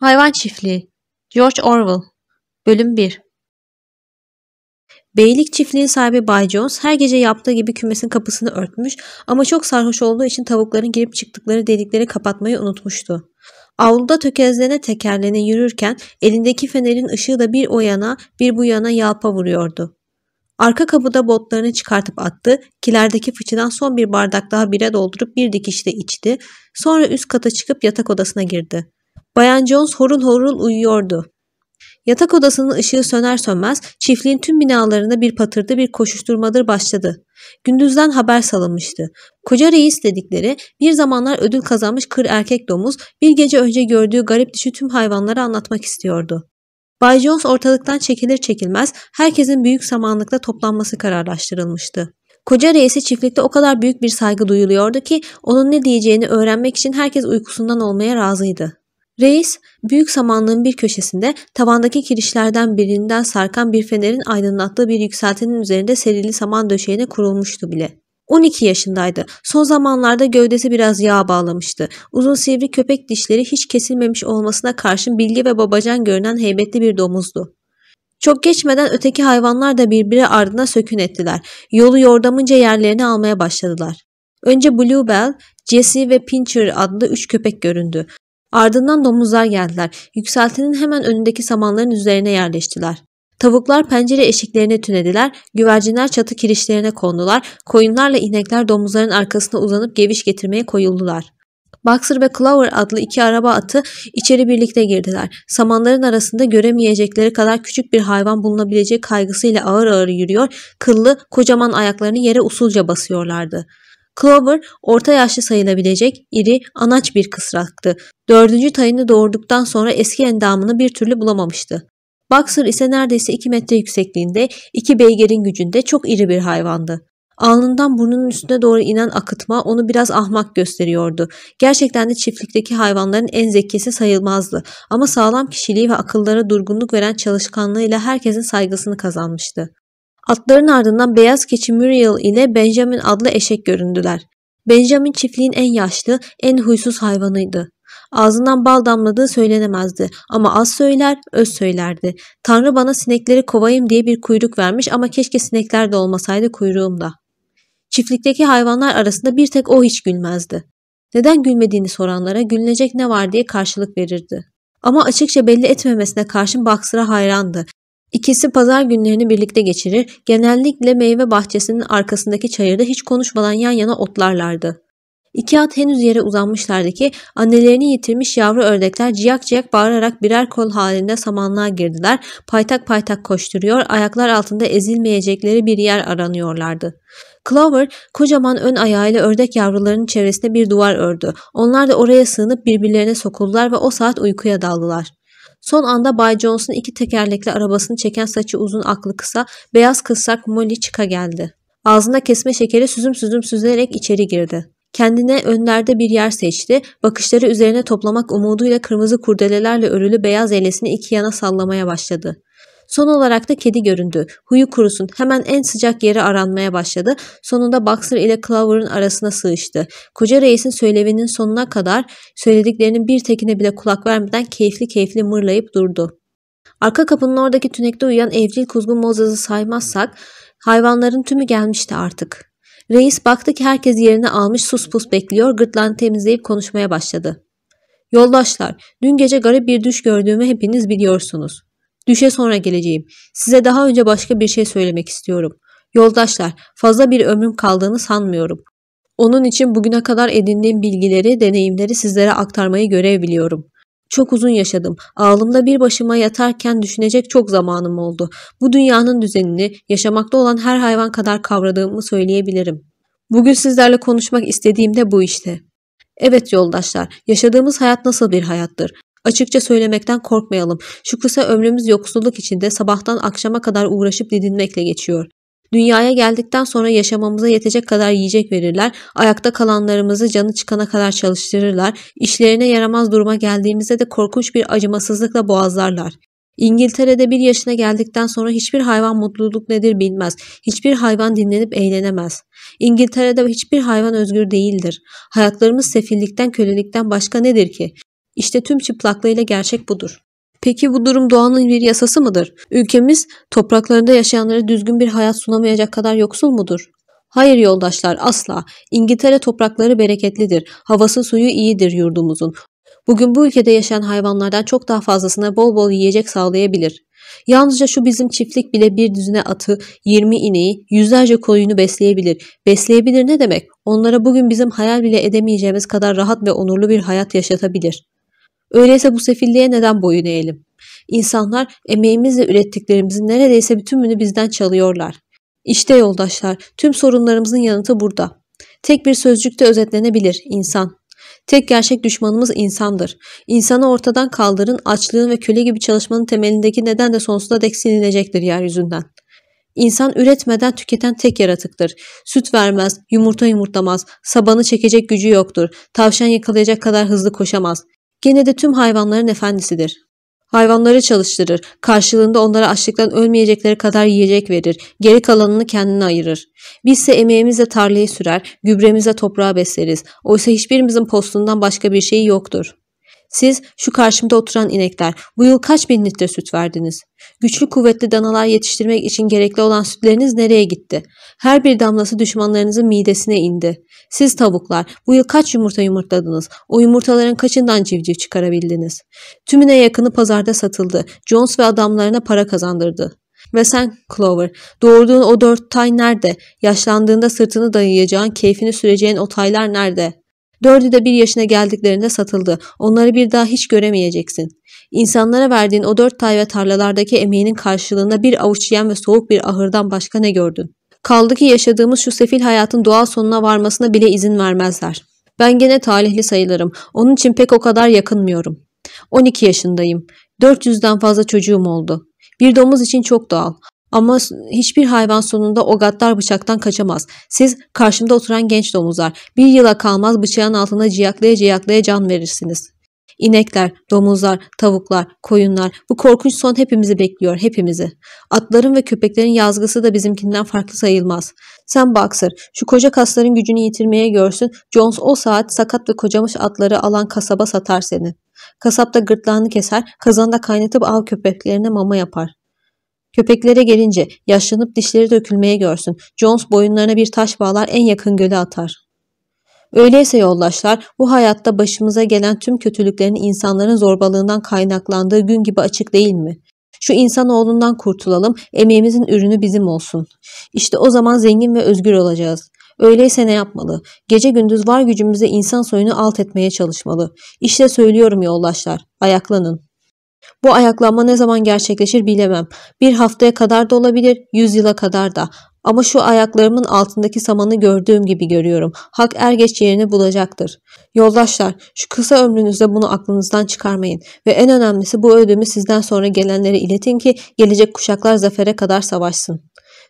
Hayvan Çiftliği George Orwell Bölüm 1 Beylik çiftliğin sahibi Bay Jones her gece yaptığı gibi kümesin kapısını örtmüş ama çok sarhoş olduğu için tavukların girip çıktıkları delikleri kapatmayı unutmuştu. Avluda tökezlene tekerlene yürürken elindeki fenerin ışığı da bir o yana bir bu yana yalpa vuruyordu. Arka kapıda botlarını çıkartıp attı, kilerdeki fıçıdan son bir bardak daha bire doldurup bir dikişte içti, sonra üst kata çıkıp yatak odasına girdi. Bayan Jones horul horul uyuyordu. Yatak odasının ışığı söner sönmez çiftliğin tüm binalarında bir patırdı bir koşuşturmadır başladı. Gündüzden haber salınmıştı. Koca reis dedikleri bir zamanlar ödül kazanmış kır erkek domuz bir gece önce gördüğü garip dişi tüm hayvanlara anlatmak istiyordu. Bay Jones ortalıktan çekilir çekilmez herkesin büyük samanlıkta toplanması kararlaştırılmıştı. Koca reisi çiftlikte o kadar büyük bir saygı duyuluyordu ki onun ne diyeceğini öğrenmek için herkes uykusundan olmaya razıydı. Reis, büyük samanlığın bir köşesinde tavandaki kirişlerden birinden sarkan bir fenerin aydınlattığı bir yükseltinin üzerinde serili saman döşeğine kurulmuştu bile. 12 yaşındaydı. Son zamanlarda gövdesi biraz yağ bağlamıştı. Uzun sivri köpek dişleri hiç kesilmemiş olmasına karşın bilgi ve babacan görünen heybetli bir domuzdu. Çok geçmeden öteki hayvanlar da birbiri ardına sökün ettiler. Yolu yordamınca yerlerini almaya başladılar. Önce Bluebell, Jesse ve Pincher adlı üç köpek göründü. Ardından domuzlar geldiler. Yükseltinin hemen önündeki samanların üzerine yerleştiler. Tavuklar pencere eşiklerine tünediler, güvercinler çatı kirişlerine kondular, koyunlarla inekler domuzların arkasına uzanıp geviş getirmeye koyuldular. Boxer ve Clover adlı iki araba atı içeri birlikte girdiler. Samanların arasında göremeyecekleri kadar küçük bir hayvan bulunabilecek kaygısıyla ağır ağır yürüyor, kıllı, kocaman ayaklarını yere usulca basıyorlardı. Clover orta yaşlı sayılabilecek iri, anaç bir kısraktı. Dördüncü tayını doğurduktan sonra eski endamını bir türlü bulamamıştı. Boxer ise neredeyse 2 metre yüksekliğinde, iki beygerin gücünde çok iri bir hayvandı. Alnından burnunun üstüne doğru inen akıtma onu biraz ahmak gösteriyordu. Gerçekten de çiftlikteki hayvanların en zekisi sayılmazdı ama sağlam kişiliği ve akıllara durgunluk veren çalışkanlığıyla herkesin saygısını kazanmıştı. Atların ardından beyaz keçi Muriel ile Benjamin adlı eşek göründüler. Benjamin çiftliğin en yaşlı, en huysuz hayvanıydı. Ağzından bal damladığı söylenemezdi ama az söyler öz söylerdi. Tanrı bana sinekleri kovayım diye bir kuyruk vermiş ama keşke sinekler de olmasaydı kuyruğumda. Çiftlikteki hayvanlar arasında bir tek o hiç gülmezdi. Neden gülmediğini soranlara gülünecek ne var diye karşılık verirdi. Ama açıkça belli etmemesine karşın Baksır'a hayrandı. İkisi pazar günlerini birlikte geçirir, genellikle meyve bahçesinin arkasındaki çayırda hiç konuşmadan yan yana otlarlardı. İki at henüz yere uzanmışlardı ki annelerini yitirmiş yavru ördekler ciyak ciyak bağırarak birer kol halinde samanlığa girdiler. Paytak paytak koşturuyor, ayaklar altında ezilmeyecekleri bir yer aranıyorlardı. Clover kocaman ön ayağıyla ördek yavrularının çevresine bir duvar ördü. Onlar da oraya sığınıp birbirlerine sokuldular ve o saat uykuya daldılar. Son anda Bay Jones'un iki tekerlekli arabasını çeken saçı uzun aklı kısa, beyaz kıssak Molly çıka geldi. Ağzına kesme şekeri süzüm süzüm süzülerek içeri girdi. Kendine önlerde bir yer seçti, bakışları üzerine toplamak umuduyla kırmızı kurdelelerle örülü beyaz elesini iki yana sallamaya başladı. Son olarak da kedi göründü. Huyu kurusun hemen en sıcak yeri aranmaya başladı. Sonunda Boxer ile Clover'ın arasına sığıştı. Koca reisin söylevinin sonuna kadar söylediklerinin bir tekine bile kulak vermeden keyifli keyifli mırlayıp durdu. Arka kapının oradaki tünekte uyuyan evcil kuzgun Mozes'i saymazsak hayvanların tümü gelmişti artık. Reis baktı ki herkes yerini almış sus pus bekliyor gırtlağını temizleyip konuşmaya başladı. Yoldaşlar dün gece garip bir düş gördüğümü hepiniz biliyorsunuz. Düşe sonra geleceğim. Size daha önce başka bir şey söylemek istiyorum. Yoldaşlar fazla bir ömrüm kaldığını sanmıyorum. Onun için bugüne kadar edindiğim bilgileri, deneyimleri sizlere aktarmayı görev biliyorum. Çok uzun yaşadım. Ağlımda bir başıma yatarken düşünecek çok zamanım oldu. Bu dünyanın düzenini yaşamakta olan her hayvan kadar kavradığımı söyleyebilirim. Bugün sizlerle konuşmak istediğim de bu işte. Evet yoldaşlar, yaşadığımız hayat nasıl bir hayattır? Açıkça söylemekten korkmayalım. Şu kısa ömrümüz yoksulluk içinde sabahtan akşama kadar uğraşıp didinmekle geçiyor. Dünyaya geldikten sonra yaşamamıza yetecek kadar yiyecek verirler. Ayakta kalanlarımızı canı çıkana kadar çalıştırırlar. İşlerine yaramaz duruma geldiğimizde de korkunç bir acımasızlıkla boğazlarlar. İngiltere'de bir yaşına geldikten sonra hiçbir hayvan mutluluk nedir bilmez. Hiçbir hayvan dinlenip eğlenemez. İngiltere'de hiçbir hayvan özgür değildir. Hayatlarımız sefillikten, kölelikten başka nedir ki? İşte tüm çıplaklığıyla gerçek budur. Peki bu durum doğanın bir yasası mıdır? Ülkemiz topraklarında yaşayanlara düzgün bir hayat sunamayacak kadar yoksul mudur? Hayır yoldaşlar asla. İngiltere toprakları bereketlidir. Havası suyu iyidir yurdumuzun. Bugün bu ülkede yaşayan hayvanlardan çok daha fazlasına bol bol yiyecek sağlayabilir. Yalnızca şu bizim çiftlik bile bir düzine atı, 20 ineği, yüzlerce koyunu besleyebilir. Besleyebilir ne demek? Onlara bugün bizim hayal bile edemeyeceğimiz kadar rahat ve onurlu bir hayat yaşatabilir. Öyleyse bu sefilliğe neden boyun eğelim? İnsanlar emeğimizle ürettiklerimizin neredeyse bütününü bizden çalıyorlar. İşte yoldaşlar, tüm sorunlarımızın yanıtı burada. Tek bir sözcükte özetlenebilir, insan. Tek gerçek düşmanımız insandır. İnsanı ortadan kaldırın, açlığın ve köle gibi çalışmanın temelindeki neden de sonsuza dek silinecektir yeryüzünden. İnsan üretmeden tüketen tek yaratıktır. Süt vermez, yumurta yumurtlamaz, sabanı çekecek gücü yoktur, tavşan yakalayacak kadar hızlı koşamaz, gene de tüm hayvanların efendisidir. Hayvanları çalıştırır, karşılığında onlara açlıktan ölmeyecekleri kadar yiyecek verir, geri kalanını kendine ayırır. Bizse emeğimizle tarlayı sürer, gübremizle toprağı besleriz. Oysa hiçbirimizin postundan başka bir şeyi yoktur. Siz şu karşımda oturan inekler bu yıl kaç bin litre süt verdiniz? Güçlü kuvvetli danalar yetiştirmek için gerekli olan sütleriniz nereye gitti? Her bir damlası düşmanlarınızın midesine indi. Siz tavuklar bu yıl kaç yumurta yumurtladınız? O yumurtaların kaçından civciv çıkarabildiniz? Tümüne yakını pazarda satıldı. Jones ve adamlarına para kazandırdı. Ve sen Clover, doğurduğun o dört tay nerede? Yaşlandığında sırtını dayayacağın, keyfini süreceğin o taylar nerede? Dördü de bir yaşına geldiklerinde satıldı. Onları bir daha hiç göremeyeceksin. İnsanlara verdiğin o dört tay ve tarlalardaki emeğinin karşılığında bir avuç yem ve soğuk bir ahırdan başka ne gördün? Kaldı ki yaşadığımız şu sefil hayatın doğal sonuna varmasına bile izin vermezler. Ben gene talihli sayılırım. Onun için pek o kadar yakınmıyorum. 12 yaşındayım. 400'den fazla çocuğum oldu. Bir domuz için çok doğal ama hiçbir hayvan sonunda o gaddar bıçaktan kaçamaz. Siz karşımda oturan genç domuzlar. Bir yıla kalmaz bıçağın altına ciyaklaya ciyaklaya can verirsiniz. İnekler, domuzlar, tavuklar, koyunlar bu korkunç son hepimizi bekliyor, hepimizi. Atların ve köpeklerin yazgısı da bizimkinden farklı sayılmaz. Sen Boxer, şu koca kasların gücünü yitirmeye görsün, Jones o saat sakat ve kocamış atları alan kasaba satar seni. Kasap da gırtlağını keser, kazanda kaynatıp av köpeklerine mama yapar. Köpeklere gelince yaşlanıp dişleri dökülmeye görsün. Jones boyunlarına bir taş bağlar en yakın göle atar. Öyleyse yoldaşlar bu hayatta başımıza gelen tüm kötülüklerin insanların zorbalığından kaynaklandığı gün gibi açık değil mi? Şu insanoğlundan kurtulalım, emeğimizin ürünü bizim olsun. İşte o zaman zengin ve özgür olacağız. Öyleyse ne yapmalı? Gece gündüz var gücümüzle insan soyunu alt etmeye çalışmalı. İşte söylüyorum yoldaşlar, ayaklanın. Bu ayaklanma ne zaman gerçekleşir bilemem. Bir haftaya kadar da olabilir, yüz yıla kadar da. Ama şu ayaklarımın altındaki samanı gördüğüm gibi görüyorum. Hak er geç yerini bulacaktır. Yoldaşlar, şu kısa ömrünüzde bunu aklınızdan çıkarmayın ve en önemlisi bu ödümü sizden sonra gelenlere iletin ki gelecek kuşaklar zafere kadar savaşsın.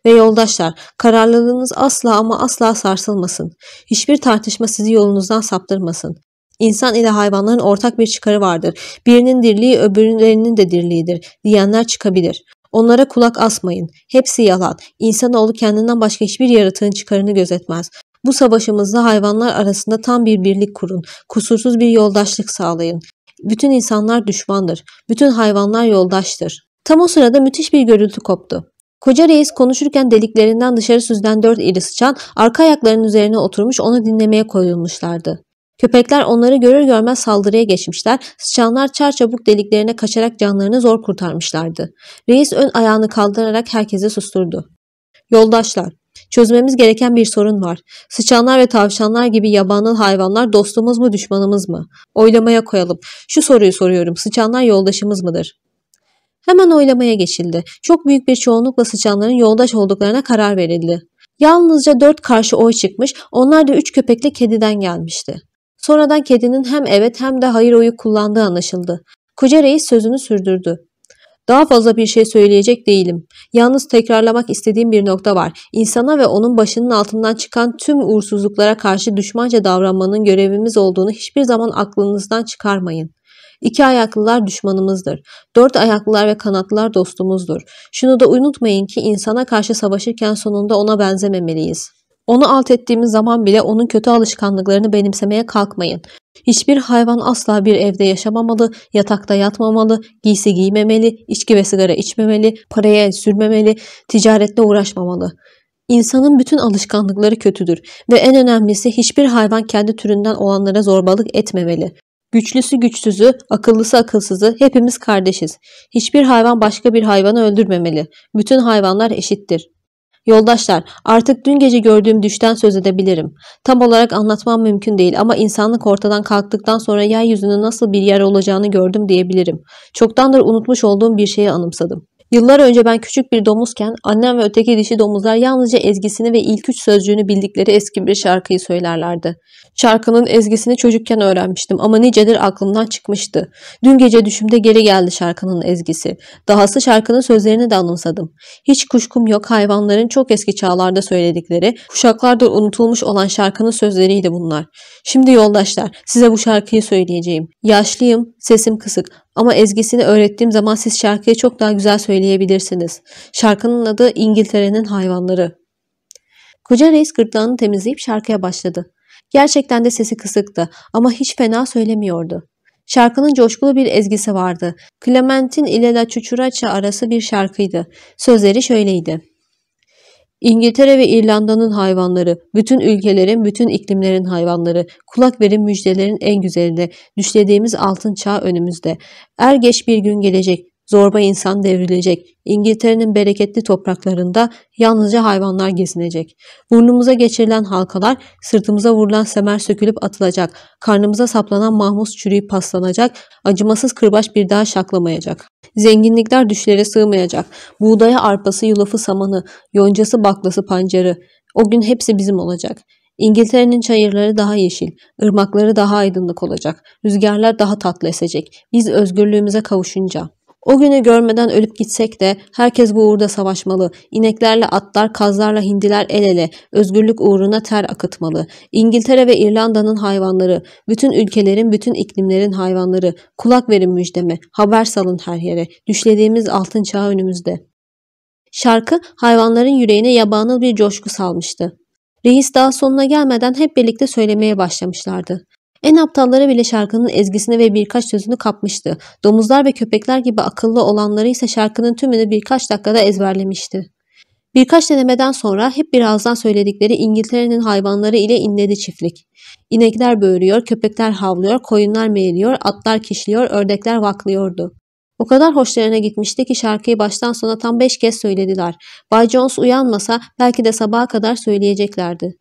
Ve yoldaşlar, kararlılığınız asla ama asla sarsılmasın. Hiçbir tartışma sizi yolunuzdan saptırmasın. İnsan ile hayvanların ortak bir çıkarı vardır. Birinin dirliği öbürlerinin de dirliğidir diyenler çıkabilir. Onlara kulak asmayın. Hepsi yalan. İnsanoğlu kendinden başka hiçbir yaratığın çıkarını gözetmez. Bu savaşımızda hayvanlar arasında tam bir birlik kurun. Kusursuz bir yoldaşlık sağlayın. Bütün insanlar düşmandır. Bütün hayvanlar yoldaştır. Tam o sırada müthiş bir gürültü koptu. Koca reis konuşurken deliklerinden dışarı süzden dört iri sıçan arka ayaklarının üzerine oturmuş onu dinlemeye koyulmuşlardı. Köpekler onları görür görmez saldırıya geçmişler, sıçanlar çarçabuk deliklerine kaçarak canlarını zor kurtarmışlardı. Reis ön ayağını kaldırarak herkese susturdu. Yoldaşlar, çözmemiz gereken bir sorun var. Sıçanlar ve tavşanlar gibi yabanıl hayvanlar dostumuz mu düşmanımız mı? Oylamaya koyalım. Şu soruyu soruyorum, sıçanlar yoldaşımız mıdır? Hemen oylamaya geçildi. Çok büyük bir çoğunlukla sıçanların yoldaş olduklarına karar verildi. Yalnızca dört karşı oy çıkmış, onlar da üç köpekli kediden gelmişti. Sonradan kedinin hem evet hem de hayır oyu kullandığı anlaşıldı. Koca reis sözünü sürdürdü. Daha fazla bir şey söyleyecek değilim. Yalnız tekrarlamak istediğim bir nokta var. İnsana ve onun başının altından çıkan tüm uğursuzluklara karşı düşmanca davranmanın görevimiz olduğunu hiçbir zaman aklınızdan çıkarmayın. İki ayaklılar düşmanımızdır. Dört ayaklılar ve kanatlılar dostumuzdur. Şunu da unutmayın ki insana karşı savaşırken sonunda ona benzememeliyiz. Onu alt ettiğimiz zaman bile onun kötü alışkanlıklarını benimsemeye kalkmayın. Hiçbir hayvan asla bir evde yaşamamalı, yatakta yatmamalı, giysi giymemeli, içki ve sigara içmemeli, paraya el sürmemeli, ticaretle uğraşmamalı. İnsanın bütün alışkanlıkları kötüdür ve en önemlisi hiçbir hayvan kendi türünden olanlara zorbalık etmemeli. Güçlüsü güçsüzü, akıllısı akılsızı hepimiz kardeşiz. Hiçbir hayvan başka bir hayvanı öldürmemeli. Bütün hayvanlar eşittir. Yoldaşlar, artık dün gece gördüğüm düşten söz edebilirim. Tam olarak anlatmam mümkün değil ama insanlık ortadan kalktıktan sonra yeryüzünün nasıl bir yer olacağını gördüm diyebilirim. Çoktandır unutmuş olduğum bir şeyi anımsadım. Yıllar önce ben küçük bir domuzken annem ve öteki dişi domuzlar yalnızca ezgisini ve ilk üç sözcüğünü bildikleri eski bir şarkıyı söylerlerdi. Şarkının ezgisini çocukken öğrenmiştim ama nicedir aklımdan çıkmıştı. Dün gece düşümde geri geldi şarkının ezgisi. Dahası şarkının sözlerini de anımsadım. Hiç kuşkum yok hayvanların çok eski çağlarda söyledikleri, kuşaklardır unutulmuş olan şarkının sözleriydi bunlar. Şimdi yoldaşlar size bu şarkıyı söyleyeceğim. Yaşlıyım, Sesim kısık ama ezgisini öğrettiğim zaman siz şarkıyı çok daha güzel söyleyebilirsiniz. Şarkının adı İngiltere'nin Hayvanları. Koca reis gırtlağını temizleyip şarkıya başladı. Gerçekten de sesi kısıktı ama hiç fena söylemiyordu. Şarkının coşkulu bir ezgisi vardı. Clementin ile La Çuçuraça arası bir şarkıydı. Sözleri şöyleydi. İngiltere ve İrlanda'nın hayvanları, bütün ülkelerin, bütün iklimlerin hayvanları, kulak verin müjdelerin en güzelinde, düşlediğimiz altın çağ önümüzde. Er geç bir gün gelecek, Zorba insan devrilecek. İngiltere'nin bereketli topraklarında yalnızca hayvanlar gezinecek. Burnumuza geçirilen halkalar, sırtımıza vurulan semer sökülüp atılacak. Karnımıza saplanan mahmuz çürüyüp paslanacak. Acımasız kırbaç bir daha şaklamayacak. Zenginlikler düşlere sığmayacak. Buğdaya arpası, yulafı, samanı, yoncası, baklası, pancarı. O gün hepsi bizim olacak. İngiltere'nin çayırları daha yeşil, ırmakları daha aydınlık olacak, rüzgarlar daha tatlı esecek. Biz özgürlüğümüze kavuşunca. O günü görmeden ölüp gitsek de herkes bu uğurda savaşmalı. İneklerle atlar, kazlarla hindiler el ele, özgürlük uğruna ter akıtmalı. İngiltere ve İrlanda'nın hayvanları, bütün ülkelerin, bütün iklimlerin hayvanları. Kulak verin müjdeme, haber salın her yere. Düşlediğimiz altın çağı önümüzde. Şarkı hayvanların yüreğine yabanıl bir coşku salmıştı. Reis daha sonuna gelmeden hep birlikte söylemeye başlamışlardı. En aptallara bile şarkının ezgisini ve birkaç sözünü kapmıştı. Domuzlar ve köpekler gibi akıllı olanları ise şarkının tümünü birkaç dakikada ezberlemişti. Birkaç denemeden sonra hep birazdan söyledikleri İngiltere'nin hayvanları ile inledi çiftlik. İnekler böğürüyor, köpekler havlıyor, koyunlar meyiliyor, atlar kişiliyor, ördekler vaklıyordu. O kadar hoşlarına gitmişti ki şarkıyı baştan sona tam beş kez söylediler. Bay Jones uyanmasa belki de sabaha kadar söyleyeceklerdi.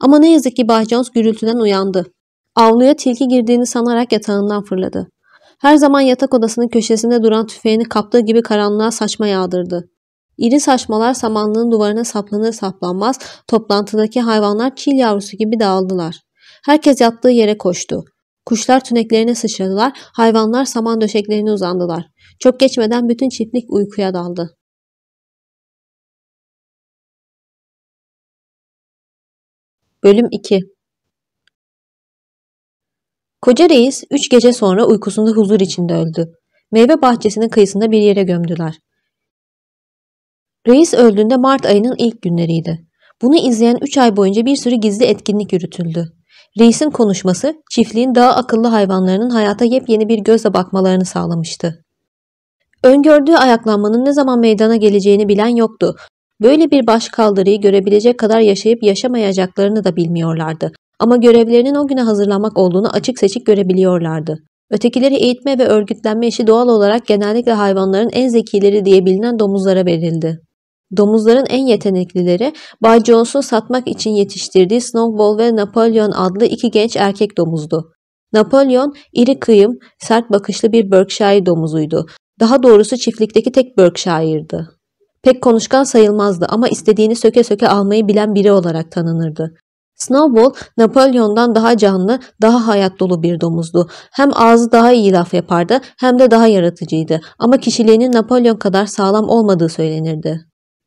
Ama ne yazık ki Bay Jones gürültüden uyandı. Avluya tilki girdiğini sanarak yatağından fırladı. Her zaman yatak odasının köşesinde duran tüfeğini kaptığı gibi karanlığa saçma yağdırdı. İri saçmalar samanlığın duvarına saplanır saplanmaz toplantıdaki hayvanlar çil yavrusu gibi dağıldılar. Herkes yattığı yere koştu. Kuşlar tüneklerine sıçradılar, hayvanlar saman döşeklerine uzandılar. Çok geçmeden bütün çiftlik uykuya daldı. Bölüm 2 Koca reis üç gece sonra uykusunda huzur içinde öldü. Meyve bahçesinin kıyısında bir yere gömdüler. Reis öldüğünde Mart ayının ilk günleriydi. Bunu izleyen üç ay boyunca bir sürü gizli etkinlik yürütüldü. Reisin konuşması çiftliğin daha akıllı hayvanlarının hayata yepyeni bir gözle bakmalarını sağlamıştı. Öngördüğü ayaklanmanın ne zaman meydana geleceğini bilen yoktu. Böyle bir başkaldırıyı görebilecek kadar yaşayıp yaşamayacaklarını da bilmiyorlardı. Ama görevlerinin o güne hazırlanmak olduğunu açık seçik görebiliyorlardı. Ötekileri eğitme ve örgütlenme işi doğal olarak genellikle hayvanların en zekileri diye bilinen domuzlara verildi. Domuzların en yeteneklileri Bay Jones'un satmak için yetiştirdiği Snowball ve Napolyon adlı iki genç erkek domuzdu. Napolyon iri kıyım, sert bakışlı bir Berkshire domuzuydu. Daha doğrusu çiftlikteki tek Berkshire'dı. Pek konuşkan sayılmazdı ama istediğini söke söke almayı bilen biri olarak tanınırdı. Snowball Napolyon'dan daha canlı, daha hayat dolu bir domuzdu. Hem ağzı daha iyi laf yapardı hem de daha yaratıcıydı ama kişiliğinin Napolyon kadar sağlam olmadığı söylenirdi.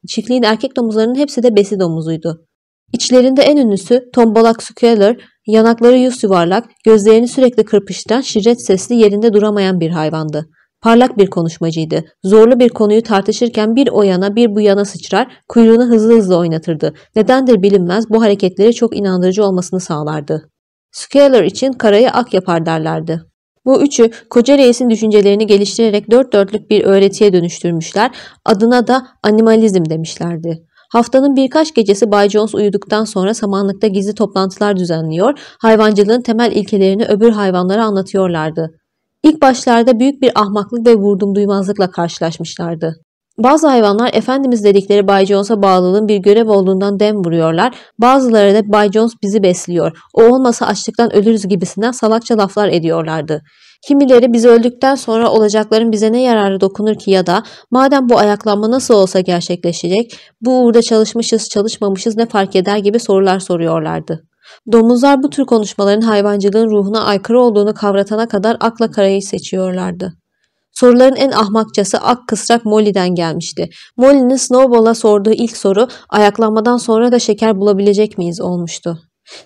Çiftliğin erkek domuzlarının hepsi de besi domuzuydu. İçlerinde en ünlüsü Tombalak Squealer, yanakları yüz yuvarlak, gözlerini sürekli kırpıştıran şirret sesli yerinde duramayan bir hayvandı. Parlak bir konuşmacıydı. Zorlu bir konuyu tartışırken bir o yana bir bu yana sıçrar, kuyruğunu hızlı hızlı oynatırdı. Nedendir bilinmez bu hareketleri çok inandırıcı olmasını sağlardı. Scaler için karayı ak yapar derlerdi. Bu üçü koca reisin düşüncelerini geliştirerek dört dörtlük bir öğretiye dönüştürmüşler, adına da animalizm demişlerdi. Haftanın birkaç gecesi Bay Jones uyuduktan sonra samanlıkta gizli toplantılar düzenliyor, hayvancılığın temel ilkelerini öbür hayvanlara anlatıyorlardı. İlk başlarda büyük bir ahmaklık ve vurdum duymazlıkla karşılaşmışlardı. Bazı hayvanlar Efendimiz dedikleri Bay Jones'a bağlılığın bir görev olduğundan dem vuruyorlar. Bazıları da Bay Jones bizi besliyor, o olmasa açlıktan ölürüz gibisinden salakça laflar ediyorlardı. Kimileri biz öldükten sonra olacakların bize ne yararı dokunur ki ya da madem bu ayaklanma nasıl olsa gerçekleşecek, bu uğurda çalışmışız çalışmamışız ne fark eder gibi sorular soruyorlardı. Domuzlar bu tür konuşmaların hayvancılığın ruhuna aykırı olduğunu kavratana kadar akla karayı seçiyorlardı. Soruların en ahmakçası ak kısrak Molly'den gelmişti. Molly'nin Snowball'a sorduğu ilk soru ayaklanmadan sonra da şeker bulabilecek miyiz olmuştu.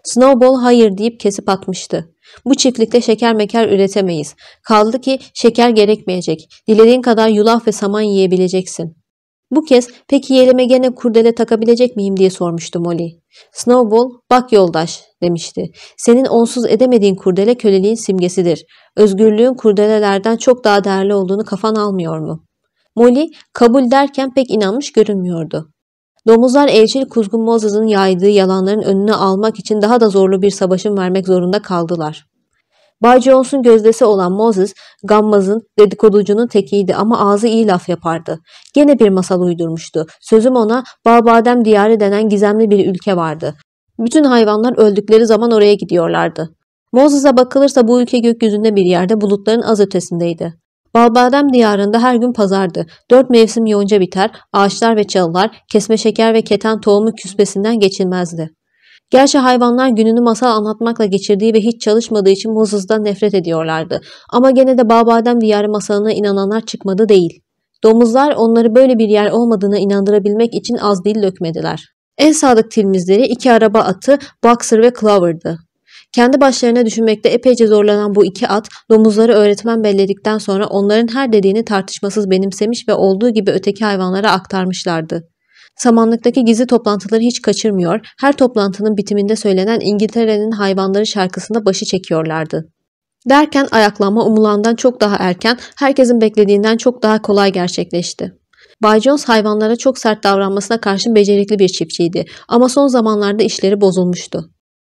Snowball hayır deyip kesip atmıştı. Bu çiftlikte şeker meker üretemeyiz. Kaldı ki şeker gerekmeyecek. Dilediğin kadar yulaf ve saman yiyebileceksin. Bu kez peki yeleme gene kurdele takabilecek miyim diye sormuştu Molly. Snowball bak yoldaş demişti. Senin onsuz edemediğin kurdele köleliğin simgesidir. Özgürlüğün kurdelelerden çok daha değerli olduğunu kafan almıyor mu? Molly kabul derken pek inanmış görünmüyordu. Domuzlar elçil kuzgun Moses'ın yaydığı yalanların önüne almak için daha da zorlu bir savaşın vermek zorunda kaldılar. Bay Jones'un gözdesi olan Moses, gammazın, dedikoducunun tekiydi ama ağzı iyi laf yapardı. Gene bir masal uydurmuştu. Sözüm ona Balbadem Diyarı denen gizemli bir ülke vardı. Bütün hayvanlar öldükleri zaman oraya gidiyorlardı. Moses'a bakılırsa bu ülke gökyüzünde bir yerde bulutların az ötesindeydi. Balbadem diyarında her gün pazardı. Dört mevsim yonca biter, ağaçlar ve çalılar, kesme şeker ve keten tohumu küsbesinden geçilmezdi. Gerçi hayvanlar gününü masal anlatmakla geçirdiği ve hiç çalışmadığı için Moses'dan nefret ediyorlardı. Ama gene de Babadem diyarı masalına inananlar çıkmadı değil. Domuzlar onları böyle bir yer olmadığına inandırabilmek için az dil dökmediler. En sadık tilmizleri iki araba atı Boxer ve Clover'dı. Kendi başlarına düşünmekte epeyce zorlanan bu iki at domuzları öğretmen belledikten sonra onların her dediğini tartışmasız benimsemiş ve olduğu gibi öteki hayvanlara aktarmışlardı. Samanlıktaki gizli toplantıları hiç kaçırmıyor, her toplantının bitiminde söylenen İngiltere'nin hayvanları şarkısında başı çekiyorlardı. Derken ayaklanma umulandan çok daha erken, herkesin beklediğinden çok daha kolay gerçekleşti. Bay Jones hayvanlara çok sert davranmasına karşın becerikli bir çiftçiydi ama son zamanlarda işleri bozulmuştu.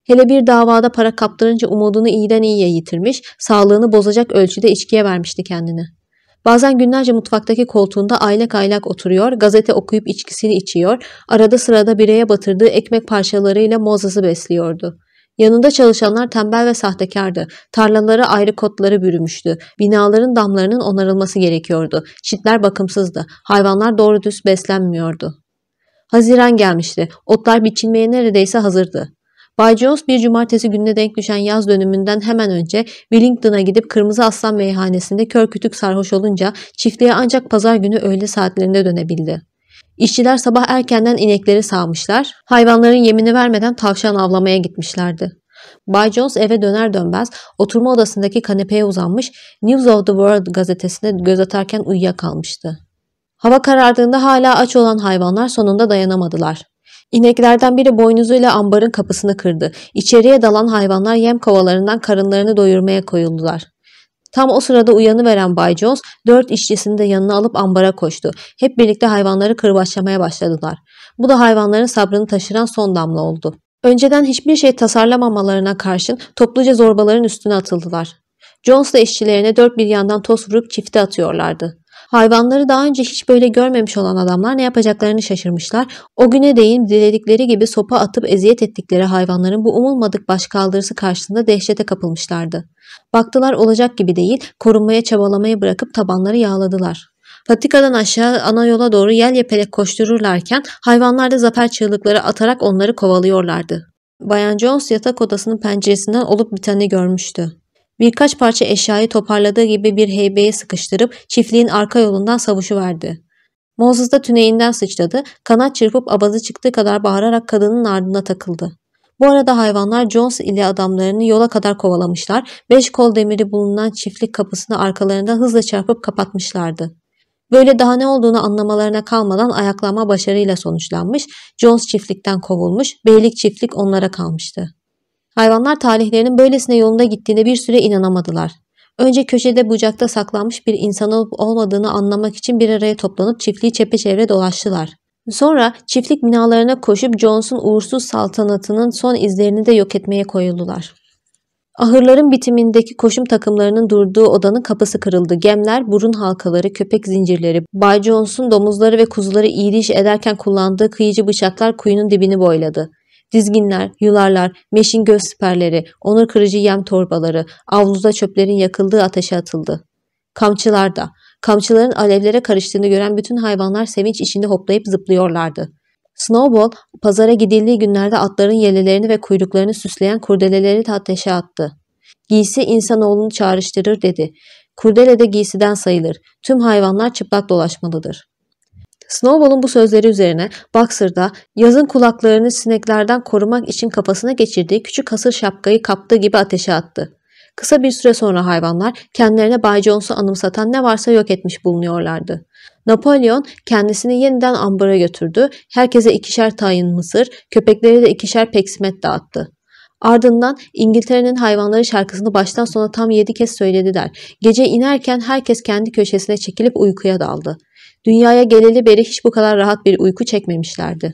Hele bir davada para kaptırınca umudunu iyiden iyiye yitirmiş, sağlığını bozacak ölçüde içkiye vermişti kendini. Bazen günlerce mutfaktaki koltuğunda aylak aylak oturuyor, gazete okuyup içkisini içiyor, arada sırada bireye batırdığı ekmek parçalarıyla mozası besliyordu. Yanında çalışanlar tembel ve sahtekardı. Tarlalara ayrı kotları bürümüştü. Binaların damlarının onarılması gerekiyordu. Çitler bakımsızdı. Hayvanlar doğru düz beslenmiyordu. Haziran gelmişti. Otlar biçilmeye neredeyse hazırdı. Bay Jones bir cumartesi gününe denk düşen yaz dönümünden hemen önce Willingdon'a gidip Kırmızı Aslan meyhanesinde kör kütük sarhoş olunca çiftliğe ancak pazar günü öğle saatlerinde dönebildi. İşçiler sabah erkenden inekleri sağmışlar, hayvanların yemini vermeden tavşan avlamaya gitmişlerdi. Bay Jones eve döner dönmez oturma odasındaki kanepeye uzanmış News of the World gazetesine göz atarken uyuyakalmıştı. Hava karardığında hala aç olan hayvanlar sonunda dayanamadılar. İneklerden biri boynuzuyla ambarın kapısını kırdı. İçeriye dalan hayvanlar yem kovalarından karınlarını doyurmaya koyuldular. Tam o sırada uyanıveren Bay Jones dört işçisini de yanına alıp ambara koştu. Hep birlikte hayvanları kırbaçlamaya başladılar. Bu da hayvanların sabrını taşıran son damla oldu. Önceden hiçbir şey tasarlamamalarına karşın topluca zorbaların üstüne atıldılar. Jones da işçilerine dört bir yandan toz vurup çifte atıyorlardı. Hayvanları daha önce hiç böyle görmemiş olan adamlar ne yapacaklarını şaşırmışlar. O güne değin diledikleri gibi sopa atıp eziyet ettikleri hayvanların bu umulmadık başkaldırısı karşısında dehşete kapılmışlardı. Baktılar olacak gibi değil, korunmaya çabalamayı bırakıp tabanları yağladılar. Patikadan aşağı ana yola doğru yel yepelek koştururlarken hayvanlar da zafer çığlıkları atarak onları kovalıyorlardı. Bayan Jones yatak odasının penceresinden olup biteni görmüştü. Birkaç parça eşyayı toparladığı gibi bir heybeye sıkıştırıp çiftliğin arka yolundan savuşuverdi. Moses da tüneyinden sıçradı, kanat çırpıp abazı çıktığı kadar bağırarak kadının ardına takıldı. Bu arada hayvanlar Jones ile adamlarını yola kadar kovalamışlar, beş kol demiri bulunan çiftlik kapısını arkalarında hızla çarpıp kapatmışlardı. Böyle daha ne olduğunu anlamalarına kalmadan ayaklanma başarıyla sonuçlanmış, Jones çiftlikten kovulmuş, beylik çiftlik onlara kalmıştı. Hayvanlar talihlerinin böylesine yolunda gittiğine bir süre inanamadılar. Önce köşede bucakta saklanmış bir insan olup olmadığını anlamak için bir araya toplanıp çiftliği çepeçevre dolaştılar. Sonra çiftlik binalarına koşup Jones'un uğursuz saltanatının son izlerini de yok etmeye koyuldular. Ahırların bitimindeki koşum takımlarının durduğu odanın kapısı kırıldı. Gemler, burun halkaları, köpek zincirleri, Bay Jones'un domuzları ve kuzuları iyiliş ederken kullandığı kıyıcı bıçaklar kuyunun dibini boyladı. Dizginler, yularlar, meşin göz siperleri, onur kırıcı yem torbaları, avluda çöplerin yakıldığı ateşe atıldı. Kamçılar da. Kamçıların alevlere karıştığını gören bütün hayvanlar sevinç içinde hoplayıp zıplıyorlardı. Snowball, pazara gidildiği günlerde atların yelelerini ve kuyruklarını süsleyen kurdeleleri ateşe attı. Giysi insanoğlunu çağrıştırır dedi. Kurdele de giysiden sayılır. Tüm hayvanlar çıplak dolaşmalıdır. Snowball'un bu sözleri üzerine Boxer'da yazın kulaklarını sineklerden korumak için kafasına geçirdiği küçük hasır şapkayı kaptı gibi ateşe attı. Kısa bir süre sonra hayvanlar kendilerine Bay Jones'u anımsatan ne varsa yok etmiş bulunuyorlardı. Napolyon kendisini yeniden ambara götürdü, herkese ikişer tayin mısır, köpeklere de ikişer peksimet dağıttı. Ardından İngiltere'nin hayvanları şarkısını baştan sona tam yedi kez söylediler. Gece inerken herkes kendi köşesine çekilip uykuya daldı. Dünyaya geleli beri hiç bu kadar rahat bir uyku çekmemişlerdi.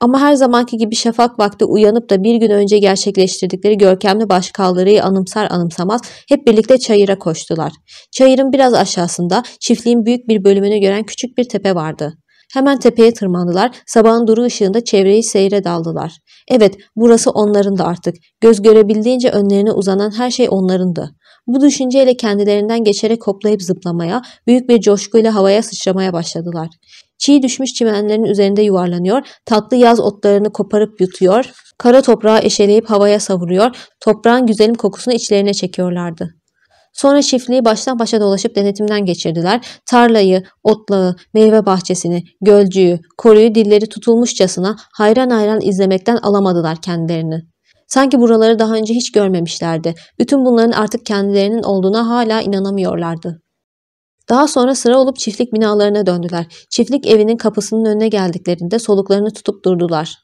Ama her zamanki gibi şafak vakti uyanıp da bir gün önce gerçekleştirdikleri görkemli başkaldırıyı anımsar anımsamaz hep birlikte çayıra koştular. Çayırın biraz aşağısında çiftliğin büyük bir bölümünü gören küçük bir tepe vardı. Hemen tepeye tırmandılar, sabahın duru ışığında çevreyi seyre daldılar. Evet, burası onların da artık. Göz görebildiğince önlerine uzanan her şey onlarındı. Bu düşünceyle kendilerinden geçerek hoplayıp zıplamaya, büyük bir coşkuyla havaya sıçramaya başladılar. Çiğ düşmüş çimenlerin üzerinde yuvarlanıyor, tatlı yaz otlarını koparıp yutuyor, kara toprağı eşeleyip havaya savuruyor, toprağın güzelim kokusunu içlerine çekiyorlardı. Sonra çiftliği baştan başa dolaşıp denetimden geçirdiler. Tarlayı, otlağı, meyve bahçesini, gölcüğü, koruyu dilleri tutulmuşçasına hayran hayran izlemekten alamadılar kendilerini. Sanki buraları daha önce hiç görmemişlerdi. Bütün bunların artık kendilerinin olduğuna hala inanamıyorlardı. Daha sonra sıra olup çiftlik binalarına döndüler. Çiftlik evinin kapısının önüne geldiklerinde soluklarını tutup durdular.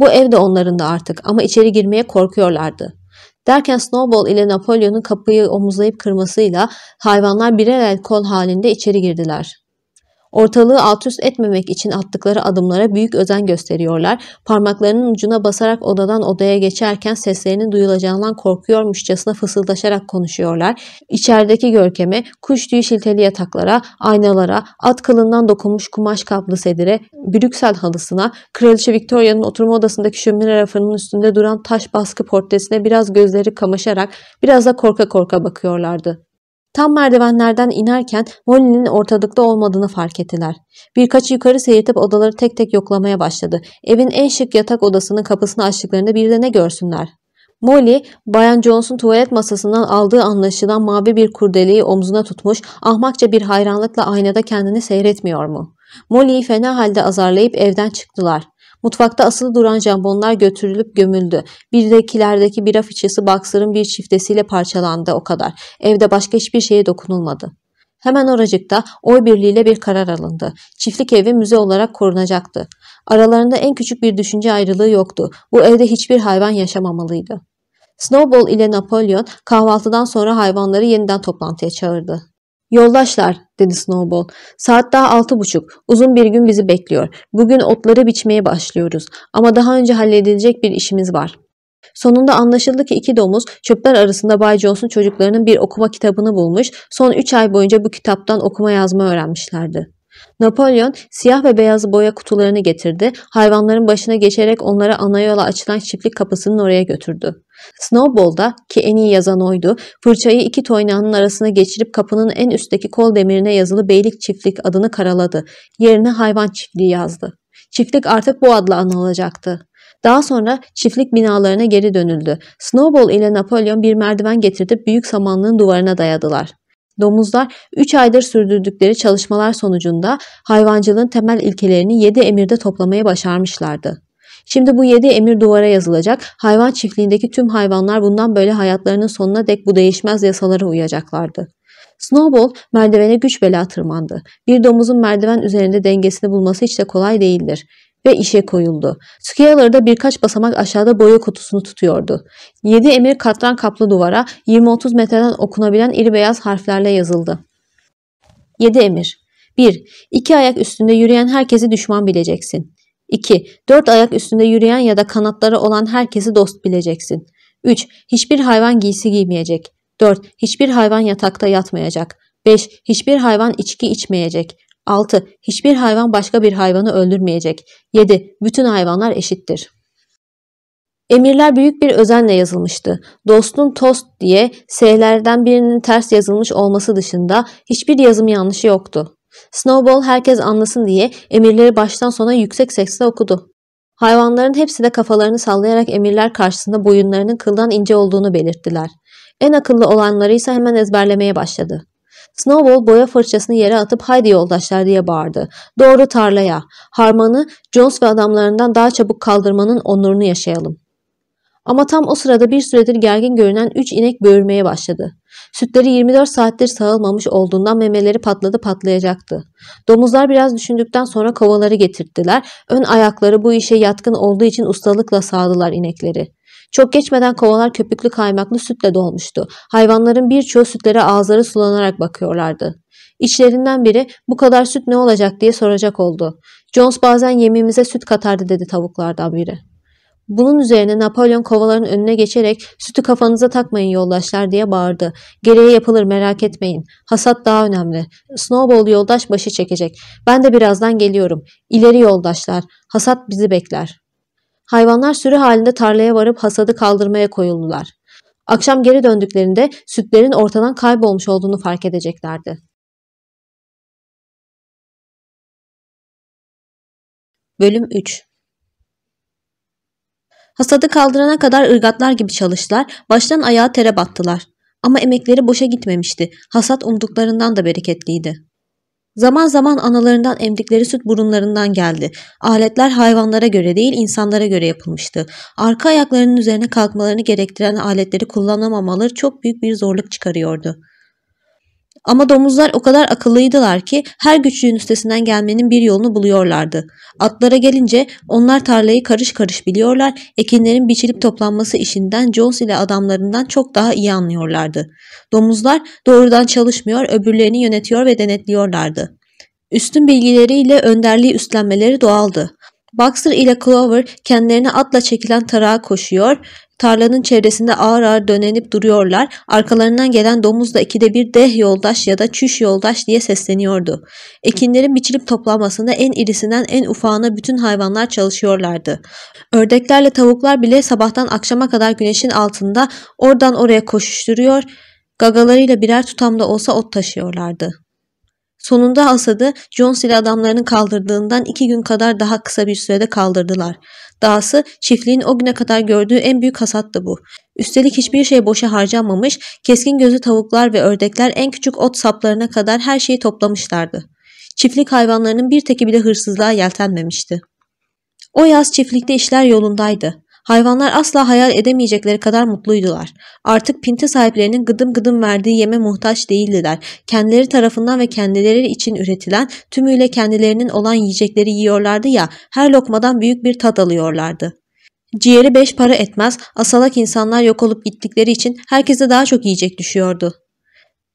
Bu ev de onların da artık ama içeri girmeye korkuyorlardı. Derken Snowball ile Napolyon'un kapıyı omuzlayıp kırmasıyla hayvanlar birer el kol halinde içeri girdiler. Ortalığı alt üst etmemek için attıkları adımlara büyük özen gösteriyorlar. Parmaklarının ucuna basarak odadan odaya geçerken seslerinin duyulacağından korkuyormuşçasına fısıldaşarak konuşuyorlar. İçerideki görkeme, kuş tüyü şilteli yataklara, aynalara, at kılından dokunmuş kumaş kaplı sedire, Brüksel halısına, Kraliçe Victoria'nın oturma odasındaki şömine rafının üstünde duran taş baskı portresine biraz gözleri kamaşarak, biraz da korka korka bakıyorlardı. Tam merdivenlerden inerken Molly'nin ortalıkta olmadığını fark ettiler. Birkaç yukarı seyirtip odaları tek tek yoklamaya başladı. Evin en şık yatak odasının kapısını açtıklarında bir de ne görsünler. Molly, Bayan Jones'un tuvalet masasından aldığı anlaşılan mavi bir kurdeleyi omzuna tutmuş, ahmakça bir hayranlıkla aynada kendini seyretmiyor mu? Molly'yi fena halde azarlayıp evden çıktılar. Mutfakta asılı duran jambonlar götürülüp gömüldü. Birdekilerdeki bira fıçısı baksırın bir çiftesiyle parçalandı o kadar. Evde başka hiçbir şeye dokunulmadı. Hemen oracıkta oy birliğiyle bir karar alındı. Çiftlik evi müze olarak korunacaktı. Aralarında en küçük bir düşünce ayrılığı yoktu. Bu evde hiçbir hayvan yaşamamalıydı. Snowball ile Napolyon kahvaltıdan sonra hayvanları yeniden toplantıya çağırdı. Yoldaşlar dedi Snowball. Saat daha altı buçuk. Uzun bir gün bizi bekliyor. Bugün otları biçmeye başlıyoruz. Ama daha önce halledilecek bir işimiz var. Sonunda anlaşıldı ki iki domuz çöpler arasında Bay Jones'un çocuklarının bir okuma kitabını bulmuş. Son üç ay boyunca bu kitaptan okuma yazma öğrenmişlerdi. Napolyon siyah ve beyaz boya kutularını getirdi. Hayvanların başına geçerek onları ana yola açılan çiftlik kapısının oraya götürdü. Snowball'da ki en iyi yazan oydu, fırçayı iki toynağının arasına geçirip kapının en üstteki kol demirine yazılı beylik çiftlik adını karaladı. Yerine hayvan çiftliği yazdı. Çiftlik artık bu adla anılacaktı. Daha sonra çiftlik binalarına geri dönüldü. Snowball ile Napolyon bir merdiven getirip büyük samanlığın duvarına dayadılar. Domuzlar 3 aydır sürdürdükleri çalışmalar sonucunda hayvancılığın temel ilkelerini 7 emirde toplamayı başarmışlardı. Şimdi bu yedi emir duvara yazılacak. Hayvan çiftliğindeki tüm hayvanlar bundan böyle hayatlarının sonuna dek bu değişmez yasalara uyacaklardı. Snowball merdivene güç bela tırmandı. Bir domuzun merdiven üzerinde dengesini bulması hiç de kolay değildir ve işe koyuldu. Scaler da birkaç basamak aşağıda boya kutusunu tutuyordu. 7 emir katran kaplı duvara 20-30 metreden okunabilen iri beyaz harflerle yazıldı. 7 emir 1. İki ayak üstünde yürüyen herkesi düşman bileceksin. 2. Dört ayak üstünde yürüyen ya da kanatları olan herkesi dost bileceksin. 3. Hiçbir hayvan giysi giymeyecek. 4. Hiçbir hayvan yatakta yatmayacak. 5. Hiçbir hayvan içki içmeyecek. 6. Hiçbir hayvan başka bir hayvanı öldürmeyecek. 7. Bütün hayvanlar eşittir. Emirler büyük bir özenle yazılmıştı. Dostun tost diye S'lerden birinin ters yazılmış olması dışında hiçbir yazım yanlışı yoktu. Snowball herkes anlasın diye emirleri baştan sona yüksek sesle okudu. Hayvanların hepsi de kafalarını sallayarak emirler karşısında boyunlarının kıldan ince olduğunu belirttiler. En akıllı olanları ise hemen ezberlemeye başladı. Snowball boya fırçasını yere atıp haydi yoldaşlar diye bağırdı. Doğru tarlaya. Harmanı Jones ve adamlarından daha çabuk kaldırmanın onurunu yaşayalım. Ama tam o sırada bir süredir gergin görünen üç inek böğürmeye başladı. Sütleri 24 saattir sağılmamış olduğundan memeleri patladı patlayacaktı. Domuzlar biraz düşündükten sonra kovaları getirttiler. Ön ayakları bu işe yatkın olduğu için ustalıkla sağdılar inekleri. Çok geçmeden kovalar köpüklü kaymaklı sütle dolmuştu. Hayvanların birçoğu sütlere ağızları sulanarak bakıyorlardı. İçlerinden biri bu kadar süt ne olacak diye soracak oldu. Jones bazen yemimize süt katardı dedi tavuklardan biri. Bunun üzerine Napolyon kovaların önüne geçerek sütü kafanıza takmayın yoldaşlar diye bağırdı. Gereği yapılır merak etmeyin. Hasat daha önemli. Snowball yoldaş başı çekecek. Ben de birazdan geliyorum. İleri yoldaşlar. Hasat bizi bekler. Hayvanlar sürü halinde tarlaya varıp hasadı kaldırmaya koyuldular. Akşam geri döndüklerinde sütlerin ortadan kaybolmuş olduğunu fark edeceklerdi. Bölüm 3 Hasadı kaldırana kadar ırgatlar gibi çalıştılar, baştan ayağa tere battılar. Ama emekleri boşa gitmemişti. Hasat umduklarından da bereketliydi. Zaman zaman analarından emdikleri süt burunlarından geldi. Aletler hayvanlara göre değil insanlara göre yapılmıştı. Arka ayaklarının üzerine kalkmalarını gerektiren aletleri kullanamamaları çok büyük bir zorluk çıkarıyordu.'' Ama domuzlar o kadar akıllıydılar ki her güçlüğün üstesinden gelmenin bir yolunu buluyorlardı. Atlara gelince onlar tarlayı karış karış biliyorlar, ekinlerin biçilip toplanması işinden Jones ile adamlarından çok daha iyi anlıyorlardı. Domuzlar doğrudan çalışmıyor, öbürlerini yönetiyor ve denetliyorlardı. Üstün bilgileriyle önderliği üstlenmeleri doğaldı Baxter ile Clover kendilerine atla çekilen tarağa koşuyor. Tarlanın çevresinde ağır ağır dönenip duruyorlar. Arkalarından gelen domuz da ikide bir deh yoldaş ya da çüş yoldaş diye sesleniyordu. Ekinlerin biçilip toplanmasında en irisinden en ufağına bütün hayvanlar çalışıyorlardı. Ördeklerle tavuklar bile sabahtan akşama kadar güneşin altında oradan oraya koşuşturuyor, gagalarıyla birer tutamda olsa ot taşıyorlardı. Sonunda asadı, Jones ile adamlarının kaldırdığından iki gün kadar daha kısa bir sürede kaldırdılar. Dahası çiftliğin o güne kadar gördüğü en büyük hasattı bu. Üstelik hiçbir şey boşa harcanmamış, keskin gözü tavuklar ve ördekler en küçük ot saplarına kadar her şeyi toplamışlardı. Çiftlik hayvanlarının bir teki bile hırsızlığa yeltenmemişti. O yaz çiftlikte işler yolundaydı. Hayvanlar asla hayal edemeyecekleri kadar mutluydular. Artık pinti sahiplerinin gıdım gıdım verdiği yeme muhtaç değildiler. Kendileri tarafından ve kendileri için üretilen tümüyle kendilerinin olan yiyecekleri yiyorlardı ya her lokmadan büyük bir tad alıyorlardı. Ciğeri beş para etmez, asalak insanlar yok olup gittikleri için herkese daha çok yiyecek düşüyordu.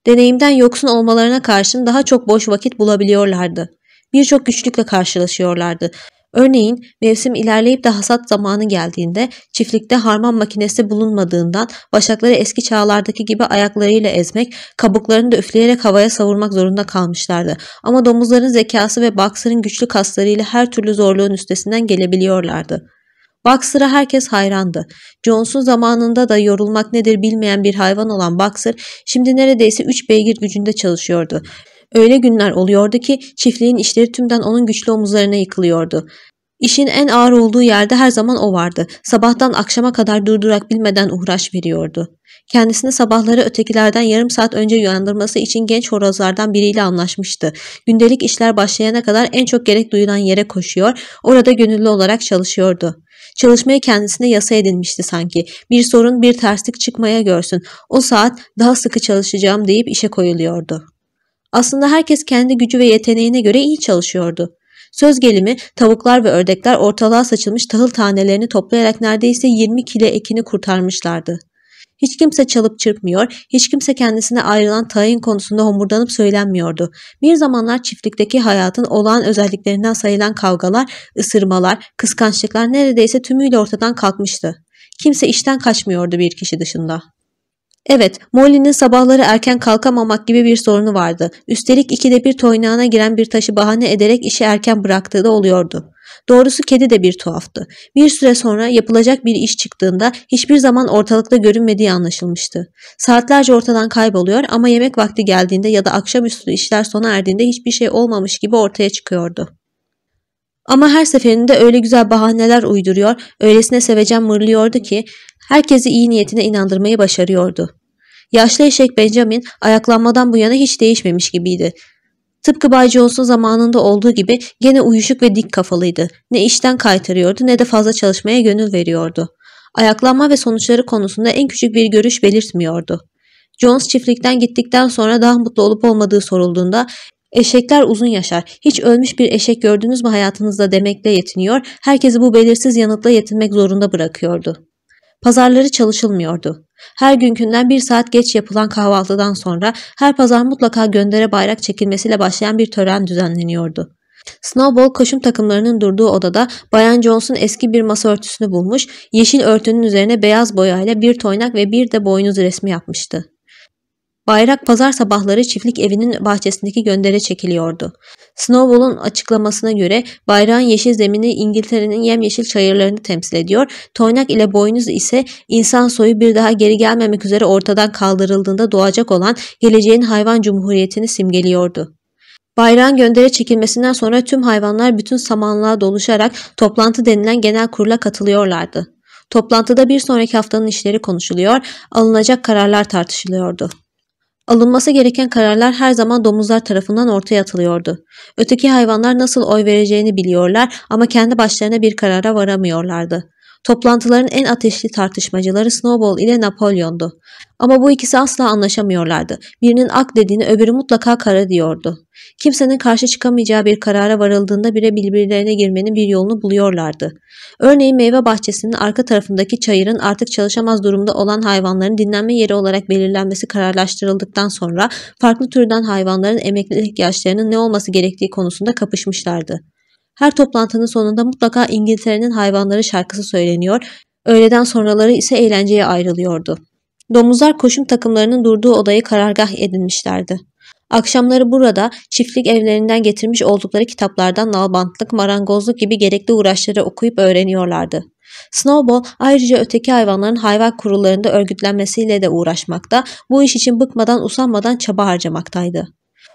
Deneyimden yoksun olmalarına karşın daha çok boş vakit bulabiliyorlardı. Birçok güçlükle karşılaşıyorlardı. Örneğin mevsim ilerleyip de hasat zamanı geldiğinde çiftlikte harman makinesi bulunmadığından başakları eski çağlardaki gibi ayaklarıyla ezmek, kabuklarını da üfleyerek havaya savurmak zorunda kalmışlardı. Ama domuzların zekası ve baksırın güçlü kaslarıyla her türlü zorluğun üstesinden gelebiliyorlardı. Boxer'a herkes hayrandı. Jones'un zamanında da yorulmak nedir bilmeyen bir hayvan olan baksır şimdi neredeyse 3 beygir gücünde çalışıyordu Öyle günler oluyordu ki çiftliğin işleri tümden onun güçlü omuzlarına yıkılıyordu. İşin en ağır olduğu yerde her zaman o vardı. Sabahtan akşama kadar durdurak bilmeden uğraş veriyordu. Kendisini sabahları ötekilerden yarım saat önce uyandırması için genç horozlardan biriyle anlaşmıştı. Gündelik işler başlayana kadar en çok gerek duyulan yere koşuyor, orada gönüllü olarak çalışıyordu. Çalışmaya kendisine yasa edinmişti sanki. Bir sorun bir terslik çıkmaya görsün. O saat daha sıkı çalışacağım deyip işe koyuluyordu. Aslında herkes kendi gücü ve yeteneğine göre iyi çalışıyordu. Söz gelimi tavuklar ve ördekler ortalığa saçılmış tahıl tanelerini toplayarak neredeyse 20 kile ekini kurtarmışlardı. Hiç kimse çalıp çırpmıyor, hiç kimse kendisine ayrılan tayin konusunda homurdanıp söylenmiyordu. Bir zamanlar çiftlikteki hayatın olağan özelliklerinden sayılan kavgalar, ısırmalar, kıskançlıklar neredeyse tümüyle ortadan kalkmıştı. Kimse işten kaçmıyordu bir kişi dışında. Evet, Molly'nin sabahları erken kalkamamak gibi bir sorunu vardı. Üstelik ikide bir toynağına giren bir taşı bahane ederek işi erken bıraktığı da oluyordu. Doğrusu kedi de bir tuhaftı. Bir süre sonra yapılacak bir iş çıktığında hiçbir zaman ortalıkta görünmediği anlaşılmıştı. Saatlerce ortadan kayboluyor ama yemek vakti geldiğinde ya da akşamüstü işler sona erdiğinde hiçbir şey olmamış gibi ortaya çıkıyordu. Ama her seferinde öyle güzel bahaneler uyduruyor, öylesine sevecen mırlıyordu ki herkesi iyi niyetine inandırmayı başarıyordu. Yaşlı eşek Benjamin ayaklanmadan bu yana hiç değişmemiş gibiydi. Tıpkı baycı Jones'un zamanında olduğu gibi gene uyuşuk ve dik kafalıydı. Ne işten kaytarıyordu ne de fazla çalışmaya gönül veriyordu. Ayaklanma ve sonuçları konusunda en küçük bir görüş belirtmiyordu. Jones çiftlikten gittikten sonra daha mutlu olup olmadığı sorulduğunda Eşekler uzun yaşar. Hiç ölmüş bir eşek gördünüz mü hayatınızda demekle yetiniyor. Herkesi bu belirsiz yanıtla yetinmek zorunda bırakıyordu. Pazarları çalışılmıyordu. Her günkünden bir saat geç yapılan kahvaltıdan sonra her pazar mutlaka göndere bayrak çekilmesiyle başlayan bir tören düzenleniyordu. Snowball koşum takımlarının durduğu odada Bayan Jones'un eski bir masa örtüsünü bulmuş, yeşil örtünün üzerine beyaz boyayla bir toynak ve bir de boynuz resmi yapmıştı. Bayrak pazar sabahları çiftlik evinin bahçesindeki göndere çekiliyordu. Snowball'un açıklamasına göre bayrağın yeşil zemini İngiltere'nin yemyeşil çayırlarını temsil ediyor. Toynak ile boynuz ise insan soyu bir daha geri gelmemek üzere ortadan kaldırıldığında doğacak olan geleceğin hayvan cumhuriyetini simgeliyordu. Bayrağın göndere çekilmesinden sonra tüm hayvanlar bütün samanlığa doluşarak toplantı denilen genel kurula katılıyorlardı. Toplantıda bir sonraki haftanın işleri konuşuluyor, alınacak kararlar tartışılıyordu. Alınması gereken kararlar her zaman domuzlar tarafından ortaya atılıyordu. Öteki hayvanlar nasıl oy vereceğini biliyorlar ama kendi başlarına bir karara varamıyorlardı. Toplantıların en ateşli tartışmacıları Snowball ile Napolyon'du. Ama bu ikisi asla anlaşamıyorlardı. Birinin ak dediğini öbürü mutlaka kara diyordu. Kimsenin karşı çıkamayacağı bir karara varıldığında bile birbirlerine girmenin bir yolunu buluyorlardı. Örneğin meyve bahçesinin arka tarafındaki çayırın artık çalışamaz durumda olan hayvanların dinlenme yeri olarak belirlenmesi kararlaştırıldıktan sonra farklı türden hayvanların emeklilik yaşlarının ne olması gerektiği konusunda kapışmışlardı. Her toplantının sonunda mutlaka İngiltere'nin hayvanları şarkısı söyleniyor, öğleden sonraları ise eğlenceye ayrılıyordu. Domuzlar koşum takımlarının durduğu odayı karargah edinmişlerdi. Akşamları burada çiftlik evlerinden getirmiş oldukları kitaplardan nalbantlık, marangozluk gibi gerekli uğraşları okuyup öğreniyorlardı. Snowball ayrıca öteki hayvanların hayvan kurullarında örgütlenmesiyle de uğraşmakta, bu iş için bıkmadan usanmadan çaba harcamaktaydı.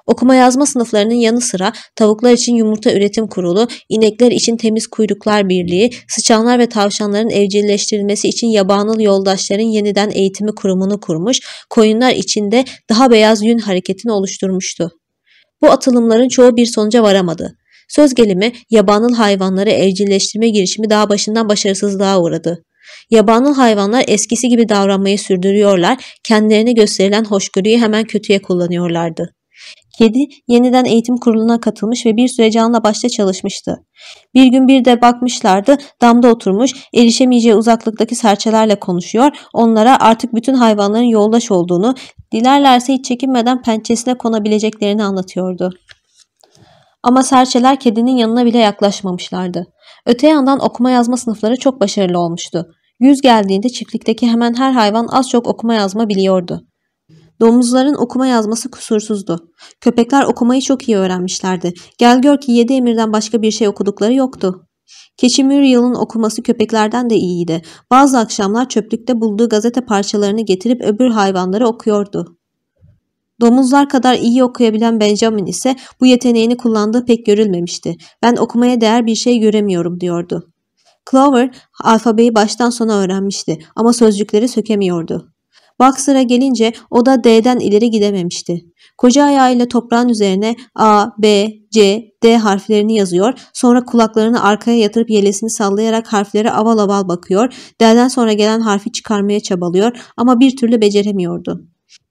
Okuma yazma sınıflarının yanı sıra tavuklar için yumurta üretim kurulu, inekler için temiz kuyruklar birliği, sıçanlar ve tavşanların evcilleştirilmesi için yabanıl yoldaşların yeniden eğitimi kurumunu kurmuş, koyunlar için de daha beyaz yün hareketini oluşturmuştu. Bu atılımların çoğu bir sonuca varamadı. Söz gelimi yabanıl hayvanları evcilleştirme girişimi daha başından başarısızlığa uğradı. Yabanıl hayvanlar eskisi gibi davranmayı sürdürüyorlar, kendilerine gösterilen hoşgörüyü hemen kötüye kullanıyorlardı. Kedi yeniden eğitim kuruluna katılmış ve bir süre canla başla çalışmıştı. Bir gün bir de bakmışlardı damda oturmuş erişemeyeceği uzaklıktaki serçelerle konuşuyor onlara artık bütün hayvanların yoldaş olduğunu dilerlerse hiç çekinmeden pençesine konabileceklerini anlatıyordu. Ama serçeler kedinin yanına bile yaklaşmamışlardı. Öte yandan okuma yazma sınıfları çok başarılı olmuştu. Yüz geldiğinde çiftlikteki hemen her hayvan az çok okuma yazma biliyordu. Domuzların okuma yazması kusursuzdu. Köpekler okumayı çok iyi öğrenmişlerdi. Gel gör ki yedi emirden başka bir şey okudukları yoktu. Keçi Muriel'in okuması köpeklerden de iyiydi. Bazı akşamlar çöplükte bulduğu gazete parçalarını getirip öbür hayvanları okuyordu. Domuzlar kadar iyi okuyabilen Benjamin ise bu yeteneğini kullandığı pek görülmemişti. Ben okumaya değer bir şey göremiyorum diyordu. Clover alfabeyi baştan sona öğrenmişti ama sözcükleri sökemiyordu. Boxer'a gelince o da D'den ileri gidememişti. Koca ayağıyla toprağın üzerine A, B, C, D harflerini yazıyor. Sonra kulaklarını arkaya yatırıp yelesini sallayarak harflere aval aval bakıyor. D'den sonra gelen harfi çıkarmaya çabalıyor ama bir türlü beceremiyordu.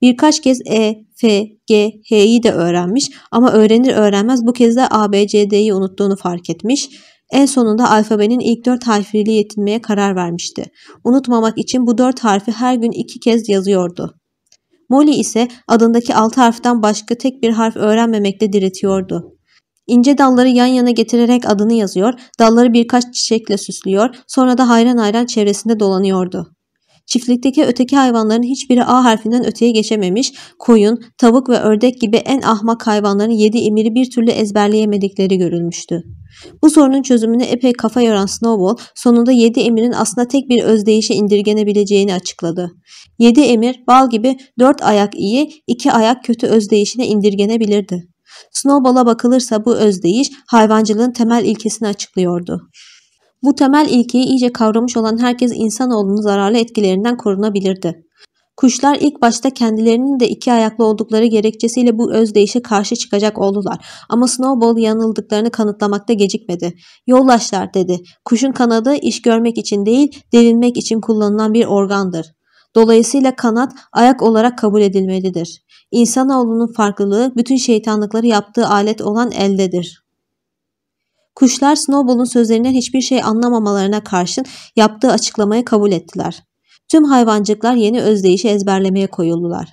Birkaç kez E, F, G, H'yi de öğrenmiş ama öğrenir öğrenmez bu kez de A, B, C, D'yi unuttuğunu fark etmiş. En sonunda alfabenin ilk dört harfiyle yetinmeye karar vermişti. Unutmamak için bu dört harfi her gün iki kez yazıyordu. Molly ise adındaki altı harften başka tek bir harf öğrenmemekte diretiyordu. İnce dalları yan yana getirerek adını yazıyor, dalları birkaç çiçekle süslüyor, sonra da hayran hayran çevresinde dolanıyordu. Çiftlikteki öteki hayvanların hiçbiri A harfinden öteye geçememiş, koyun, tavuk ve ördek gibi en ahmak hayvanların yedi emiri bir türlü ezberleyemedikleri görülmüştü. Bu sorunun çözümüne epey kafa yoran Snowball sonunda yedi emirin aslında tek bir özdeyişe indirgenebileceğini açıkladı. Yedi emir bal gibi dört ayak iyi, iki ayak kötü özdeyişine indirgenebilirdi. Snowball'a bakılırsa bu özdeyiş hayvancılığın temel ilkesini açıklıyordu. Bu temel ilkeyi iyice kavramış olan herkes insanoğlunun zararlı etkilerinden korunabilirdi. Kuşlar ilk başta kendilerinin de iki ayaklı oldukları gerekçesiyle bu özdeyişe karşı çıkacak oldular. Ama Snowball yanıldıklarını kanıtlamakta gecikmedi. Yoldaşlar dedi. Kuşun kanadı iş görmek için değil, devinmek için kullanılan bir organdır. Dolayısıyla kanat ayak olarak kabul edilmelidir. İnsanoğlunun farklılığı bütün şeytanlıkları yaptığı alet olan eldedir. Kuşlar Snowball'un sözlerinden hiçbir şey anlamamalarına karşın yaptığı açıklamayı kabul ettiler. Tüm hayvancıklar yeni özdeyişi ezberlemeye koyuldular.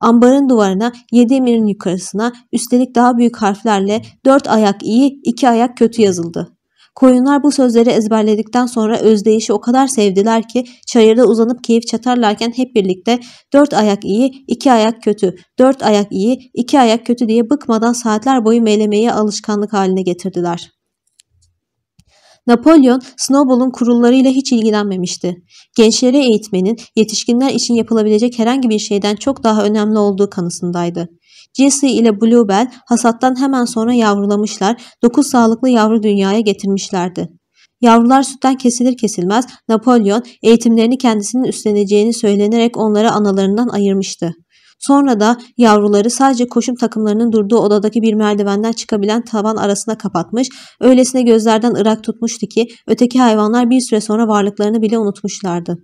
Ambarın duvarına, yedi emirin yukarısına, üstelik daha büyük harflerle dört ayak iyi, iki ayak kötü yazıldı. Koyunlar bu sözleri ezberledikten sonra özdeyişi o kadar sevdiler ki çayırda uzanıp keyif çatarlarken hep birlikte dört ayak iyi, iki ayak kötü, dört ayak iyi, iki ayak kötü diye bıkmadan saatler boyu meylemeyi alışkanlık haline getirdiler. Napolyon, Snowball'un kurullarıyla hiç ilgilenmemişti. Gençleri eğitmenin yetişkinler için yapılabilecek herhangi bir şeyden çok daha önemli olduğu kanısındaydı. Jesse ile Bluebell hasattan hemen sonra yavrulamışlar, 9 sağlıklı yavru dünyaya getirmişlerdi. Yavrular sütten kesilir kesilmez Napolyon eğitimlerini kendisinin üstleneceğini söylenerek onları analarından ayırmıştı. Sonra da yavruları sadece koşum takımlarının durduğu odadaki bir merdivenden çıkabilen tavan arasına kapatmış, öylesine gözlerden ırak tutmuştu ki öteki hayvanlar bir süre sonra varlıklarını bile unutmuşlardı.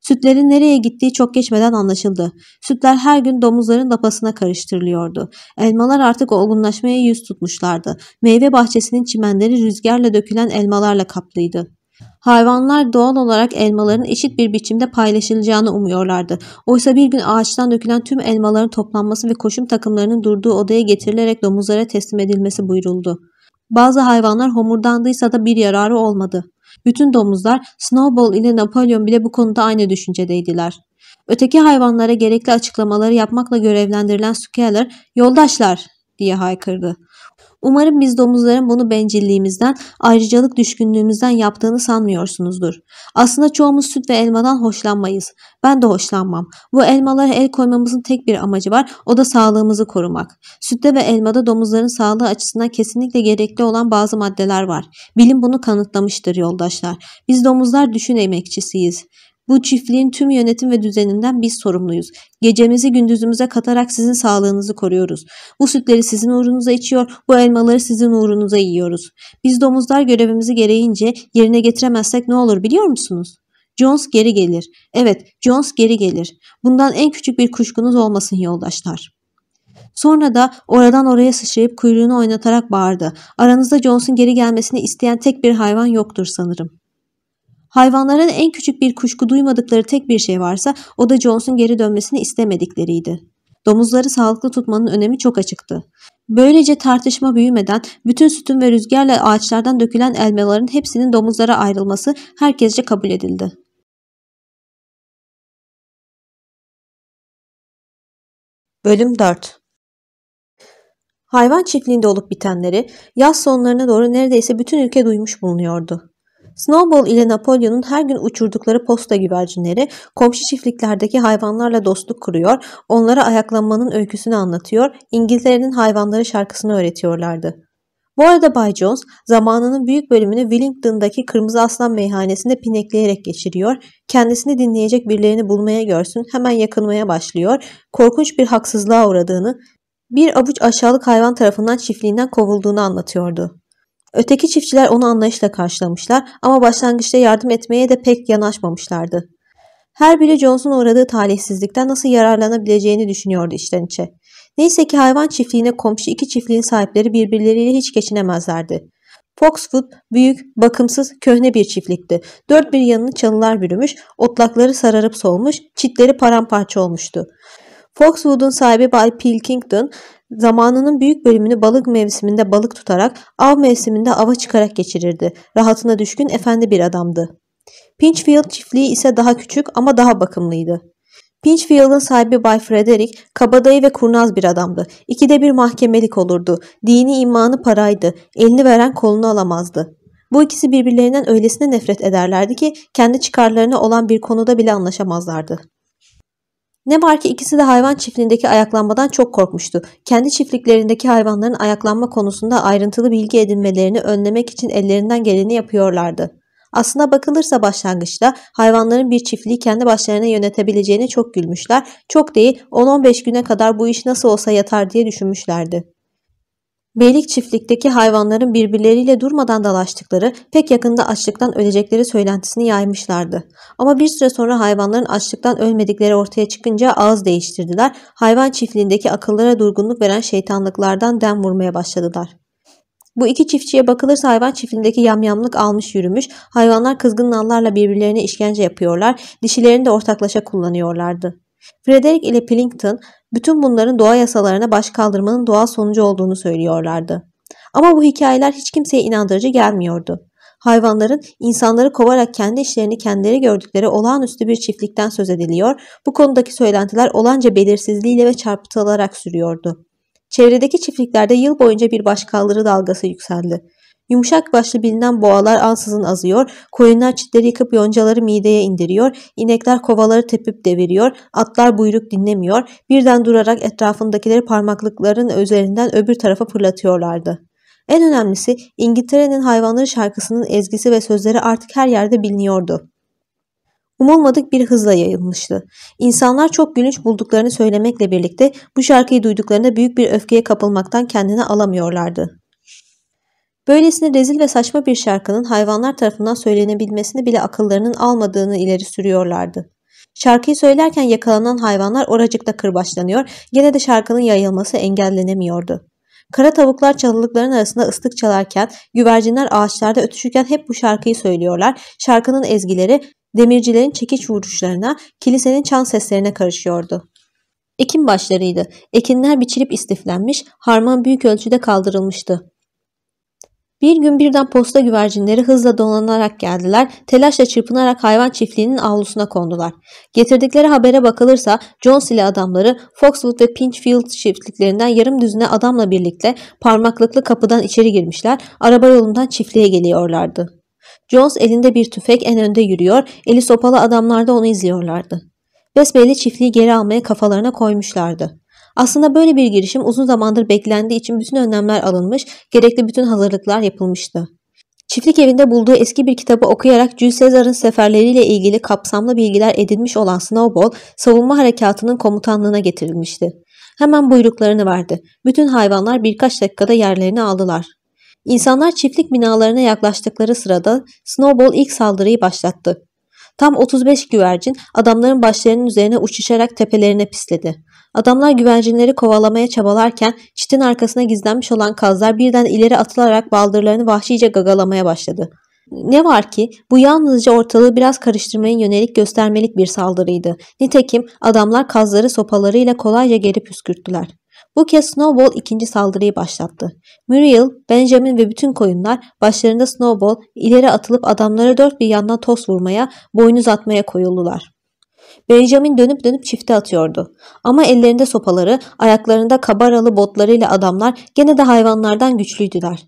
Sütlerin nereye gittiği çok geçmeden anlaşıldı. Sütler her gün domuzların lapasına karıştırılıyordu. Elmalar artık olgunlaşmaya yüz tutmuşlardı. Meyve bahçesinin çimenleri rüzgarla dökülen elmalarla kaplıydı. Hayvanlar doğal olarak elmaların eşit bir biçimde paylaşılacağını umuyorlardı. Oysa bir gün ağaçtan dökülen tüm elmaların toplanması ve koşum takımlarının durduğu odaya getirilerek domuzlara teslim edilmesi buyuruldu. Bazı hayvanlar homurdandıysa da bir yararı olmadı. Bütün domuzlar Snowball ile Napolyon bile bu konuda aynı düşüncedeydiler. Öteki hayvanlara gerekli açıklamaları yapmakla görevlendirilen Skeller, "Yoldaşlar!" diye haykırdı. Umarım biz domuzların bunu bencilliğimizden, ayrıcalık düşkünlüğümüzden yaptığını sanmıyorsunuzdur. Aslında çoğumuz süt ve elmadan hoşlanmayız. Ben de hoşlanmam. Bu elmalara el koymamızın tek bir amacı var. O da sağlığımızı korumak. Sütte ve elmada domuzların sağlığı açısından kesinlikle gerekli olan bazı maddeler var. Bilim bunu kanıtlamıştır yoldaşlar. Biz domuzlar düşün emekçisiyiz. Bu çiftliğin tüm yönetim ve düzeninden biz sorumluyuz. Gecemizi gündüzümüze katarak sizin sağlığınızı koruyoruz. Bu sütleri sizin uğrunuza içiyor, bu elmaları sizin uğrunuza yiyoruz. Biz domuzlar görevimizi gereğince yerine getiremezsek ne olur biliyor musunuz? Jones geri gelir. Evet, Jones geri gelir. Bundan en küçük bir kuşkunuz olmasın yoldaşlar.'' Sonra da oradan oraya sıçrayıp kuyruğunu oynatarak bağırdı. Aranızda Jones'un geri gelmesini isteyen tek bir hayvan yoktur sanırım. Hayvanların en küçük bir kuşku duymadıkları tek bir şey varsa o da Jones'un geri dönmesini istemedikleriydi. Domuzları sağlıklı tutmanın önemi çok açıktı. Böylece tartışma büyümeden bütün sütün ve rüzgarla ağaçlardan dökülen elmaların hepsinin domuzlara ayrılması herkesce kabul edildi. Bölüm 4 Hayvan çiftliğinde olup bitenleri yaz sonlarına doğru neredeyse bütün ülke duymuş bulunuyordu. Snowball ile Napolyon'un her gün uçurdukları posta güvercinleri komşu çiftliklerdeki hayvanlarla dostluk kuruyor, onlara ayaklanmanın öyküsünü anlatıyor, İngiltere'nin hayvanları şarkısını öğretiyorlardı. Bu arada Bay Jones zamanının büyük bölümünü Willington'daki Kırmızı Aslan meyhanesinde pinekleyerek geçiriyor, kendisini dinleyecek birilerini bulmaya görsün hemen yakınmaya başlıyor, korkunç bir haksızlığa uğradığını, bir avuç aşağılık hayvan tarafından çiftliğinden kovulduğunu anlatıyordu. Öteki çiftçiler onu anlayışla karşılamışlar ama başlangıçta yardım etmeye de pek yanaşmamışlardı. Her biri Jones'un uğradığı talihsizlikten nasıl yararlanabileceğini düşünüyordu içten içe. Neyse ki hayvan çiftliğine komşu iki çiftliğin sahipleri birbirleriyle hiç geçinemezlerdi. Foxwood büyük, bakımsız, köhne bir çiftlikti. Dört bir yanını çalılar bürümüş, otlakları sararıp solmuş, çitleri paramparça olmuştu. Foxwood'un sahibi Bay Pilkington Zamanının büyük bölümünü balık mevsiminde balık tutarak, av mevsiminde ava çıkarak geçirirdi. Rahatına düşkün efendi bir adamdı. Pinchfield çiftliği ise daha küçük ama daha bakımlıydı. Pinchfield'ın sahibi Bay Frederick, kabadayı ve kurnaz bir adamdı. İkide bir mahkemelik olurdu. Dini imanı paraydı. Elini veren kolunu alamazdı. Bu ikisi birbirlerinden öylesine nefret ederlerdi ki kendi çıkarlarına olan bir konuda bile anlaşamazlardı. Ne var ki ikisi de hayvan çiftliğindeki ayaklanmadan çok korkmuştu. Kendi çiftliklerindeki hayvanların ayaklanma konusunda ayrıntılı bilgi edinmelerini önlemek için ellerinden geleni yapıyorlardı. Aslına bakılırsa başlangıçta hayvanların bir çiftliği kendi başlarına yönetebileceğine çok gülmüşler, çok değil 10-15 güne kadar bu iş nasıl olsa yatar diye düşünmüşlerdi. Beylik çiftlikteki hayvanların birbirleriyle durmadan dalaştıkları, pek yakında açlıktan ölecekleri söylentisini yaymışlardı. Ama bir süre sonra hayvanların açlıktan ölmedikleri ortaya çıkınca ağız değiştirdiler, hayvan çiftliğindeki akıllara durgunluk veren şeytanlıklardan dem vurmaya başladılar. Bu iki çiftçiye bakılırsa hayvan çiftliğindeki yamyamlık almış yürümüş, hayvanlar kızgın nallarla birbirlerine işkence yapıyorlar, dişilerini de ortaklaşa kullanıyorlardı. Frederick ile Pillington bütün bunların doğa yasalarına baş kaldırmanın doğal sonucu olduğunu söylüyorlardı. Ama bu hikayeler hiç kimseye inandırıcı gelmiyordu. Hayvanların insanları kovarak kendi işlerini kendileri gördükleri olağanüstü bir çiftlikten söz ediliyor, bu konudaki söylentiler olanca belirsizliğiyle ve çarpıtılarak sürüyordu. Çevredeki çiftliklerde yıl boyunca bir başkaldırı dalgası yükseldi. Yumuşak başlı bilinen boğalar ansızın azıyor, koyunlar çitleri yıkıp yoncaları mideye indiriyor, inekler kovaları tepip deviriyor, atlar buyruk dinlemiyor, birden durarak etrafındakileri parmaklıkların üzerinden öbür tarafa fırlatıyorlardı. En önemlisi İngiltere'nin hayvanları şarkısının ezgisi ve sözleri artık her yerde biliniyordu. Umulmadık bir hızla yayılmıştı. İnsanlar çok gülünç bulduklarını söylemekle birlikte bu şarkıyı duyduklarında büyük bir öfkeye kapılmaktan kendini alamıyorlardı. Böylesine rezil ve saçma bir şarkının hayvanlar tarafından söylenebilmesini bile akıllarının almadığını ileri sürüyorlardı. Şarkıyı söylerken yakalanan hayvanlar oracıkta kırbaçlanıyor, gene de şarkının yayılması engellenemiyordu. Kara tavuklar çalılıkların arasında ıslık çalarken, güvercinler ağaçlarda ötüşürken hep bu şarkıyı söylüyorlar. Şarkının ezgileri demircilerin çekiç vuruşlarına, kilisenin çan seslerine karışıyordu. Ekim başlarıydı. Ekinler biçilip istiflenmiş, harman büyük ölçüde kaldırılmıştı. Bir gün birden posta güvercinleri hızla dolanarak geldiler, telaşla çırpınarak hayvan çiftliğinin avlusuna kondular. Getirdikleri habere bakılırsa Jones ile adamları Foxwood ve Pinchfield çiftliklerinden yarım düzine adamla birlikte parmaklıklı kapıdan içeri girmişler, araba yolundan çiftliğe geliyorlardı. Jones elinde bir tüfek en önde yürüyor, eli sopalı adamlar da onu izliyorlardı. Besbelli çiftliği geri almaya kafalarına koymuşlardı. Aslında böyle bir girişim uzun zamandır beklendiği için bütün önlemler alınmış, gerekli bütün hazırlıklar yapılmıştı. Çiftlik evinde bulduğu eski bir kitabı okuyarak Jules Caesar'ın seferleriyle ilgili kapsamlı bilgiler edinmiş olan Snowball, savunma harekatının komutanlığına getirilmişti. Hemen buyruklarını verdi. Bütün hayvanlar birkaç dakikada yerlerini aldılar. İnsanlar çiftlik binalarına yaklaştıkları sırada Snowball ilk saldırıyı başlattı. Tam 35 güvercin adamların başlarının üzerine uçuşarak tepelerine pisledi. Adamlar güvercinleri kovalamaya çabalarken çitin arkasına gizlenmiş olan kazlar birden ileri atılarak baldırlarını vahşice gagalamaya başladı. Ne var ki bu yalnızca ortalığı biraz karıştırmaya yönelik göstermelik bir saldırıydı. Nitekim adamlar kazları sopalarıyla kolayca geri püskürttüler. Bu kez Snowball ikinci saldırıyı başlattı. Muriel, Benjamin ve bütün koyunlar başlarında Snowball ileri atılıp adamlara dört bir yandan toz vurmaya, boynuz atmaya koyuldular. Benjamin dönüp dönüp çifte atıyordu. Ama ellerinde sopaları, ayaklarında kabaralı botlarıyla adamlar gene de hayvanlardan güçlüydüler.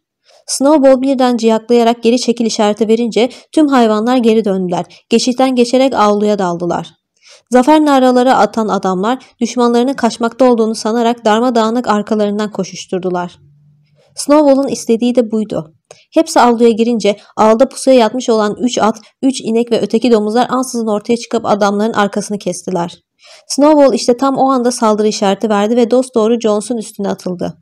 Snowball birden ciyaklayarak geri çekil işareti verince tüm hayvanlar geri döndüler. Geçitten geçerek avluya daldılar. Zafer naraları atan adamlar düşmanlarının kaçmakta olduğunu sanarak darmadağınık arkalarından koşuşturdular. Snowball'un istediği de buydu. Hepsi avluya girince ağda pusuya yatmış olan 3 at, 3 inek ve öteki domuzlar ansızın ortaya çıkıp adamların arkasını kestiler. Snowball işte tam o anda saldırı işareti verdi ve dost doğru Jones'un üstüne atıldı.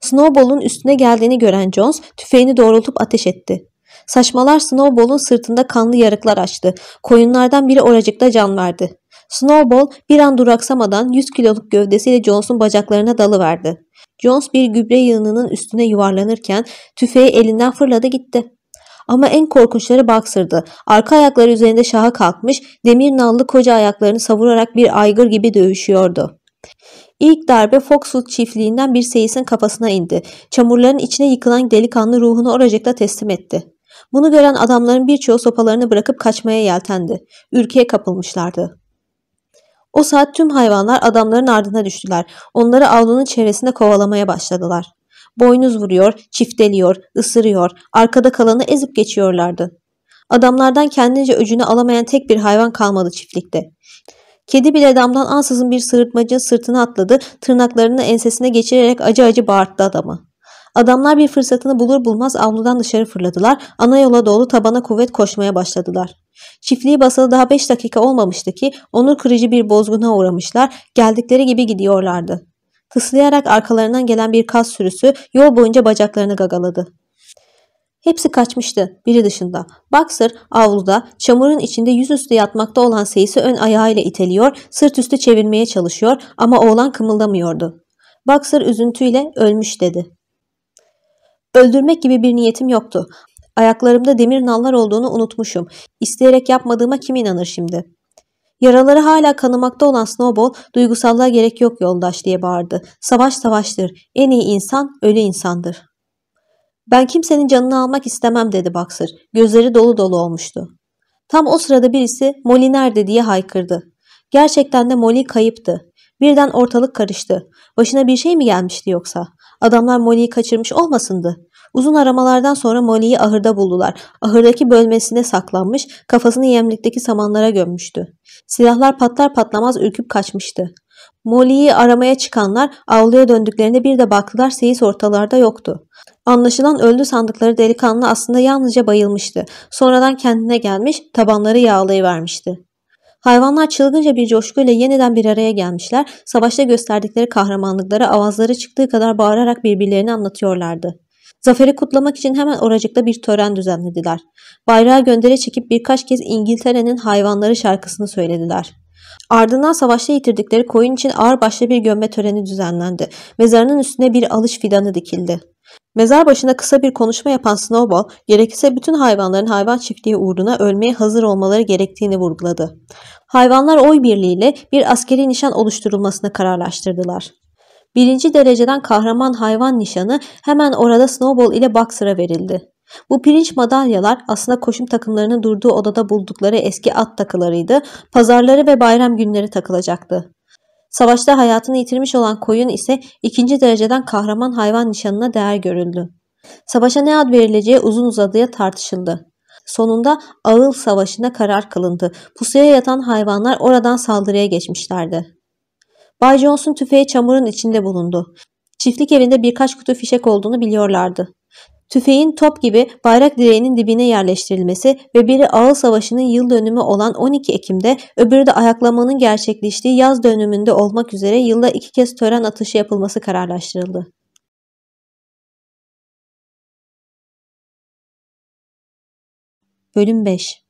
Snowball'un üstüne geldiğini gören Jones tüfeğini doğrultup ateş etti. Saçmalar Snowball'un sırtında kanlı yarıklar açtı. Koyunlardan biri oracıkta can verdi. Snowball bir an duraksamadan 100 kiloluk gövdesiyle Jones'un bacaklarına dalıverdi. Jones bir gübre yığınının üstüne yuvarlanırken tüfeği elinden fırladı gitti. Ama en korkunçları baksırdı. Arka ayakları üzerinde şaha kalkmış, demir nallı koca ayaklarını savurarak bir aygır gibi dövüşüyordu. İlk darbe Foxwood çiftliğinden bir seyisin kafasına indi. Çamurların içine yıkılan delikanlı ruhunu oracıkta teslim etti. Bunu gören adamların birçoğu sopalarını bırakıp kaçmaya yeltendi. Ürkeye kapılmışlardı. O saat tüm hayvanlar adamların ardına düştüler. Onları avlunun çevresinde kovalamaya başladılar. Boynuz vuruyor, çifteliyor, ısırıyor, arkada kalanı ezip geçiyorlardı. Adamlardan kendince öcünü alamayan tek bir hayvan kalmadı çiftlikte. Kedi bile adamdan ansızın bir sırıtmacın sırtına atladı, tırnaklarını ensesine geçirerek acı acı bağırttı adamı. Adamlar bir fırsatını bulur bulmaz avludan dışarı fırladılar, ana yola doğru tabana kuvvet koşmaya başladılar. Çiftliği basalı daha 5 dakika olmamıştı ki onur kırıcı bir bozguna uğramışlar, geldikleri gibi gidiyorlardı. Tıslayarak arkalarından gelen bir kas sürüsü yol boyunca bacaklarını gagaladı. Hepsi kaçmıştı, biri dışında. Boxer avluda, çamurun içinde yüzüstü yatmakta olan seyisi ön ayağıyla iteliyor, sırt üstü çevirmeye çalışıyor ama oğlan kımıldamıyordu. Boxer üzüntüyle ölmüş dedi. Öldürmek gibi bir niyetim yoktu Ayaklarımda demir nallar olduğunu unutmuşum. İsteyerek yapmadığıma kim inanır şimdi? Yaraları hala kanamakta olan Snowball, duygusallığa gerek yok yoldaş diye bağırdı. Savaş savaştır. En iyi insan ölü insandır. Ben kimsenin canını almak istemem dedi Boxer. Gözleri dolu dolu olmuştu. Tam o sırada birisi Molly nerede diye haykırdı. Gerçekten de Molly kayıptı. Birden ortalık karıştı. Başına bir şey mi gelmişti yoksa? Adamlar Molly'yi kaçırmış olmasındı. Uzun aramalardan sonra Molly'yi ahırda buldular. Ahırdaki bölmesinde saklanmış, kafasını yemlikteki samanlara gömmüştü. Silahlar patlar patlamaz ürküp kaçmıştı. Molly'yi aramaya çıkanlar avluya döndüklerinde bir de baktılar seyis ortalarda yoktu. Anlaşılan öldü sandıkları delikanlı aslında yalnızca bayılmıştı. Sonradan kendine gelmiş, tabanları yağlayıvermişti. Hayvanlar çılgınca bir coşkuyla yeniden bir araya gelmişler, savaşta gösterdikleri kahramanlıkları avazları çıktığı kadar bağırarak birbirlerini anlatıyorlardı. Zaferi kutlamak için hemen oracıkta bir tören düzenlediler. Bayrağı göndere çekip birkaç kez İngiltere'nin hayvanları şarkısını söylediler. Ardından savaşta yitirdikleri koyun için ağır başlı bir gömme töreni düzenlendi. Mezarının üstüne bir alış fidanı dikildi. Mezar başında kısa bir konuşma yapan Snowball, gerekirse bütün hayvanların hayvan çiftliği uğruna ölmeye hazır olmaları gerektiğini vurguladı. Hayvanlar oy birliğiyle bir askeri nişan oluşturulmasına kararlaştırdılar. Birinci dereceden kahraman hayvan nişanı hemen orada Snowball ile Boxer'a verildi. Bu pirinç madalyalar aslında koşum takımlarının durduğu odada buldukları eski at takılarıydı. Pazarları ve bayram günleri takılacaktı. Savaşta hayatını yitirmiş olan koyun ise ikinci dereceden kahraman hayvan nişanına değer görüldü. Savaşa ne ad verileceği uzun uzadıya tartışıldı. Sonunda ağıl savaşına karar kılındı. Pusuya yatan hayvanlar oradan saldırıya geçmişlerdi. Bay Jones'un tüfeği çamurun içinde bulundu. Çiftlik evinde birkaç kutu fişek olduğunu biliyorlardı. Tüfeğin top gibi bayrak direğinin dibine yerleştirilmesi ve biri Ağıl Savaşı'nın yıl dönümü olan 12 Ekim'de öbürü de ayaklamanın gerçekleştiği yaz dönümünde olmak üzere yılda iki kez tören atışı yapılması kararlaştırıldı. Bölüm 5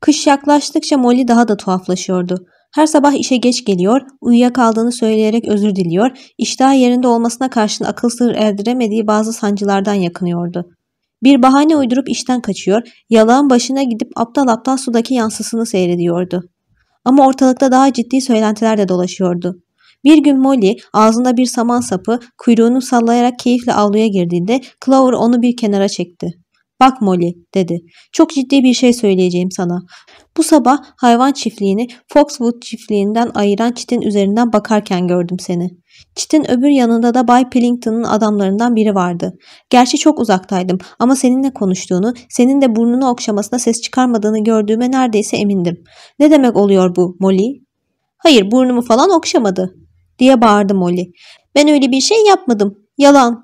Kış yaklaştıkça Molly daha da tuhaflaşıyordu. Her sabah işe geç geliyor, uyuyakaldığını söyleyerek özür diliyor, iştah yerinde olmasına karşın akıl sır erdiremediği bazı sancılardan yakınıyordu. Bir bahane uydurup işten kaçıyor, yalağın başına gidip aptal aptal sudaki yansısını seyrediyordu. Ama ortalıkta daha ciddi söylentiler de dolaşıyordu. Bir gün Molly ağzında bir saman sapı kuyruğunu sallayarak keyifle avluya girdiğinde Clover onu bir kenara çekti. Bak Molly dedi. Çok ciddi bir şey söyleyeceğim sana. Bu sabah hayvan çiftliğini Foxwood çiftliğinden ayıran çitin üzerinden bakarken gördüm seni. Çitin öbür yanında da Bay Pellington'ın adamlarından biri vardı. Gerçi çok uzaktaydım ama seninle konuştuğunu, senin de burnunu okşamasına ses çıkarmadığını gördüğüme neredeyse emindim. Ne demek oluyor bu Molly? Hayır burnumu falan okşamadı diye bağırdı Molly. Ben öyle bir şey yapmadım. Yalan.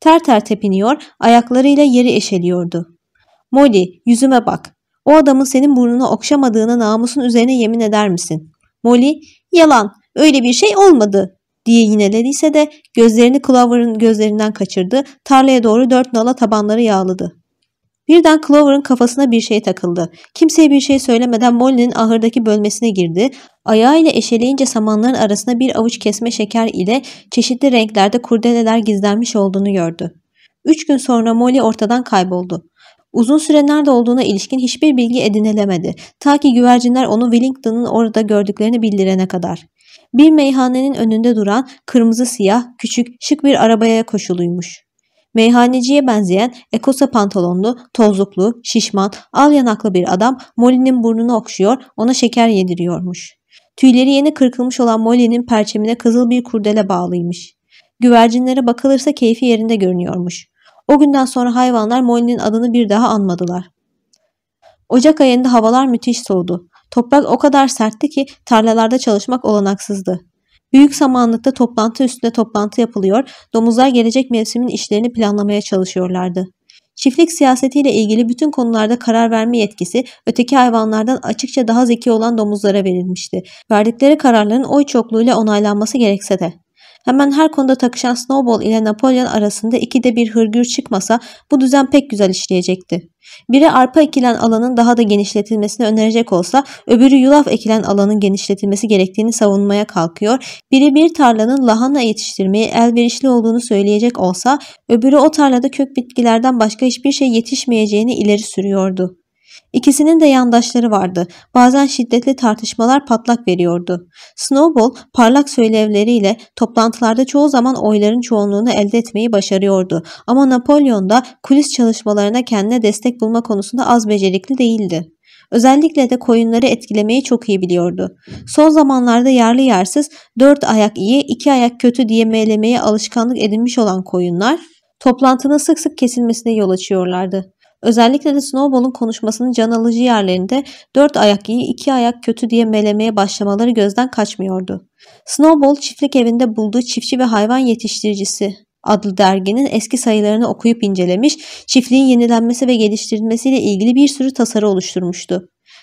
Ter ter tepiniyor, ayaklarıyla yeri eşeliyordu. Molly yüzüme bak. O adamın senin burnunu okşamadığına namusun üzerine yemin eder misin? Molly, yalan, öyle bir şey olmadı diye yinelediyse de gözlerini Clover'ın gözlerinden kaçırdı, tarlaya doğru dört nala tabanları yağladı. Birden Clover'ın kafasına bir şey takıldı. Kimseye bir şey söylemeden Molly'nin ahırdaki bölmesine girdi. Ayağıyla eşeleyince samanların arasına bir avuç kesme şeker ile çeşitli renklerde kurdeleler gizlenmiş olduğunu gördü. Üç gün sonra Molly ortadan kayboldu. Uzun süre nerede olduğuna ilişkin hiçbir bilgi edinilemedi. Ta ki güvercinler onu Wellington'ın orada gördüklerini bildirene kadar. Bir meyhanenin önünde duran kırmızı siyah, küçük, şık bir arabaya koşuluymuş. Meyhaneciye benzeyen ekosa pantolonlu, tozluklu, şişman, al yanaklı bir adam Molly'nin burnunu okşuyor, ona şeker yediriyormuş. Tüyleri yeni kırkılmış olan Molly'nin perçemine kızıl bir kurdele bağlıymış. Güvercinlere bakılırsa keyfi yerinde görünüyormuş. O günden sonra hayvanlar Molly'nin adını bir daha anmadılar. Ocak ayında havalar müthiş soğudu. Toprak o kadar sertti ki tarlalarda çalışmak olanaksızdı. Büyük samanlıkta toplantı üstünde toplantı yapılıyor, domuzlar gelecek mevsimin işlerini planlamaya çalışıyorlardı. Çiftlik siyasetiyle ilgili bütün konularda karar verme yetkisi öteki hayvanlardan açıkça daha zeki olan domuzlara verilmişti. Verdikleri kararların oy çokluğuyla onaylanması gerekse de. Hemen her konuda takışan Snowball ile Napolyon arasında ikide bir hırgür çıkmasa bu düzen pek güzel işleyecekti. Biri arpa ekilen alanın daha da genişletilmesini önerecek olsa öbürü yulaf ekilen alanın genişletilmesi gerektiğini savunmaya kalkıyor. Biri bir tarlanın lahana yetiştirmeye elverişli olduğunu söyleyecek olsa öbürü o tarlada kök bitkilerden başka hiçbir şey yetişmeyeceğini ileri sürüyordu. İkisinin de yandaşları vardı. Bazen şiddetli tartışmalar patlak veriyordu. Snowball parlak söylevleriyle toplantılarda çoğu zaman oyların çoğunluğunu elde etmeyi başarıyordu. Ama Napolyon da kulis çalışmalarına kendine destek bulma konusunda az becerikli değildi. Özellikle de koyunları etkilemeyi çok iyi biliyordu. Son zamanlarda yerli yersiz dört ayak iyi, iki ayak kötü diye meylemeye alışkanlık edinmiş olan koyunlar toplantının sık sık kesilmesine yol açıyorlardı. Özellikle de Snowball'un konuşmasının can alıcı yerlerinde dört ayak iyi iki ayak kötü diye melemeye başlamaları gözden kaçmıyordu. Snowball çiftlik evinde bulduğu çiftçi ve hayvan yetiştiricisi adlı derginin eski sayılarını okuyup incelemiş, çiftliğin yenilenmesi ve geliştirilmesiyle ilgili bir sürü tasarı oluşturmuştu.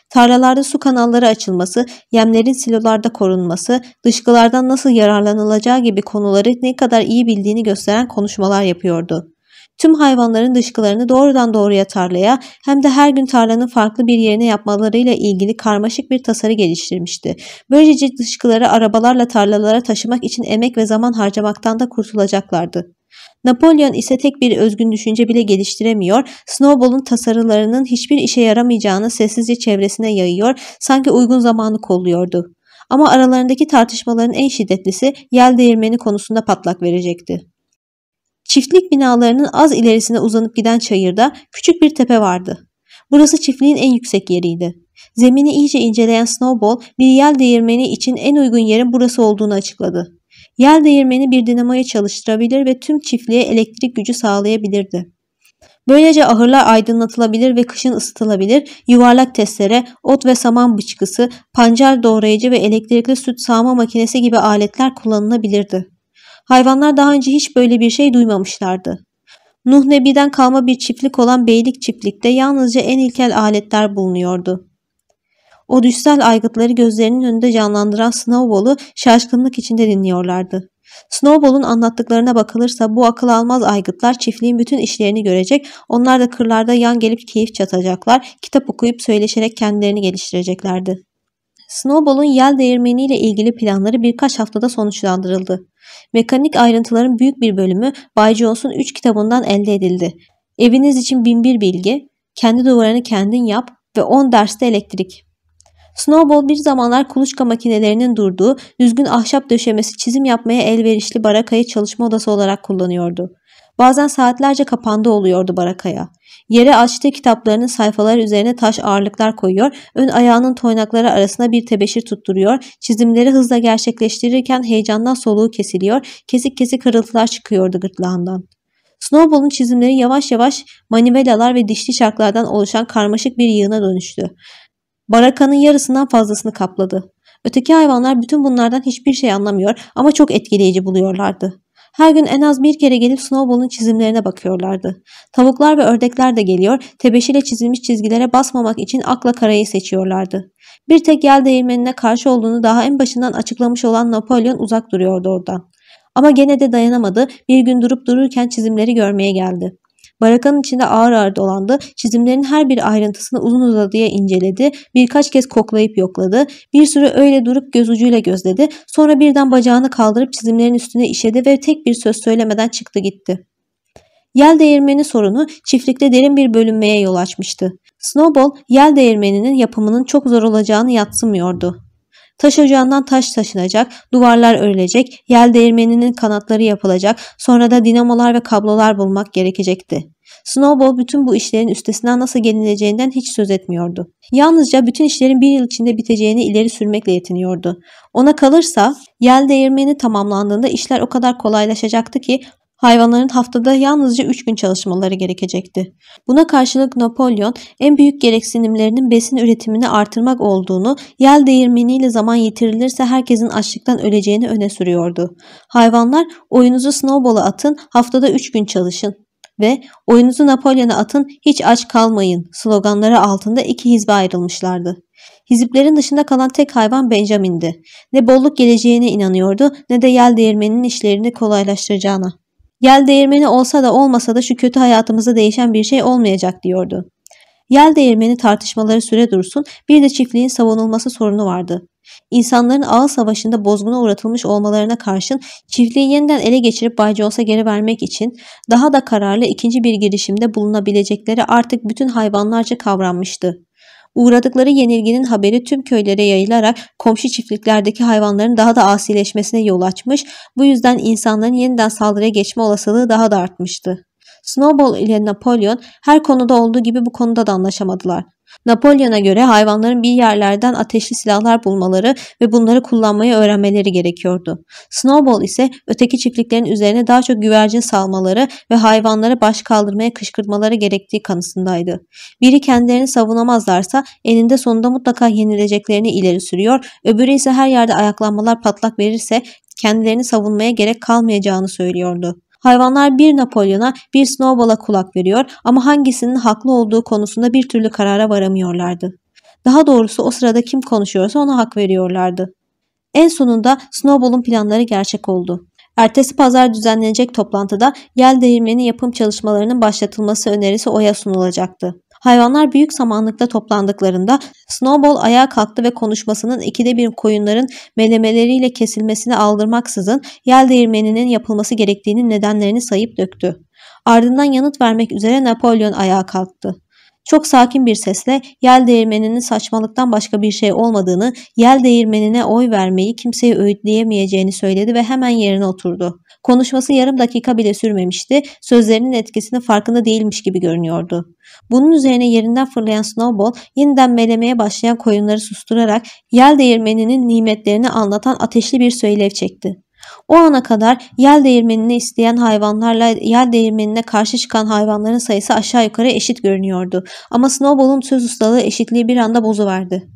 Tarlalarda su kanalları açılması, yemlerin silolarda korunması, dışkılardan nasıl yararlanılacağı gibi konuları ne kadar iyi bildiğini gösteren konuşmalar yapıyordu. Tüm hayvanların dışkılarını doğrudan doğruya tarlaya hem de her gün tarlanın farklı bir yerine yapmalarıyla ilgili karmaşık bir tasarı geliştirmişti. Böylece dışkıları arabalarla tarlalara taşımak için emek ve zaman harcamaktan da kurtulacaklardı. Napolyon ise tek bir özgün düşünce bile geliştiremiyor, Snowball'un tasarılarının hiçbir işe yaramayacağını sessizce çevresine yayıyor, sanki uygun zamanı kolluyordu. Ama aralarındaki tartışmaların en şiddetlisi yel değirmeni konusunda patlak verecekti. Çiftlik binalarının az ilerisine uzanıp giden çayırda küçük bir tepe vardı. Burası çiftliğin en yüksek yeriydi. Zemini iyice inceleyen Snowball bir yel değirmeni için en uygun yerin burası olduğunu açıkladı. Yel değirmeni bir dinamoyu çalıştırabilir ve tüm çiftliğe elektrik gücü sağlayabilirdi. Böylece ahırlar aydınlatılabilir ve kışın ısıtılabilir, yuvarlak testere, ot ve saman bıçkısı, pancar doğrayıcı ve elektrikli süt sağma makinesi gibi aletler kullanılabilirdi. Hayvanlar daha önce hiç böyle bir şey duymamışlardı. Nuh Nebi'den kalma bir çiftlik olan beylik çiftlikte yalnızca en ilkel aletler bulunuyordu. O düşsel aygıtları gözlerinin önünde canlandıran Snowball'u şaşkınlık içinde dinliyorlardı. Snowball'un anlattıklarına bakılırsa bu akıl almaz aygıtlar çiftliğin bütün işlerini görecek, onlar da kırlarda yan gelip keyif çatacaklar, kitap okuyup söyleşerek kendilerini geliştireceklerdi. Snowball'un yel değirmeniyle ilgili planları birkaç haftada sonuçlandırıldı. Mekanik ayrıntıların büyük bir bölümü Bay Jones'un 3 kitabından elde edildi. Eviniz için binbir bilgi, kendi duvarını kendin yap ve 10 derste elektrik. Snowball bir zamanlar kuluçka makinelerinin durduğu düzgün ahşap döşemesi çizim yapmaya elverişli barakayı çalışma odası olarak kullanıyordu. Bazen saatlerce kapanda oluyordu barakaya. Yere açtığı kitaplarının sayfaları üzerine taş ağırlıklar koyuyor, ön ayağının toynakları arasına bir tebeşir tutturuyor, çizimleri hızla gerçekleştirirken heyecandan soluğu kesiliyor, kesik kesik kırıltılar çıkıyordu gırtlağından. Snowball'un çizimleri yavaş yavaş manivelalar ve dişli çarklardan oluşan karmaşık bir yığına dönüştü. Barakanın yarısından fazlasını kapladı. Öteki hayvanlar bütün bunlardan hiçbir şey anlamıyor ama çok etkileyici buluyorlardı. Her gün en az bir kere gelip Snowball'un çizimlerine bakıyorlardı. Tavuklar ve ördekler de geliyor, tebeşirle çizilmiş çizgilere basmamak için akla karayı seçiyorlardı. Bir tek yel değirmenine karşı olduğunu daha en başından açıklamış olan Napolyon uzak duruyordu oradan. Ama gene de dayanamadı, bir gün durup dururken çizimleri görmeye geldi. Barakanın içinde ağır ağır dolandı, çizimlerin her bir ayrıntısını uzun uzadıya inceledi, birkaç kez koklayıp yokladı, bir süre öyle durup göz ucuyla gözledi, sonra birden bacağını kaldırıp çizimlerin üstüne işedi ve tek bir söz söylemeden çıktı gitti. Yel değirmeni sorunu çiftlikte derin bir bölünmeye yol açmıştı. Snowball, yel değirmeninin yapımının çok zor olacağını yatsımıyordu. Taş ocağından taş taşınacak, duvarlar örülecek, yel değirmeninin kanatları yapılacak, sonra da dinamolar ve kablolar bulmak gerekecekti. Snowball bütün bu işlerin üstesinden nasıl gelineceğinden hiç söz etmiyordu. Yalnızca bütün işlerin bir yıl içinde biteceğini ileri sürmekle yetiniyordu. Ona kalırsa yel değirmeni tamamlandığında işler o kadar kolaylaşacaktı ki Hayvanların haftada yalnızca 3 gün çalışmaları gerekecekti. Buna karşılık Napolyon en büyük gereksinimlerinin besin üretimini artırmak olduğunu, yel değirmeniyle zaman yitirilirse herkesin açlıktan öleceğini öne sürüyordu. Hayvanlar oyunuzu snowball'a atın, haftada 3 gün çalışın ve oyunuzu Napolyon'a atın hiç aç kalmayın sloganları altında iki hizbe ayrılmışlardı. Hiziplerin dışında kalan tek hayvan Benjamin'di. Ne bolluk geleceğine inanıyordu ne de yel değirmeninin işlerini kolaylaştıracağına. Yel değirmeni olsa da olmasa da şu kötü hayatımızda değişen bir şey olmayacak diyordu. Yel değirmeni tartışmaları süre dursun bir de çiftliğin savunulması sorunu vardı. İnsanların ağıl savaşında bozguna uğratılmış olmalarına karşın çiftliği yeniden ele geçirip Bay Jones'a geri vermek için daha da kararlı ikinci bir girişimde bulunabilecekleri artık bütün hayvanlarca kavranmıştı. Uğradıkları yenilginin haberi tüm köylere yayılarak komşu çiftliklerdeki hayvanların daha da asileşmesine yol açmış, bu yüzden insanların yeniden saldırıya geçme olasılığı daha da artmıştı. Snowball ile Napolyon her konuda olduğu gibi bu konuda da anlaşamadılar. Napolyon'a göre hayvanların bir yerlerden ateşli silahlar bulmaları ve bunları kullanmayı öğrenmeleri gerekiyordu. Snowball ise öteki çiftliklerin üzerine daha çok güvercin salmaları ve hayvanları baş kaldırmaya kışkırtmaları gerektiği kanısındaydı. Biri kendilerini savunamazlarsa eninde sonunda mutlaka yenileceklerini ileri sürüyor, öbürü ise her yerde ayaklanmalar patlak verirse kendilerini savunmaya gerek kalmayacağını söylüyordu. Hayvanlar bir Napolyon'a bir Snowball'a kulak veriyor ama hangisinin haklı olduğu konusunda bir türlü karara varamıyorlardı. Daha doğrusu o sırada kim konuşuyorsa ona hak veriyorlardı. En sonunda Snowball'un planları gerçek oldu. Ertesi pazar düzenlenecek toplantıda yel değirmeni yapım çalışmalarının başlatılması önerisi oya sunulacaktı. Hayvanlar büyük samanlıkta toplandıklarında Snowball ayağa kalktı ve konuşmasının ikide bir koyunların melemeleriyle kesilmesini aldırmaksızın yel değirmeninin yapılması gerektiğini nedenlerini sayıp döktü. Ardından yanıt vermek üzere Napolyon ayağa kalktı. Çok sakin bir sesle yel değirmeninin saçmalıktan başka bir şey olmadığını, yel değirmenine oy vermeyi kimseye öğütleyemeyeceğini söyledi ve hemen yerine oturdu. Konuşması yarım dakika bile sürmemişti, sözlerinin etkisini farkında değilmiş gibi görünüyordu. Bunun üzerine yerinden fırlayan Snowball yeniden melemeye başlayan koyunları susturarak yel değirmeninin nimetlerini anlatan ateşli bir söylev çekti. O ana kadar yel değirmenini isteyen hayvanlarla yel değirmenine karşı çıkan hayvanların sayısı aşağı yukarı eşit görünüyordu. Ama Snowball'un söz ustalığı eşitliği bir anda bozuverdi.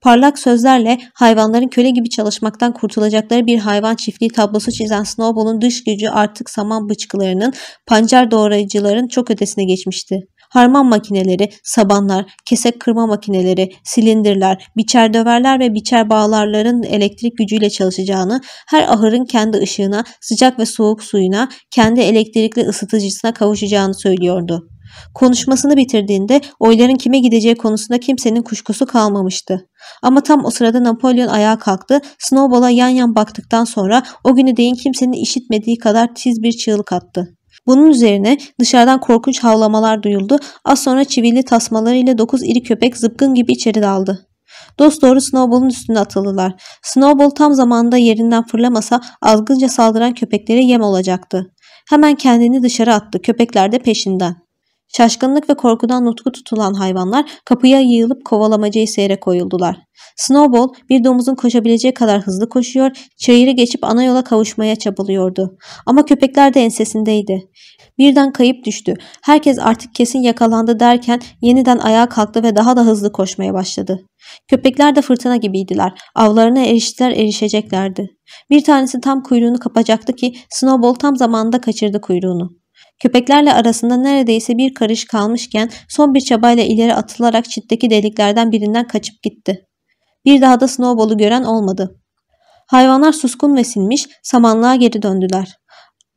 Parlak sözlerle hayvanların köle gibi çalışmaktan kurtulacakları bir hayvan çiftliği tablosu çizen Snowball'un dış gücü artık saman bıçıklarının, pancar doğrayıcıların çok ötesine geçmişti harman makineleri, sabanlar, kesek kırma makineleri, silindirler, biçer döverler ve biçer bağlarların elektrik gücüyle çalışacağını, her ahırın kendi ışığına, sıcak ve soğuk suyuna, kendi elektrikli ısıtıcısına kavuşacağını söylüyordu. Konuşmasını bitirdiğinde oyların kime gideceği konusunda kimsenin kuşkusu kalmamıştı. Ama tam o sırada Napolyon ayağa kalktı. Snowball'a yan yan baktıktan sonra o günü değin kimsenin işitmediği kadar tiz bir çığlık attı. Bunun üzerine dışarıdan korkunç havlamalar duyuldu. Az sonra çivili tasmalarıyla dokuz iri köpek zıpkın gibi içeri daldı. Dost doğru Snowball'un üstüne atıldılar. Snowball tam zamanında yerinden fırlamasa azgınca saldıran köpeklere yem olacaktı. Hemen kendini dışarı attı. Köpekler de peşinden. Şaşkınlık ve korkudan nutku tutulan hayvanlar kapıya yığılıp kovalamacayı seyre koyuldular. Snowball bir domuzun koşabileceği kadar hızlı koşuyor, çayırı geçip ana yola kavuşmaya çabalıyordu. Ama köpekler de ensesindeydi. Birden kayıp düştü. Herkes artık kesin yakalandı derken yeniden ayağa kalktı ve daha da hızlı koşmaya başladı. Köpekler de fırtına gibiydiler. Avlarına eriştiler erişeceklerdi. Bir tanesi tam kuyruğunu kapacaktı ki Snowball tam zamanında kaçırdı kuyruğunu. Köpeklerle arasında neredeyse bir karış kalmışken son bir çabayla ileri atılarak çitteki deliklerden birinden kaçıp gitti. Bir daha da Snowball'u gören olmadı. Hayvanlar suskun ve sinmiş samanlığa geri döndüler.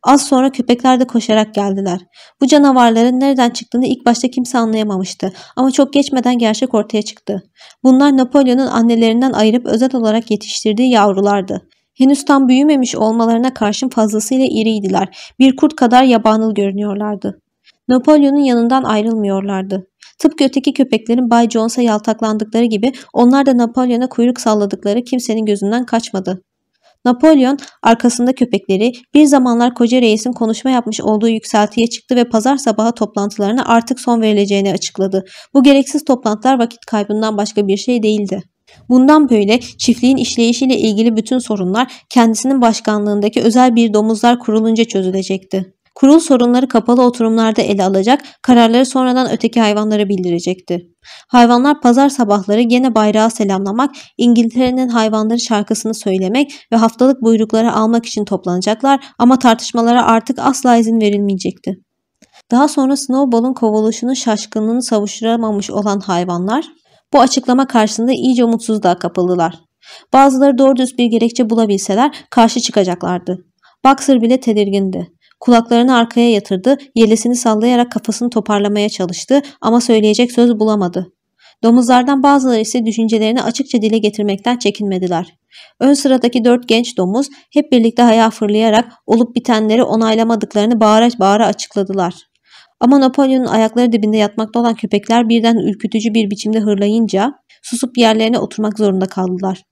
Az sonra köpekler de koşarak geldiler. Bu canavarların nereden çıktığını ilk başta kimse anlayamamıştı ama çok geçmeden gerçek ortaya çıktı. Bunlar Napolyon'un annelerinden ayırıp özet olarak yetiştirdiği yavrulardı. Henüz tam büyümemiş olmalarına karşın fazlasıyla iriydiler. Bir kurt kadar yabanıl görünüyorlardı. Napolyon'un yanından ayrılmıyorlardı. Tıpkı öteki köpeklerin Bay Jones'a yaltaklandıkları gibi onlar da Napolyon'a kuyruk salladıkları kimsenin gözünden kaçmadı. Napolyon arkasında köpekleri bir zamanlar koca reisin konuşma yapmış olduğu yükseltiye çıktı ve pazar sabahı toplantılarına artık son verileceğini açıkladı. Bu gereksiz toplantılar vakit kaybından başka bir şey değildi. Bundan böyle çiftliğin işleyişiyle ilgili bütün sorunlar kendisinin başkanlığındaki özel bir domuzlar kurulunca çözülecekti. Kurul sorunları kapalı oturumlarda ele alacak, kararları sonradan öteki hayvanlara bildirecekti. Hayvanlar pazar sabahları gene bayrağı selamlamak, İngiltere'nin hayvanları şarkısını söylemek ve haftalık buyrukları almak için toplanacaklar ama tartışmalara artık asla izin verilmeyecekti. Daha sonra Snowball'un kovuluşunun şaşkınlığını savuşturamamış olan hayvanlar, bu açıklama karşısında iyice umutsuzluğa kapıldılar. Bazıları doğru düz bir gerekçe bulabilseler karşı çıkacaklardı. Baksır bile tedirgindi. Kulaklarını arkaya yatırdı, yelesini sallayarak kafasını toparlamaya çalıştı ama söyleyecek söz bulamadı. Domuzlardan bazıları ise düşüncelerini açıkça dile getirmekten çekinmediler. Ön sıradaki dört genç domuz hep birlikte haya fırlayarak olup bitenleri onaylamadıklarını bağıra bağıra açıkladılar. Ama Napolyon'un ayakları dibinde yatmakta olan köpekler birden ürkütücü bir biçimde hırlayınca susup yerlerine oturmak zorunda kaldılar.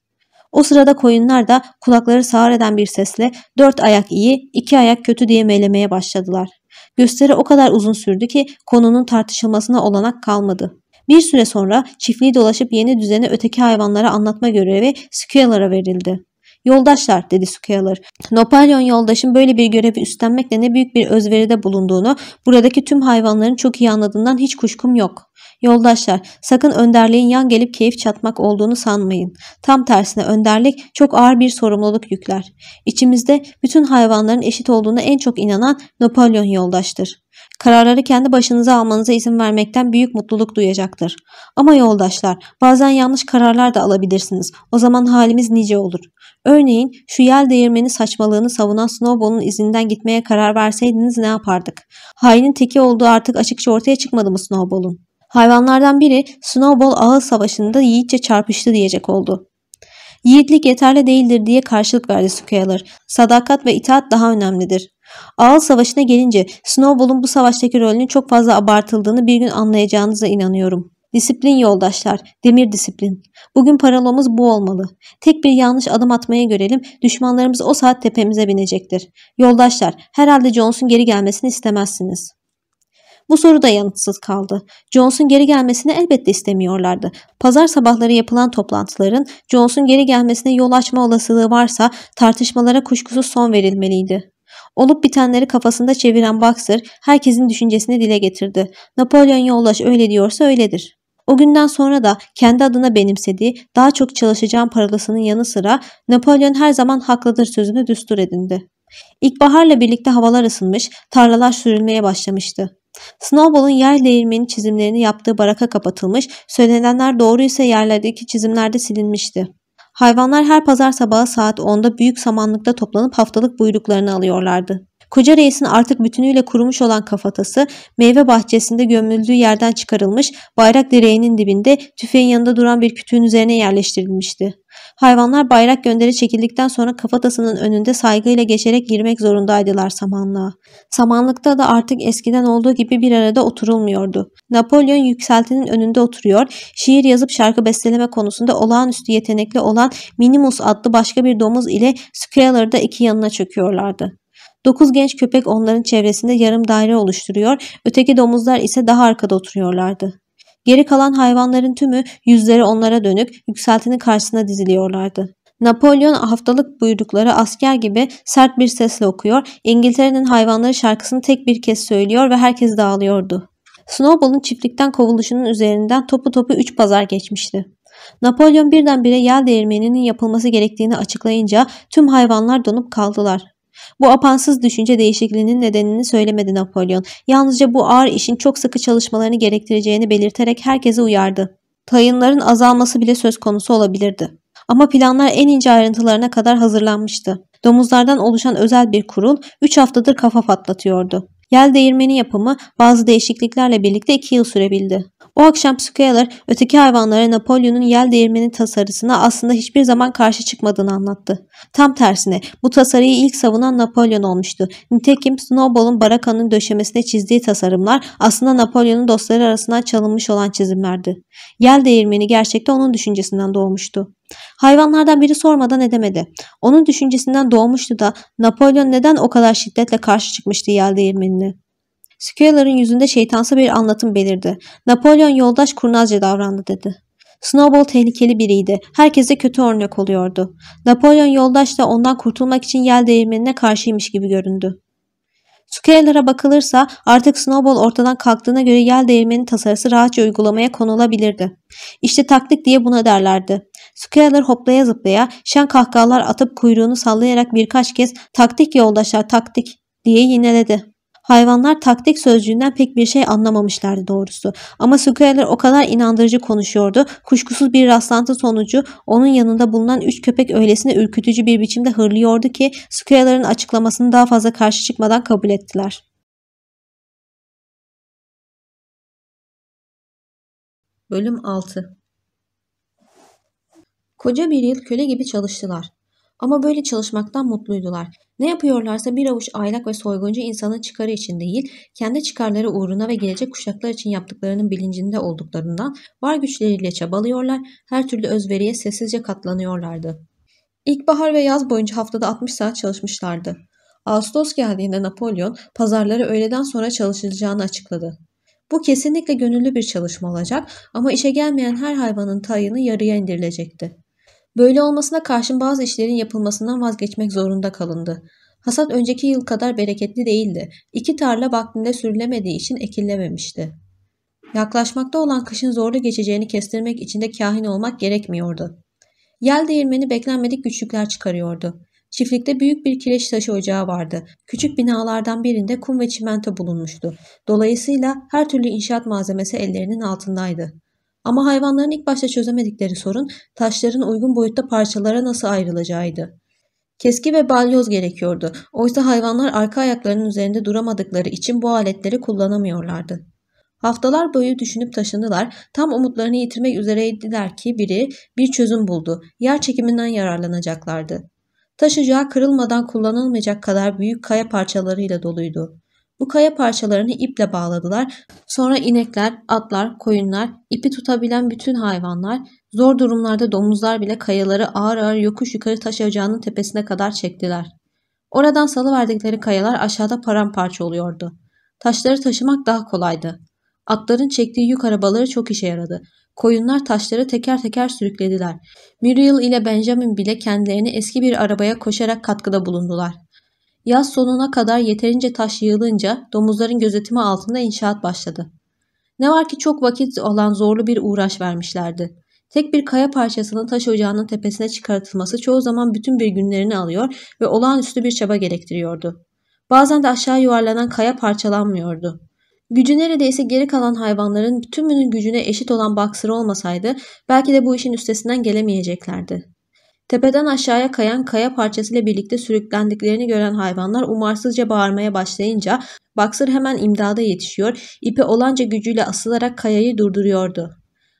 O sırada koyunlar da kulakları sağır eden bir sesle dört ayak iyi, iki ayak kötü diye meylemeye başladılar. Gösteri o kadar uzun sürdü ki konunun tartışılmasına olanak kalmadı. Bir süre sonra çiftliği dolaşıp yeni düzeni öteki hayvanlara anlatma görevi Skyeller'a verildi. Yoldaşlar dedi Sukeyalar. Napolyon yoldaşın böyle bir görevi üstlenmekle ne büyük bir özveride bulunduğunu, buradaki tüm hayvanların çok iyi anladığından hiç kuşkum yok. Yoldaşlar, sakın önderliğin yan gelip keyif çatmak olduğunu sanmayın. Tam tersine önderlik çok ağır bir sorumluluk yükler. İçimizde bütün hayvanların eşit olduğuna en çok inanan Napolyon yoldaştır. Kararları kendi başınıza almanıza izin vermekten büyük mutluluk duyacaktır. Ama yoldaşlar bazen yanlış kararlar da alabilirsiniz. O zaman halimiz nice olur. Örneğin şu yel değirmeni saçmalığını savunan Snowball'un izinden gitmeye karar verseydiniz ne yapardık? Hainin teki olduğu artık açıkça ortaya çıkmadı mı Snowball'un? Hayvanlardan biri Snowball ağıl savaşında yiğitçe çarpıştı diyecek oldu. Yiğitlik yeterli değildir diye karşılık verdi Sukeyalar. Sadakat ve itaat daha önemlidir. Ağıl Savaşı'na gelince Snowball'un bu savaştaki rolünün çok fazla abartıldığını bir gün anlayacağınıza inanıyorum. Disiplin yoldaşlar, demir disiplin. Bugün paralomuz bu olmalı. Tek bir yanlış adım atmaya görelim, düşmanlarımız o saat tepemize binecektir. Yoldaşlar, herhalde Jones'un geri gelmesini istemezsiniz. Bu soru da yanıtsız kaldı. Jones'un geri gelmesini elbette istemiyorlardı. Pazar sabahları yapılan toplantıların Jones'un geri gelmesine yol açma olasılığı varsa tartışmalara kuşkusuz son verilmeliydi. Olup bitenleri kafasında çeviren Baxter, herkesin düşüncesini dile getirdi. Napolyon Yollaş öyle diyorsa öyledir. O günden sonra da kendi adına benimsediği daha çok çalışacağım paralısının yanı sıra Napolyon her zaman haklıdır sözünü düstur edindi. İlkbaharla birlikte havalar ısınmış, tarlalar sürülmeye başlamıştı. Snowball'un yer değirmeni çizimlerini yaptığı baraka kapatılmış, söylenenler doğru ise yerlerdeki çizimlerde silinmişti. Hayvanlar her pazar sabahı saat 10'da büyük samanlıkta toplanıp haftalık buyruklarını alıyorlardı. Koca reisin artık bütünüyle kurumuş olan kafatası meyve bahçesinde gömüldüğü yerden çıkarılmış bayrak direğinin dibinde tüfeğin yanında duran bir kütüğün üzerine yerleştirilmişti. Hayvanlar bayrak gönderi çekildikten sonra kafatasının önünde saygıyla geçerek girmek zorundaydılar samanlığa. Samanlıkta da artık eskiden olduğu gibi bir arada oturulmuyordu. Napolyon yükseltinin önünde oturuyor, şiir yazıp şarkı besteleme konusunda olağanüstü yetenekli olan Minimus adlı başka bir domuz ile Scaler'da iki yanına çöküyorlardı. Dokuz genç köpek onların çevresinde yarım daire oluşturuyor, öteki domuzlar ise daha arkada oturuyorlardı. Geri kalan hayvanların tümü yüzleri onlara dönük yükseltinin karşısına diziliyorlardı. Napolyon haftalık buyrukları asker gibi sert bir sesle okuyor, İngiltere'nin hayvanları şarkısını tek bir kez söylüyor ve herkes dağılıyordu. Snowball'ın çiftlikten kovuluşunun üzerinden topu topu üç pazar geçmişti. Napolyon birdenbire yel değirmeninin yapılması gerektiğini açıklayınca tüm hayvanlar donup kaldılar. Bu apansız düşünce değişikliğinin nedenini söylemedi Napolyon. Yalnızca bu ağır işin çok sıkı çalışmalarını gerektireceğini belirterek herkese uyardı. Tayınların azalması bile söz konusu olabilirdi. Ama planlar en ince ayrıntılarına kadar hazırlanmıştı. Domuzlardan oluşan özel bir kurul 3 haftadır kafa patlatıyordu. Yel değirmeni yapımı bazı değişikliklerle birlikte 2 yıl sürebildi. O akşam Skyler öteki hayvanlara Napolyon'un yel değirmeni tasarısına aslında hiçbir zaman karşı çıkmadığını anlattı. Tam tersine bu tasarıyı ilk savunan Napolyon olmuştu. Nitekim Snowball'un barakanın döşemesine çizdiği tasarımlar aslında Napolyon'un dostları arasından çalınmış olan çizimlerdi. Yel değirmeni gerçekte onun düşüncesinden doğmuştu. Hayvanlardan biri sormadan edemedi. Onun düşüncesinden doğmuştu da Napolyon neden o kadar şiddetle karşı çıkmıştı yel değirmenine? Skyler'ın yüzünde şeytansı bir anlatım belirdi. Napolyon yoldaş kurnazca davrandı dedi. Snowball tehlikeli biriydi. Herkese kötü örnek oluyordu. Napolyon yoldaş da ondan kurtulmak için yel değirmenine karşıymış gibi göründü. Scalar'a bakılırsa artık Snowball ortadan kalktığına göre yel değirmeni tasarısı rahatça uygulamaya konulabilirdi. İşte taktik diye buna derlerdi. Scalar hoplaya zıplaya, şen kahkahalar atıp kuyruğunu sallayarak birkaç kez taktik yoldaşlar taktik diye yineledi. Hayvanlar taktik sözcüğünden pek bir şey anlamamışlardı doğrusu. Ama Squealer o kadar inandırıcı konuşuyordu. Kuşkusuz bir rastlantı sonucu onun yanında bulunan üç köpek öylesine ürkütücü bir biçimde hırlıyordu ki Squealer'ın açıklamasını daha fazla karşı çıkmadan kabul ettiler. Bölüm 6 Koca bir yıl köle gibi çalıştılar. Ama böyle çalışmaktan mutluydular. Ne yapıyorlarsa bir avuç aylak ve soyguncu insanın çıkarı için değil, kendi çıkarları uğruna ve gelecek kuşaklar için yaptıklarının bilincinde olduklarından var güçleriyle çabalıyorlar, her türlü özveriye sessizce katlanıyorlardı. İlkbahar ve yaz boyunca haftada 60 saat çalışmışlardı. Ağustos geldiğinde Napolyon pazarları öğleden sonra çalışılacağını açıkladı. Bu kesinlikle gönüllü bir çalışma olacak ama işe gelmeyen her hayvanın tayını yarıya indirilecekti. Böyle olmasına karşın bazı işlerin yapılmasından vazgeçmek zorunda kalındı. Hasat önceki yıl kadar bereketli değildi. İki tarla vaktinde sürülemediği için ekilememişti. Yaklaşmakta olan kışın zorlu geçeceğini kestirmek için de kahin olmak gerekmiyordu. Yel değirmeni beklenmedik güçlükler çıkarıyordu. Çiftlikte büyük bir kireç taşı ocağı vardı. Küçük binalardan birinde kum ve çimento bulunmuştu. Dolayısıyla her türlü inşaat malzemesi ellerinin altındaydı. Ama hayvanların ilk başta çözemedikleri sorun taşların uygun boyutta parçalara nasıl ayrılacağıydı. Keski ve balyoz gerekiyordu. Oysa hayvanlar arka ayaklarının üzerinde duramadıkları için bu aletleri kullanamıyorlardı. Haftalar boyu düşünüp taşındılar. Tam umutlarını yitirmek üzereydiler ki biri bir çözüm buldu. Yer çekiminden yararlanacaklardı. Taşıcağı kırılmadan kullanılmayacak kadar büyük kaya parçalarıyla doluydu. Bu kaya parçalarını iple bağladılar. Sonra inekler, atlar, koyunlar, ipi tutabilen bütün hayvanlar, zor durumlarda domuzlar bile kayaları ağır ağır yokuş yukarı taş ocağının tepesine kadar çektiler. Oradan salıverdikleri kayalar aşağıda paramparça oluyordu. Taşları taşımak daha kolaydı. Atların çektiği yük arabaları çok işe yaradı. Koyunlar taşları teker teker sürüklediler. Muriel ile Benjamin bile kendilerini eski bir arabaya koşarak katkıda bulundular. Yaz sonuna kadar yeterince taş yığılınca domuzların gözetimi altında inşaat başladı. Ne var ki çok vakit olan zorlu bir uğraş vermişlerdi. Tek bir kaya parçasının taş ocağının tepesine çıkartılması çoğu zaman bütün bir günlerini alıyor ve olağanüstü bir çaba gerektiriyordu. Bazen de aşağı yuvarlanan kaya parçalanmıyordu. Gücü neredeyse geri kalan hayvanların tümünün gücüne eşit olan baksır olmasaydı belki de bu işin üstesinden gelemeyeceklerdi. Tepeden aşağıya kayan kaya parçasıyla birlikte sürüklendiklerini gören hayvanlar umarsızca bağırmaya başlayınca Baksır hemen imdada yetişiyor, ipe olanca gücüyle asılarak kayayı durduruyordu.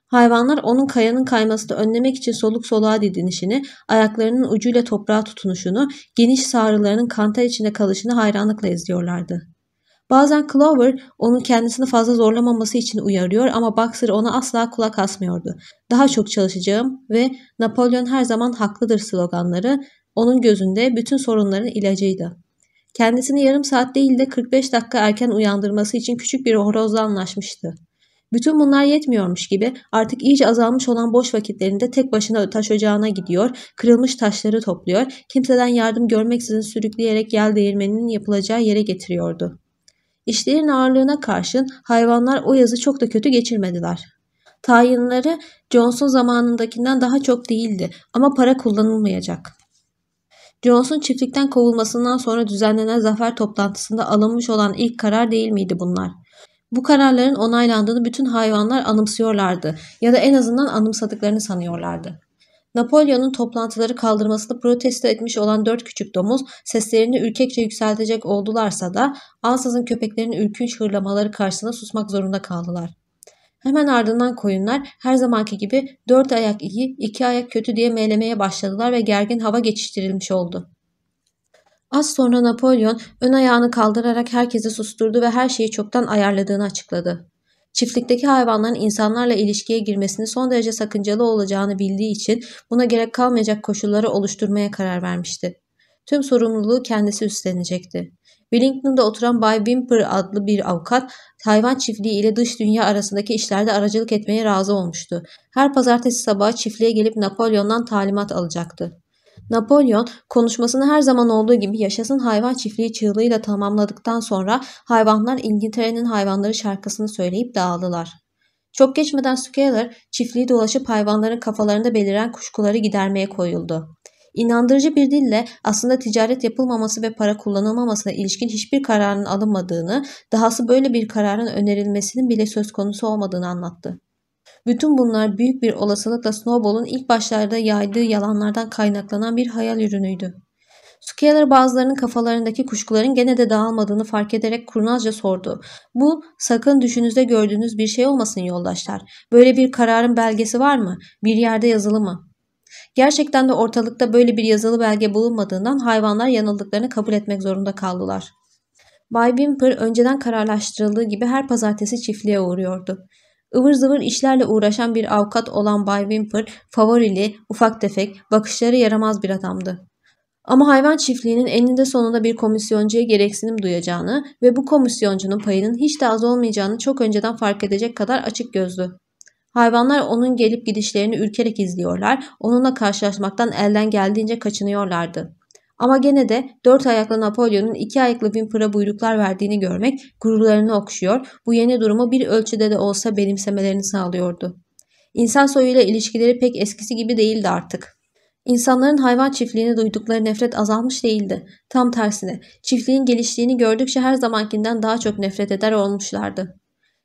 Hayvanlar onun kayanın kaymasını önlemek için soluk soluğa didinişini, ayaklarının ucuyla toprağa tutunuşunu, geniş sağrılarının kantar içinde kalışını hayranlıkla izliyorlardı. Bazen Clover onun kendisini fazla zorlamaması için uyarıyor ama Boxer ona asla kulak asmıyordu. Daha çok çalışacağım ve Napolyon her zaman haklıdır sloganları onun gözünde bütün sorunların ilacıydı. Kendisini yarım saat değil de 45 dakika erken uyandırması için küçük bir horozla anlaşmıştı. Bütün bunlar yetmiyormuş gibi artık iyice azalmış olan boş vakitlerinde tek başına taş ocağına gidiyor, kırılmış taşları topluyor, kimseden yardım görmeksizin sürükleyerek yel değirmeninin yapılacağı yere getiriyordu. İşlerin ağırlığına karşın hayvanlar o yazı çok da kötü geçirmediler. Tayinleri Johnson zamanındakinden daha çok değildi ama para kullanılmayacak. Johnson çiftlikten kovulmasından sonra düzenlenen zafer toplantısında alınmış olan ilk karar değil miydi bunlar? Bu kararların onaylandığını bütün hayvanlar anımsıyorlardı ya da en azından anımsadıklarını sanıyorlardı. Napolyon'un toplantıları kaldırmasını protesto etmiş olan dört küçük domuz seslerini ürkekçe yükseltecek oldularsa da ansızın köpeklerin ürkünç hırlamaları karşısında susmak zorunda kaldılar. Hemen ardından koyunlar her zamanki gibi dört ayak iyi, iki ayak kötü diye meylemeye başladılar ve gergin hava geçiştirilmiş oldu. Az sonra Napolyon ön ayağını kaldırarak herkesi susturdu ve her şeyi çoktan ayarladığını açıkladı çiftlikteki hayvanların insanlarla ilişkiye girmesinin son derece sakıncalı olacağını bildiği için buna gerek kalmayacak koşulları oluşturmaya karar vermişti. Tüm sorumluluğu kendisi üstlenecekti. Wellington'da oturan Bay Wimper adlı bir avukat, hayvan çiftliği ile dış dünya arasındaki işlerde aracılık etmeye razı olmuştu. Her pazartesi sabahı çiftliğe gelip Napolyon'dan talimat alacaktı. Napolyon konuşmasını her zaman olduğu gibi yaşasın hayvan çiftliği çığlığıyla tamamladıktan sonra hayvanlar İngiltere'nin hayvanları şarkısını söyleyip dağıldılar. Çok geçmeden Scaler çiftliği dolaşıp hayvanların kafalarında beliren kuşkuları gidermeye koyuldu. İnandırıcı bir dille aslında ticaret yapılmaması ve para kullanılmamasına ilişkin hiçbir kararın alınmadığını, dahası böyle bir kararın önerilmesinin bile söz konusu olmadığını anlattı. Bütün bunlar büyük bir olasılıkla Snowball'un ilk başlarda yaydığı yalanlardan kaynaklanan bir hayal ürünüydü. Scaler bazılarının kafalarındaki kuşkuların gene de dağılmadığını fark ederek kurnazca sordu. Bu sakın düşünüzde gördüğünüz bir şey olmasın yoldaşlar. Böyle bir kararın belgesi var mı? Bir yerde yazılı mı? Gerçekten de ortalıkta böyle bir yazılı belge bulunmadığından hayvanlar yanıldıklarını kabul etmek zorunda kaldılar. Bay Bimper önceden kararlaştırıldığı gibi her pazartesi çiftliğe uğruyordu ıvır zıvır işlerle uğraşan bir avukat olan Bay Wimper favorili, ufak tefek, bakışları yaramaz bir adamdı. Ama hayvan çiftliğinin eninde sonunda bir komisyoncuya gereksinim duyacağını ve bu komisyoncunun payının hiç de az olmayacağını çok önceden fark edecek kadar açık gözlü. Hayvanlar onun gelip gidişlerini ürkerek izliyorlar, onunla karşılaşmaktan elden geldiğince kaçınıyorlardı. Ama gene de dört ayaklı Napolyon'un iki ayaklı Wimper'a buyruklar verdiğini görmek gururlarını okşuyor, bu yeni durumu bir ölçüde de olsa benimsemelerini sağlıyordu. İnsan soyuyla ilişkileri pek eskisi gibi değildi artık. İnsanların hayvan çiftliğine duydukları nefret azalmış değildi. Tam tersine çiftliğin geliştiğini gördükçe her zamankinden daha çok nefret eder olmuşlardı.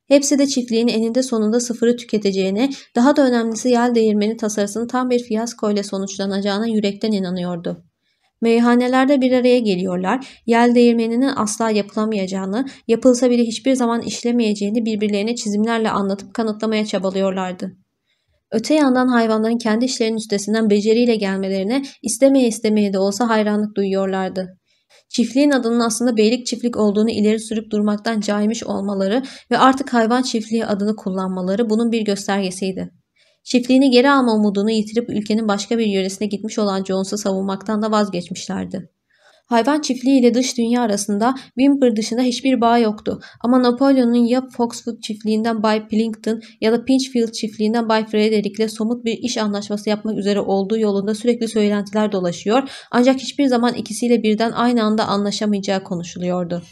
Hepsi de çiftliğin eninde sonunda sıfırı tüketeceğine, daha da önemlisi yel değirmeni tasarısının tam bir fiyasko ile sonuçlanacağına yürekten inanıyordu. Meyhanelerde bir araya geliyorlar. Yel değirmeninin asla yapılamayacağını, yapılsa bile hiçbir zaman işlemeyeceğini birbirlerine çizimlerle anlatıp kanıtlamaya çabalıyorlardı. Öte yandan hayvanların kendi işlerinin üstesinden beceriyle gelmelerine istemeye istemeye de olsa hayranlık duyuyorlardı. Çiftliğin adının aslında beylik çiftlik olduğunu ileri sürüp durmaktan caymış olmaları ve artık hayvan çiftliği adını kullanmaları bunun bir göstergesiydi. Çiftliğini geri alma umudunu yitirip ülkenin başka bir yöresine gitmiş olan Jones'u savunmaktan da vazgeçmişlerdi. Hayvan çiftliği ile dış dünya arasında Wimper dışında hiçbir bağ yoktu. Ama Napolyon'un ya Foxwood çiftliğinden Bay Plinkton ya da Pinchfield çiftliğinden Bay Frederick ile somut bir iş anlaşması yapmak üzere olduğu yolunda sürekli söylentiler dolaşıyor ancak hiçbir zaman ikisiyle birden aynı anda anlaşamayacağı konuşuluyordu.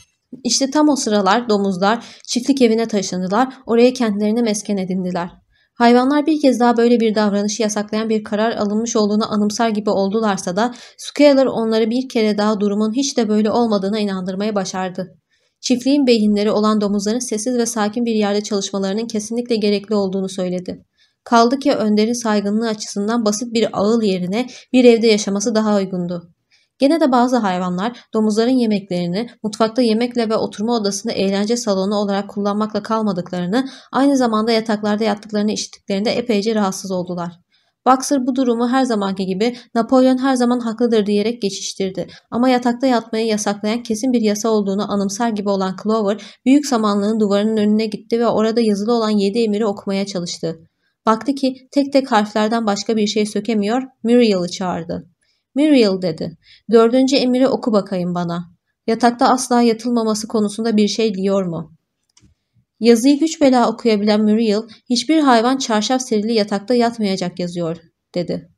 İşte tam o sıralar domuzlar çiftlik evine taşındılar, oraya kendilerine mesken edindiler. Hayvanlar bir kez daha böyle bir davranışı yasaklayan bir karar alınmış olduğunu anımsar gibi oldularsa da Scaler onları bir kere daha durumun hiç de böyle olmadığına inandırmaya başardı. Çiftliğin beyinleri olan domuzların sessiz ve sakin bir yerde çalışmalarının kesinlikle gerekli olduğunu söyledi. Kaldı ki Önder'in saygınlığı açısından basit bir ağıl yerine bir evde yaşaması daha uygundu. Gene de bazı hayvanlar domuzların yemeklerini mutfakta yemekle ve oturma odasını eğlence salonu olarak kullanmakla kalmadıklarını, aynı zamanda yataklarda yattıklarını işittiklerinde epeyce rahatsız oldular. Boxer bu durumu her zamanki gibi Napolyon her zaman haklıdır diyerek geçiştirdi. Ama yatakta yatmayı yasaklayan kesin bir yasa olduğunu anımsar gibi olan Clover, büyük samanlığın duvarının önüne gitti ve orada yazılı olan yedi emiri okumaya çalıştı. Baktı ki tek tek harflerden başka bir şey sökemiyor, Muriel'ı çağırdı. Muriel dedi. Dördüncü emiri oku bakayım bana. Yatakta asla yatılmaması konusunda bir şey diyor mu? Yazıyı güç bela okuyabilen Muriel, hiçbir hayvan çarşaf serili yatakta yatmayacak yazıyor, dedi.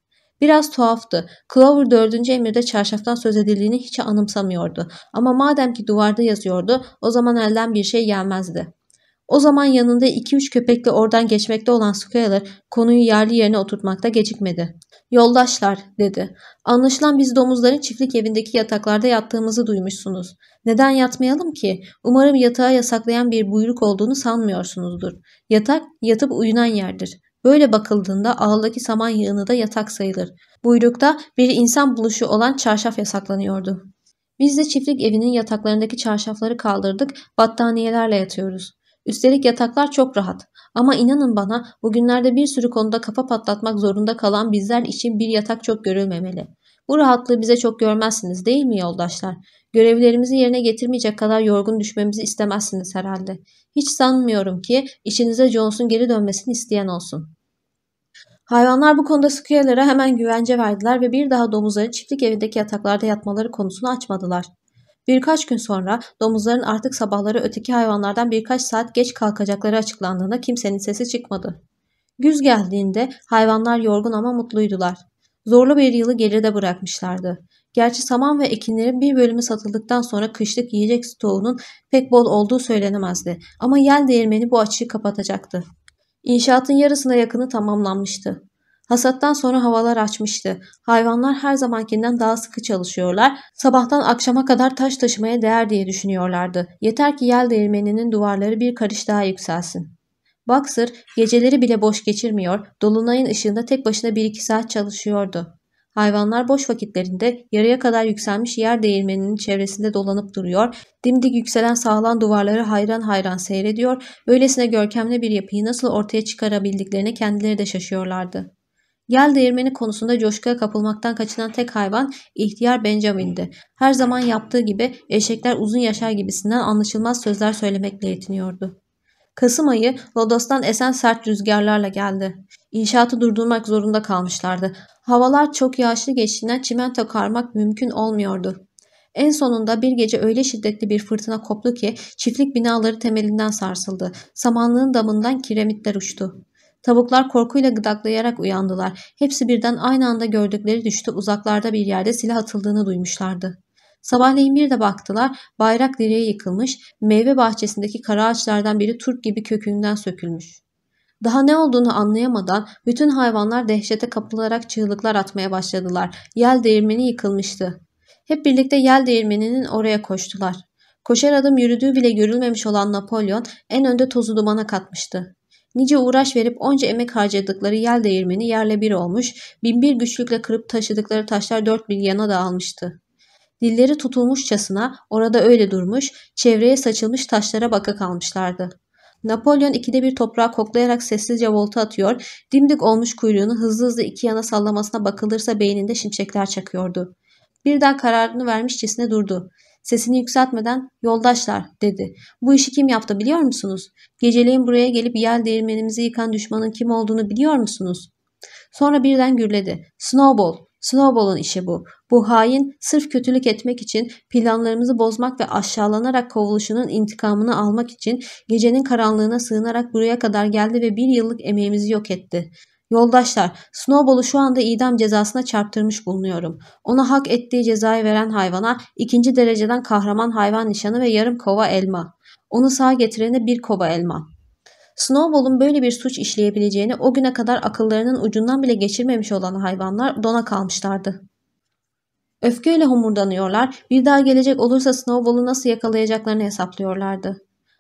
Biraz tuhaftı. Clover dördüncü emirde çarşaftan söz edildiğini hiç anımsamıyordu. Ama madem ki duvarda yazıyordu, o zaman elden bir şey gelmezdi. O zaman yanında iki üç köpekle oradan geçmekte olan Skyler konuyu yerli yerine oturtmakta gecikmedi. Yoldaşlar dedi. Anlaşılan biz domuzların çiftlik evindeki yataklarda yattığımızı duymuşsunuz. Neden yatmayalım ki? Umarım yatağı yasaklayan bir buyruk olduğunu sanmıyorsunuzdur. Yatak yatıp uyunan yerdir. Böyle bakıldığında ağıldaki saman yığını da yatak sayılır. Buyrukta bir insan buluşu olan çarşaf yasaklanıyordu. Biz de çiftlik evinin yataklarındaki çarşafları kaldırdık, battaniyelerle yatıyoruz. Üstelik yataklar çok rahat. Ama inanın bana bugünlerde bir sürü konuda kafa patlatmak zorunda kalan bizler için bir yatak çok görülmemeli. Bu rahatlığı bize çok görmezsiniz değil mi yoldaşlar? Görevlerimizi yerine getirmeyecek kadar yorgun düşmemizi istemezsiniz herhalde. Hiç sanmıyorum ki işinize Jones'un geri dönmesini isteyen olsun. Hayvanlar bu konuda Squealer'a hemen güvence verdiler ve bir daha domuzları çiftlik evindeki yataklarda yatmaları konusunu açmadılar. Birkaç gün sonra domuzların artık sabahları öteki hayvanlardan birkaç saat geç kalkacakları açıklandığında kimsenin sesi çıkmadı. Güz geldiğinde hayvanlar yorgun ama mutluydular. Zorlu bir yılı geride bırakmışlardı. Gerçi saman ve ekinlerin bir bölümü satıldıktan sonra kışlık yiyecek stoğunun pek bol olduğu söylenemezdi. Ama yel değirmeni bu açığı kapatacaktı. İnşaatın yarısına yakını tamamlanmıştı. Hasattan sonra havalar açmıştı. Hayvanlar her zamankinden daha sıkı çalışıyorlar. Sabahtan akşama kadar taş taşımaya değer diye düşünüyorlardı. Yeter ki yel değirmeninin duvarları bir karış daha yükselsin. Boxer geceleri bile boş geçirmiyor, dolunayın ışığında tek başına bir iki saat çalışıyordu. Hayvanlar boş vakitlerinde yarıya kadar yükselmiş yer değirmeninin çevresinde dolanıp duruyor, dimdik yükselen sağlam duvarları hayran hayran seyrediyor, Öylesine görkemli bir yapıyı nasıl ortaya çıkarabildiklerine kendileri de şaşıyorlardı. Yel değirmeni konusunda coşkuya kapılmaktan kaçınan tek hayvan ihtiyar Benjamin'di. Her zaman yaptığı gibi eşekler uzun yaşar gibisinden anlaşılmaz sözler söylemekle yetiniyordu. Kasım ayı Lodos'tan esen sert rüzgarlarla geldi. İnşaatı durdurmak zorunda kalmışlardı. Havalar çok yağışlı geçtiğinden çimento karmak mümkün olmuyordu. En sonunda bir gece öyle şiddetli bir fırtına koptu ki çiftlik binaları temelinden sarsıldı. Samanlığın damından kiremitler uçtu. Tavuklar korkuyla gıdaklayarak uyandılar. Hepsi birden aynı anda gördükleri düştü uzaklarda bir yerde silah atıldığını duymuşlardı. Sabahleyin bir de baktılar bayrak direği yıkılmış, meyve bahçesindeki kara ağaçlardan biri turp gibi kökünden sökülmüş. Daha ne olduğunu anlayamadan bütün hayvanlar dehşete kapılarak çığlıklar atmaya başladılar. Yel değirmeni yıkılmıştı. Hep birlikte yel değirmeninin oraya koştular. Koşar adım yürüdüğü bile görülmemiş olan Napolyon en önde tozu dumana katmıştı. Nice uğraş verip onca emek harcadıkları yel değirmeni yerle bir olmuş, binbir güçlükle kırıp taşıdıkları taşlar dört bir yana dağılmıştı. Dilleri tutulmuşçasına orada öyle durmuş, çevreye saçılmış taşlara baka kalmışlardı. Napolyon ikide bir toprağa koklayarak sessizce volta atıyor, dimdik olmuş kuyruğunu hızlı hızlı iki yana sallamasına bakılırsa beyninde şimşekler çakıyordu. Birden kararını vermişçesine durdu. Sesini yükseltmeden yoldaşlar dedi. Bu işi kim yaptı biliyor musunuz? Geceleyin buraya gelip yel değirmenimizi yıkan düşmanın kim olduğunu biliyor musunuz? Sonra birden gürledi. Snowball. Snowball'un işi bu. Bu hain sırf kötülük etmek için planlarımızı bozmak ve aşağılanarak kovuluşunun intikamını almak için gecenin karanlığına sığınarak buraya kadar geldi ve bir yıllık emeğimizi yok etti. Yoldaşlar, Snowball'u şu anda idam cezasına çarptırmış bulunuyorum. Ona hak ettiği cezayı veren hayvana ikinci dereceden kahraman hayvan nişanı ve yarım kova elma. Onu sağ getirene bir kova elma. Snowball'un böyle bir suç işleyebileceğini o güne kadar akıllarının ucundan bile geçirmemiş olan hayvanlar dona kalmışlardı. Öfkeyle homurdanıyorlar, bir daha gelecek olursa Snowball'u nasıl yakalayacaklarını hesaplıyorlardı.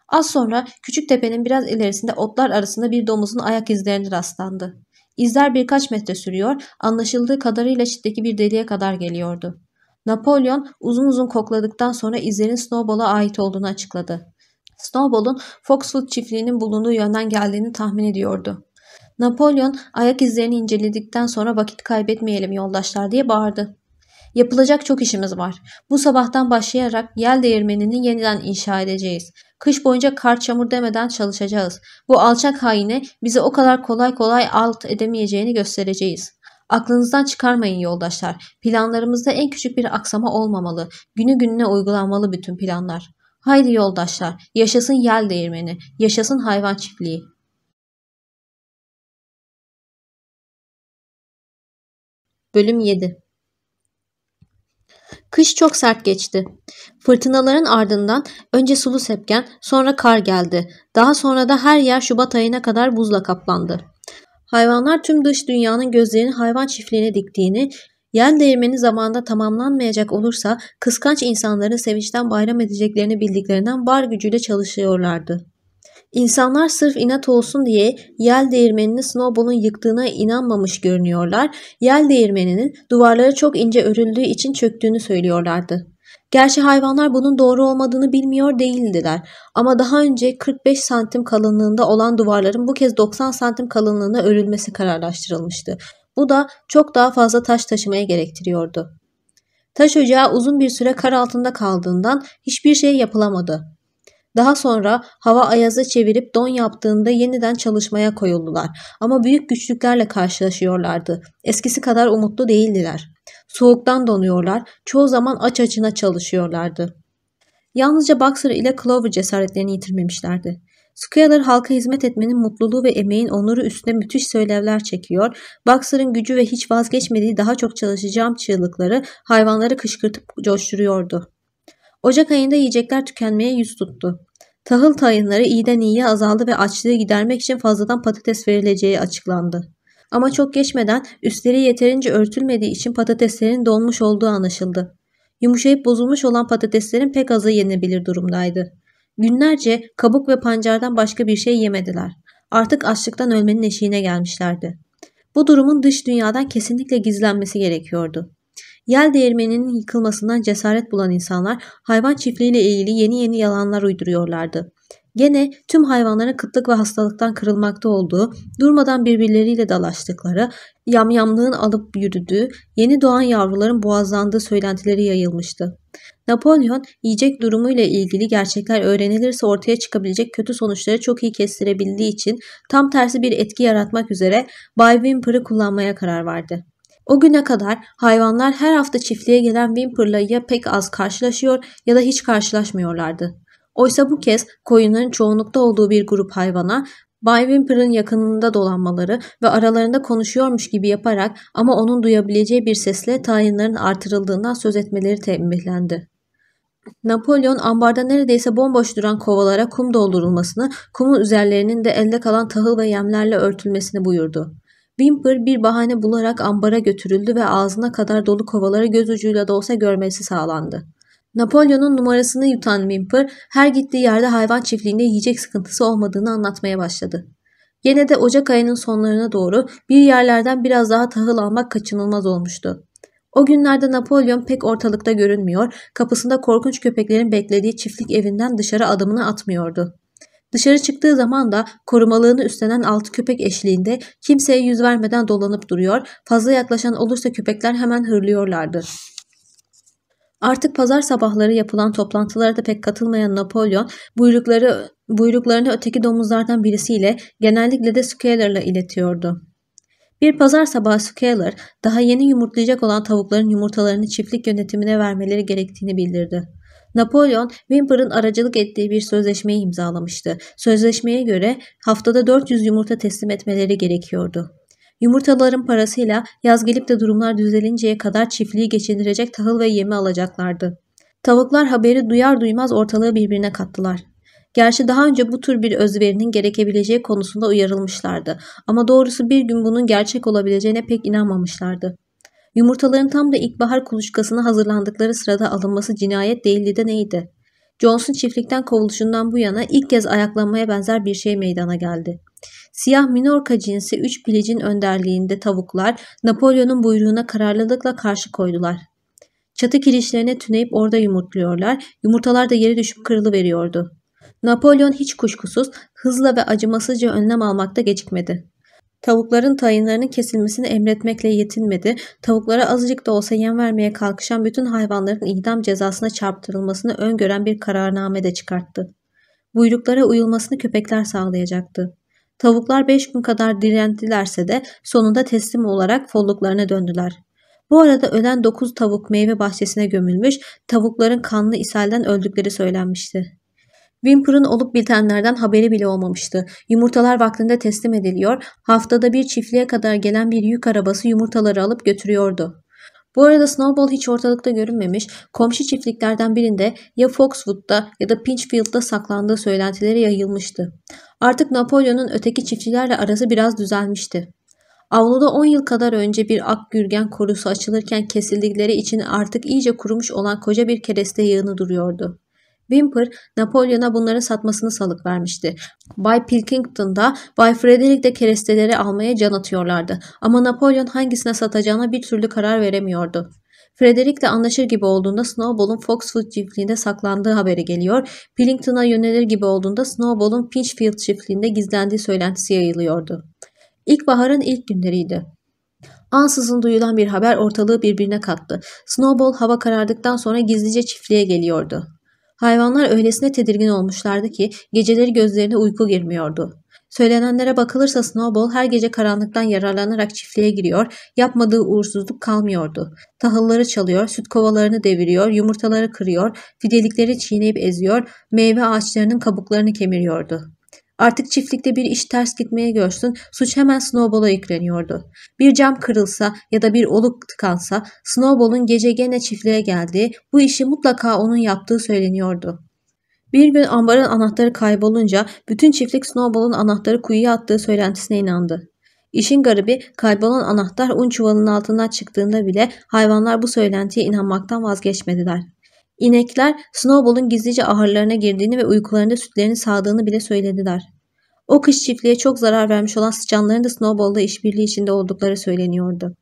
Az sonra küçük tepenin biraz ilerisinde otlar arasında bir domuzun ayak izlerini rastlandı. İzler birkaç metre sürüyor, anlaşıldığı kadarıyla çitteki bir deliğe kadar geliyordu. Napolyon uzun uzun kokladıktan sonra izlerin Snowball'a ait olduğunu açıkladı. Snowball'un Foxwood çiftliğinin bulunduğu yönden geldiğini tahmin ediyordu. Napolyon ayak izlerini inceledikten sonra vakit kaybetmeyelim yoldaşlar diye bağırdı. Yapılacak çok işimiz var. Bu sabahtan başlayarak yel değirmenini yeniden inşa edeceğiz. Kış boyunca kar çamur demeden çalışacağız. Bu alçak haine bizi o kadar kolay kolay alt edemeyeceğini göstereceğiz. Aklınızdan çıkarmayın yoldaşlar. Planlarımızda en küçük bir aksama olmamalı. Günü gününe uygulanmalı bütün planlar. Haydi yoldaşlar, yaşasın yel değirmeni, yaşasın hayvan çiftliği. Bölüm 7 Kış çok sert geçti. Fırtınaların ardından önce sulu sepken, sonra kar geldi. Daha sonra da her yer Şubat ayına kadar buzla kaplandı. Hayvanlar tüm dış dünyanın gözlerini hayvan çiftliğine diktiğini, Yel değirmeni zamanında tamamlanmayacak olursa kıskanç insanların sevinçten bayram edeceklerini bildiklerinden var gücüyle çalışıyorlardı. İnsanlar sırf inat olsun diye yel değirmenini Snowball'un yıktığına inanmamış görünüyorlar. Yel değirmeninin duvarları çok ince örüldüğü için çöktüğünü söylüyorlardı. Gerçi hayvanlar bunun doğru olmadığını bilmiyor değildiler ama daha önce 45 santim kalınlığında olan duvarların bu kez 90 santim kalınlığına örülmesi kararlaştırılmıştı. Bu da çok daha fazla taş taşımaya gerektiriyordu. Taş ocağı uzun bir süre kar altında kaldığından hiçbir şey yapılamadı. Daha sonra hava ayaza çevirip don yaptığında yeniden çalışmaya koyuldular ama büyük güçlüklerle karşılaşıyorlardı. Eskisi kadar umutlu değildiler. Soğuktan donuyorlar, çoğu zaman aç açına çalışıyorlardı. Yalnızca Boxer ile Clover cesaretlerini yitirmemişlerdi. Skyler halka hizmet etmenin mutluluğu ve emeğin onuru üstüne müthiş söylevler çekiyor. Boxer'ın gücü ve hiç vazgeçmediği daha çok çalışacağım çığlıkları hayvanları kışkırtıp coşturuyordu. Ocak ayında yiyecekler tükenmeye yüz tuttu. Tahıl tayınları iyiden iyiye azaldı ve açlığı gidermek için fazladan patates verileceği açıklandı. Ama çok geçmeden üstleri yeterince örtülmediği için patateslerin donmuş olduğu anlaşıldı. Yumuşayıp bozulmuş olan patateslerin pek azı yenebilir durumdaydı. Günlerce kabuk ve pancardan başka bir şey yemediler. Artık açlıktan ölmenin eşiğine gelmişlerdi. Bu durumun dış dünyadan kesinlikle gizlenmesi gerekiyordu. Yel değirmeninin yıkılmasından cesaret bulan insanlar hayvan çiftliğiyle ilgili yeni yeni yalanlar uyduruyorlardı. Gene tüm hayvanların kıtlık ve hastalıktan kırılmakta olduğu, durmadan birbirleriyle dalaştıkları, yamyamlığın alıp yürüdüğü, yeni doğan yavruların boğazlandığı söylentileri yayılmıştı. Napolyon, yiyecek durumuyla ilgili gerçekler öğrenilirse ortaya çıkabilecek kötü sonuçları çok iyi kestirebildiği için tam tersi bir etki yaratmak üzere Bay Wimper'ı kullanmaya karar verdi. O güne kadar hayvanlar her hafta çiftliğe gelen Whimper'la ya pek az karşılaşıyor ya da hiç karşılaşmıyorlardı. Oysa bu kez koyunların çoğunlukta olduğu bir grup hayvana Bay Whimper'ın yakınında dolanmaları ve aralarında konuşuyormuş gibi yaparak ama onun duyabileceği bir sesle tayinlerin artırıldığından söz etmeleri tembihlendi. Napolyon ambarda neredeyse bomboş duran kovalara kum doldurulmasını, kumun üzerlerinin de elde kalan tahıl ve yemlerle örtülmesini buyurdu. Wimper bir bahane bularak ambara götürüldü ve ağzına kadar dolu kovaları göz ucuyla da olsa görmesi sağlandı. Napolyon'un numarasını yutan Wimper her gittiği yerde hayvan çiftliğinde yiyecek sıkıntısı olmadığını anlatmaya başladı. Yine de Ocak ayının sonlarına doğru bir yerlerden biraz daha tahıl almak kaçınılmaz olmuştu. O günlerde Napolyon pek ortalıkta görünmüyor, kapısında korkunç köpeklerin beklediği çiftlik evinden dışarı adımını atmıyordu. Dışarı çıktığı zaman da korumalığını üstlenen altı köpek eşliğinde kimseye yüz vermeden dolanıp duruyor, fazla yaklaşan olursa köpekler hemen hırlıyorlardı. Artık pazar sabahları yapılan toplantılara da pek katılmayan Napolyon buyrukları, buyruklarını öteki domuzlardan birisiyle genellikle de Scaler'la iletiyordu. Bir pazar sabahı Scaler daha yeni yumurtlayacak olan tavukların yumurtalarını çiftlik yönetimine vermeleri gerektiğini bildirdi. Napolyon, Wimper'ın aracılık ettiği bir sözleşmeyi imzalamıştı. Sözleşmeye göre haftada 400 yumurta teslim etmeleri gerekiyordu. Yumurtaların parasıyla yaz gelip de durumlar düzelinceye kadar çiftliği geçindirecek tahıl ve yemi alacaklardı. Tavuklar haberi duyar duymaz ortalığı birbirine kattılar. Gerçi daha önce bu tür bir özverinin gerekebileceği konusunda uyarılmışlardı ama doğrusu bir gün bunun gerçek olabileceğine pek inanmamışlardı. Yumurtaların tam da ilkbahar kuluçkasına hazırlandıkları sırada alınması cinayet değildi de neydi? Johnson çiftlikten kovuluşundan bu yana ilk kez ayaklanmaya benzer bir şey meydana geldi. Siyah Minorka cinsi 3 bilicin önderliğinde tavuklar Napolyon'un buyruğuna kararlılıkla karşı koydular. Çatı kirişlerine tüneyip orada yumurtluyorlar, yumurtalar da yere düşüp kırılıveriyordu. Napolyon hiç kuşkusuz hızla ve acımasızca önlem almakta gecikmedi. Tavukların tayinlerinin kesilmesini emretmekle yetinmedi. Tavuklara azıcık da olsa yem vermeye kalkışan bütün hayvanların idam cezasına çarptırılmasını öngören bir kararname de çıkarttı. Buyruklara uyulmasını köpekler sağlayacaktı. Tavuklar beş gün kadar direndilerse de sonunda teslim olarak folluklarına döndüler. Bu arada ölen dokuz tavuk meyve bahçesine gömülmüş, tavukların kanlı ishalden öldükleri söylenmişti. Wimper'ın olup bitenlerden haberi bile olmamıştı. Yumurtalar vaktinde teslim ediliyor, haftada bir çiftliğe kadar gelen bir yük arabası yumurtaları alıp götürüyordu. Bu arada Snowball hiç ortalıkta görünmemiş, komşu çiftliklerden birinde ya Foxwood'da ya da Pinchfield'da saklandığı söylentileri yayılmıştı. Artık Napolyon'un öteki çiftçilerle arası biraz düzelmişti. Avluda 10 yıl kadar önce bir ak gürgen korusu açılırken kesildikleri için artık iyice kurumuş olan koca bir kereste yığını duruyordu. Wimper Napolyon'a bunları satmasını salık vermişti. Bay Pilkington da Bay Frederick de keresteleri almaya can atıyorlardı ama Napolyon hangisine satacağına bir türlü karar veremiyordu. Frederick de anlaşır gibi olduğunda Snowball'un Foxwood çiftliğinde saklandığı haberi geliyor. Pillington'a yönelir gibi olduğunda Snowball'un Pinchfield çiftliğinde gizlendiği söylentisi yayılıyordu. İlkbaharın ilk günleriydi. Ansızın duyulan bir haber ortalığı birbirine kattı. Snowball hava karardıktan sonra gizlice çiftliğe geliyordu. Hayvanlar öylesine tedirgin olmuşlardı ki geceleri gözlerine uyku girmiyordu. Söylenenlere bakılırsa Snowball her gece karanlıktan yararlanarak çiftliğe giriyor, yapmadığı uğursuzluk kalmıyordu. Tahılları çalıyor, süt kovalarını deviriyor, yumurtaları kırıyor, fidelikleri çiğneyip eziyor, meyve ağaçlarının kabuklarını kemiriyordu. Artık çiftlikte bir iş ters gitmeye görsün, suç hemen Snowball'a yükleniyordu. Bir cam kırılsa ya da bir oluk tıkansa Snowball'un gece gene çiftliğe geldiği, bu işi mutlaka onun yaptığı söyleniyordu. Bir gün ambarın anahtarı kaybolunca bütün çiftlik Snowball'un anahtarı kuyuya attığı söylentisine inandı. İşin garibi kaybolan anahtar un çuvalının altından çıktığında bile hayvanlar bu söylentiye inanmaktan vazgeçmediler. İnekler Snowball'un gizlice ahırlarına girdiğini ve uykularında sütlerini sağdığını bile söylediler. O kış çiftliğe çok zarar vermiş olan sıçanların da Snowball'la işbirliği içinde oldukları söyleniyordu.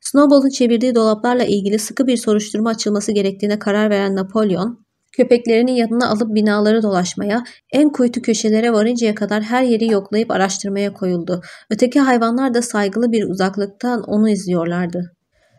Snowball'un çevirdiği dolaplarla ilgili sıkı bir soruşturma açılması gerektiğine karar veren Napolyon, köpeklerini yanına alıp binaları dolaşmaya, en kuytu köşelere varıncaya kadar her yeri yoklayıp araştırmaya koyuldu. Öteki hayvanlar da saygılı bir uzaklıktan onu izliyorlardı.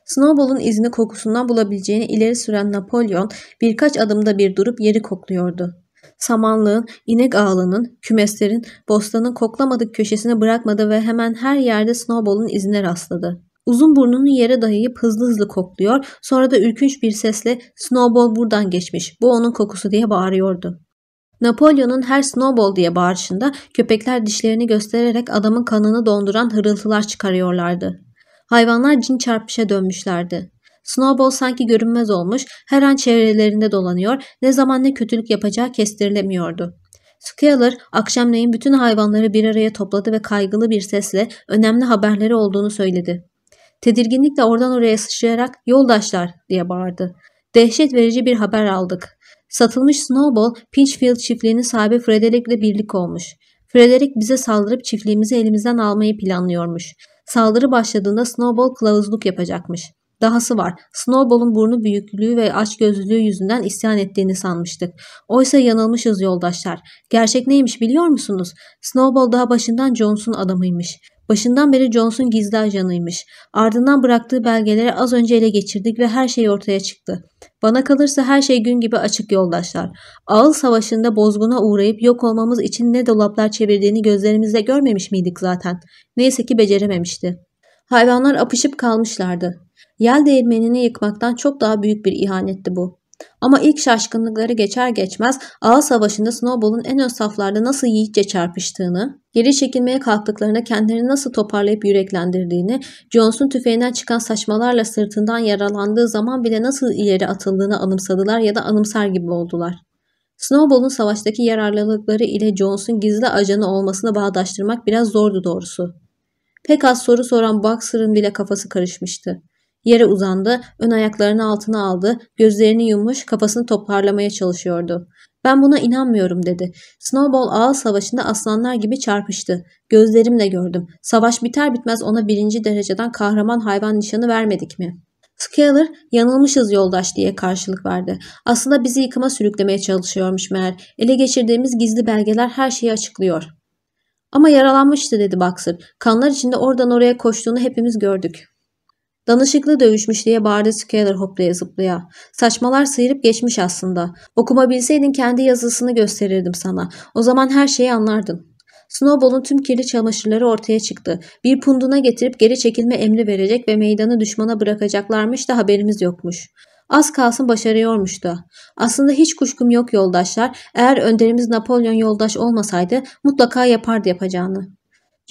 Snowball'un izini kokusundan bulabileceğini ileri süren Napolyon birkaç adımda bir durup yeri kokluyordu. Samanlığın, inek ağlının, kümeslerin, bostanın koklamadık köşesine bırakmadı ve hemen her yerde Snowball'un izine rastladı. Uzun burnunu yere dayayıp hızlı hızlı kokluyor, sonra da ürkünç bir sesle Snowball buradan geçmiş, bu onun kokusu diye bağırıyordu. Napolyon'un her snowball diye bağırışında köpekler dişlerini göstererek adamın kanını donduran hırıltılar çıkarıyorlardı. Hayvanlar cin çarpışa dönmüşlerdi. Snowball sanki görünmez olmuş, her an çevrelerinde dolanıyor, ne zaman ne kötülük yapacağı kestirilemiyordu. Scaler akşamleyin bütün hayvanları bir araya topladı ve kaygılı bir sesle önemli haberleri olduğunu söyledi. Tedirginlikle oradan oraya sıçrayarak yoldaşlar diye bağırdı. Dehşet verici bir haber aldık. Satılmış Snowball Pinchfield çiftliğinin sahibi Frederick ile birlik olmuş. Frederick bize saldırıp çiftliğimizi elimizden almayı planlıyormuş. Saldırı başladığında Snowball kılavuzluk yapacakmış. Dahası var. Snowball'un burnu büyüklüğü ve açgözlülüğü yüzünden isyan ettiğini sanmıştık. Oysa yanılmışız yoldaşlar. Gerçek neymiş biliyor musunuz? Snowball daha başından Jones'un adamıymış. Başından beri Johnson gizli ajanıymış. Ardından bıraktığı belgeleri az önce ele geçirdik ve her şey ortaya çıktı. Bana kalırsa her şey gün gibi açık yoldaşlar. Ağıl savaşında bozguna uğrayıp yok olmamız için ne dolaplar çevirdiğini gözlerimizle görmemiş miydik zaten? Neyse ki becerememişti. Hayvanlar apışıp kalmışlardı. Yel değirmenini yıkmaktan çok daha büyük bir ihanetti bu. Ama ilk şaşkınlıkları geçer geçmez ağ savaşında Snowball'un en ön saflarda nasıl yiğitçe çarpıştığını, geri çekilmeye kalktıklarında kendilerini nasıl toparlayıp yüreklendirdiğini, Jones'un tüfeğinden çıkan saçmalarla sırtından yaralandığı zaman bile nasıl ileri atıldığını anımsadılar ya da anımsar gibi oldular. Snowball'un savaştaki yararlılıkları ile Jones'un gizli ajanı olmasını bağdaştırmak biraz zordu doğrusu. Pek az soru soran Boxer'ın bile kafası karışmıştı. Yere uzandı, ön ayaklarını altına aldı, gözlerini yummuş kafasını toparlamaya çalışıyordu. Ben buna inanmıyorum dedi. Snowball ağız savaşında aslanlar gibi çarpıştı. Gözlerimle gördüm. Savaş biter bitmez ona birinci dereceden kahraman hayvan nişanı vermedik mi? Scaler yanılmışız yoldaş diye karşılık verdi. Aslında bizi yıkıma sürüklemeye çalışıyormuş meğer. Ele geçirdiğimiz gizli belgeler her şeyi açıklıyor. Ama yaralanmıştı dedi Baksır. Kanlar içinde oradan oraya koştuğunu hepimiz gördük. Danışıklı dövüşmüş diye bağırdı Skyler hoplaya zıplaya. Saçmalar sıyırıp geçmiş aslında. Okumabilseydin kendi yazısını gösterirdim sana. O zaman her şeyi anlardın. Snowball'un tüm kirli çamaşırları ortaya çıktı. Bir punduna getirip geri çekilme emri verecek ve meydanı düşmana bırakacaklarmış da haberimiz yokmuş. Az kalsın başarıyormuştu. Aslında hiç kuşkum yok yoldaşlar. Eğer önderimiz Napolyon yoldaş olmasaydı mutlaka yapardı yapacağını.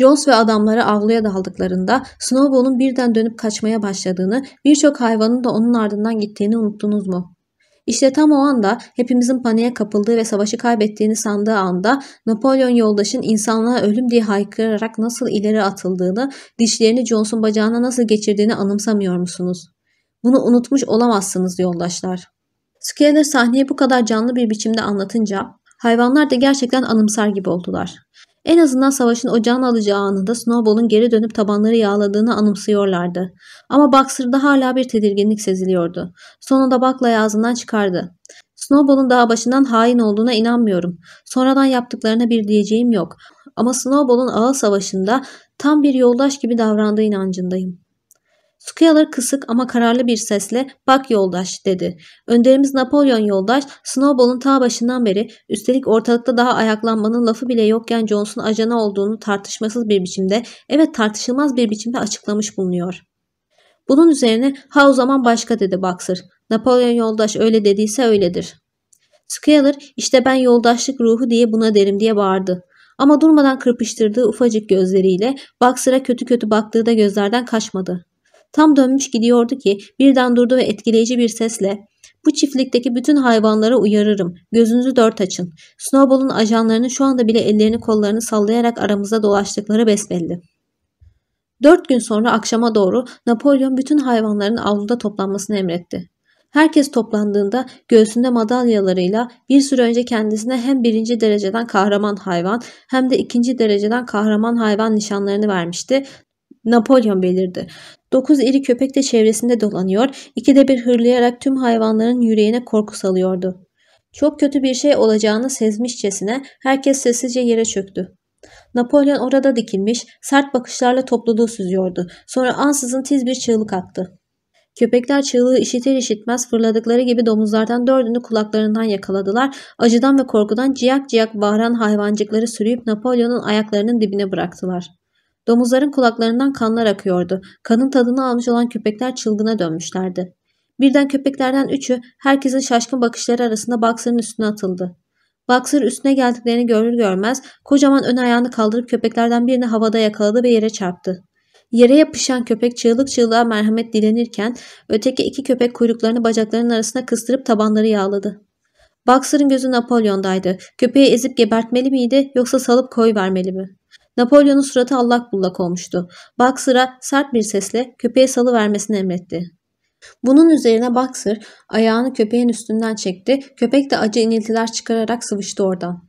Jones ve adamları avluya daldıklarında Snowball'un birden dönüp kaçmaya başladığını, birçok hayvanın da onun ardından gittiğini unuttunuz mu? İşte tam o anda hepimizin paniğe kapıldığı ve savaşı kaybettiğini sandığı anda Napolyon yoldaşın insanlığa ölüm diye haykırarak nasıl ileri atıldığını, dişlerini Jones'un bacağına nasıl geçirdiğini anımsamıyor musunuz? Bunu unutmuş olamazsınız yoldaşlar. Skinner sahneyi bu kadar canlı bir biçimde anlatınca hayvanlar da gerçekten anımsar gibi oldular. En azından savaşın ocağını alacağı anında Snowball'un geri dönüp tabanları yağladığını anımsıyorlardı. Ama Boxer'da hala bir tedirginlik seziliyordu. Sonunda Bakla ağzından çıkardı. Snowball'un daha başından hain olduğuna inanmıyorum. Sonradan yaptıklarına bir diyeceğim yok. Ama Snowball'un ağıl savaşında tam bir yoldaş gibi davrandığı inancındayım. Skyler kısık ama kararlı bir sesle bak yoldaş dedi. Önderimiz Napolyon yoldaş Snowball'un ta başından beri üstelik ortalıkta daha ayaklanmanın lafı bile yokken Jones'un ajanı olduğunu tartışmasız bir biçimde evet tartışılmaz bir biçimde açıklamış bulunuyor. Bunun üzerine ha o zaman başka dedi Boxer. Napolyon yoldaş öyle dediyse öyledir. Skyler işte ben yoldaşlık ruhu diye buna derim diye bağırdı. Ama durmadan kırpıştırdığı ufacık gözleriyle Boxer'a kötü kötü baktığı da gözlerden kaçmadı. Tam dönmüş gidiyordu ki birden durdu ve etkileyici bir sesle bu çiftlikteki bütün hayvanlara uyarırım. Gözünüzü dört açın. Snowball'un ajanlarının şu anda bile ellerini kollarını sallayarak aramızda dolaştıkları besbelli. Dört gün sonra akşama doğru Napolyon bütün hayvanların avluda toplanmasını emretti. Herkes toplandığında göğsünde madalyalarıyla bir süre önce kendisine hem birinci dereceden kahraman hayvan hem de ikinci dereceden kahraman hayvan nişanlarını vermişti. Napolyon belirdi. Dokuz iri köpek de çevresinde dolanıyor, ikide bir hırlayarak tüm hayvanların yüreğine korku salıyordu. Çok kötü bir şey olacağını sezmişçesine herkes sessizce yere çöktü. Napolyon orada dikilmiş, sert bakışlarla topluluğu süzüyordu. Sonra ansızın tiz bir çığlık attı. Köpekler çığlığı işitir işitmez fırladıkları gibi domuzlardan dördünü kulaklarından yakaladılar. Acıdan ve korkudan ciyak ciyak bağıran hayvancıkları sürüyüp Napolyon'un ayaklarının dibine bıraktılar. Domuzların kulaklarından kanlar akıyordu. Kanın tadını almış olan köpekler çılgına dönmüşlerdi. Birden köpeklerden üçü herkesin şaşkın bakışları arasında baksırın üstüne atıldı. Baksır üstüne geldiklerini görür görmez kocaman ön ayağını kaldırıp köpeklerden birini havada yakaladı ve yere çarptı. Yere yapışan köpek çığlık çığlığa merhamet dilenirken öteki iki köpek kuyruklarını bacaklarının arasına kıstırıp tabanları yağladı. Baksırın gözü Napolyon'daydı. Köpeği ezip gebertmeli miydi yoksa salıp koy vermeli mi? Napolyon'un suratı allak bullak olmuştu. Baksıra sert bir sesle köpeği salı vermesini emretti. Bunun üzerine Boxer ayağını köpeğin üstünden çekti. Köpek de acı iniltiler çıkararak sıvıştı oradan.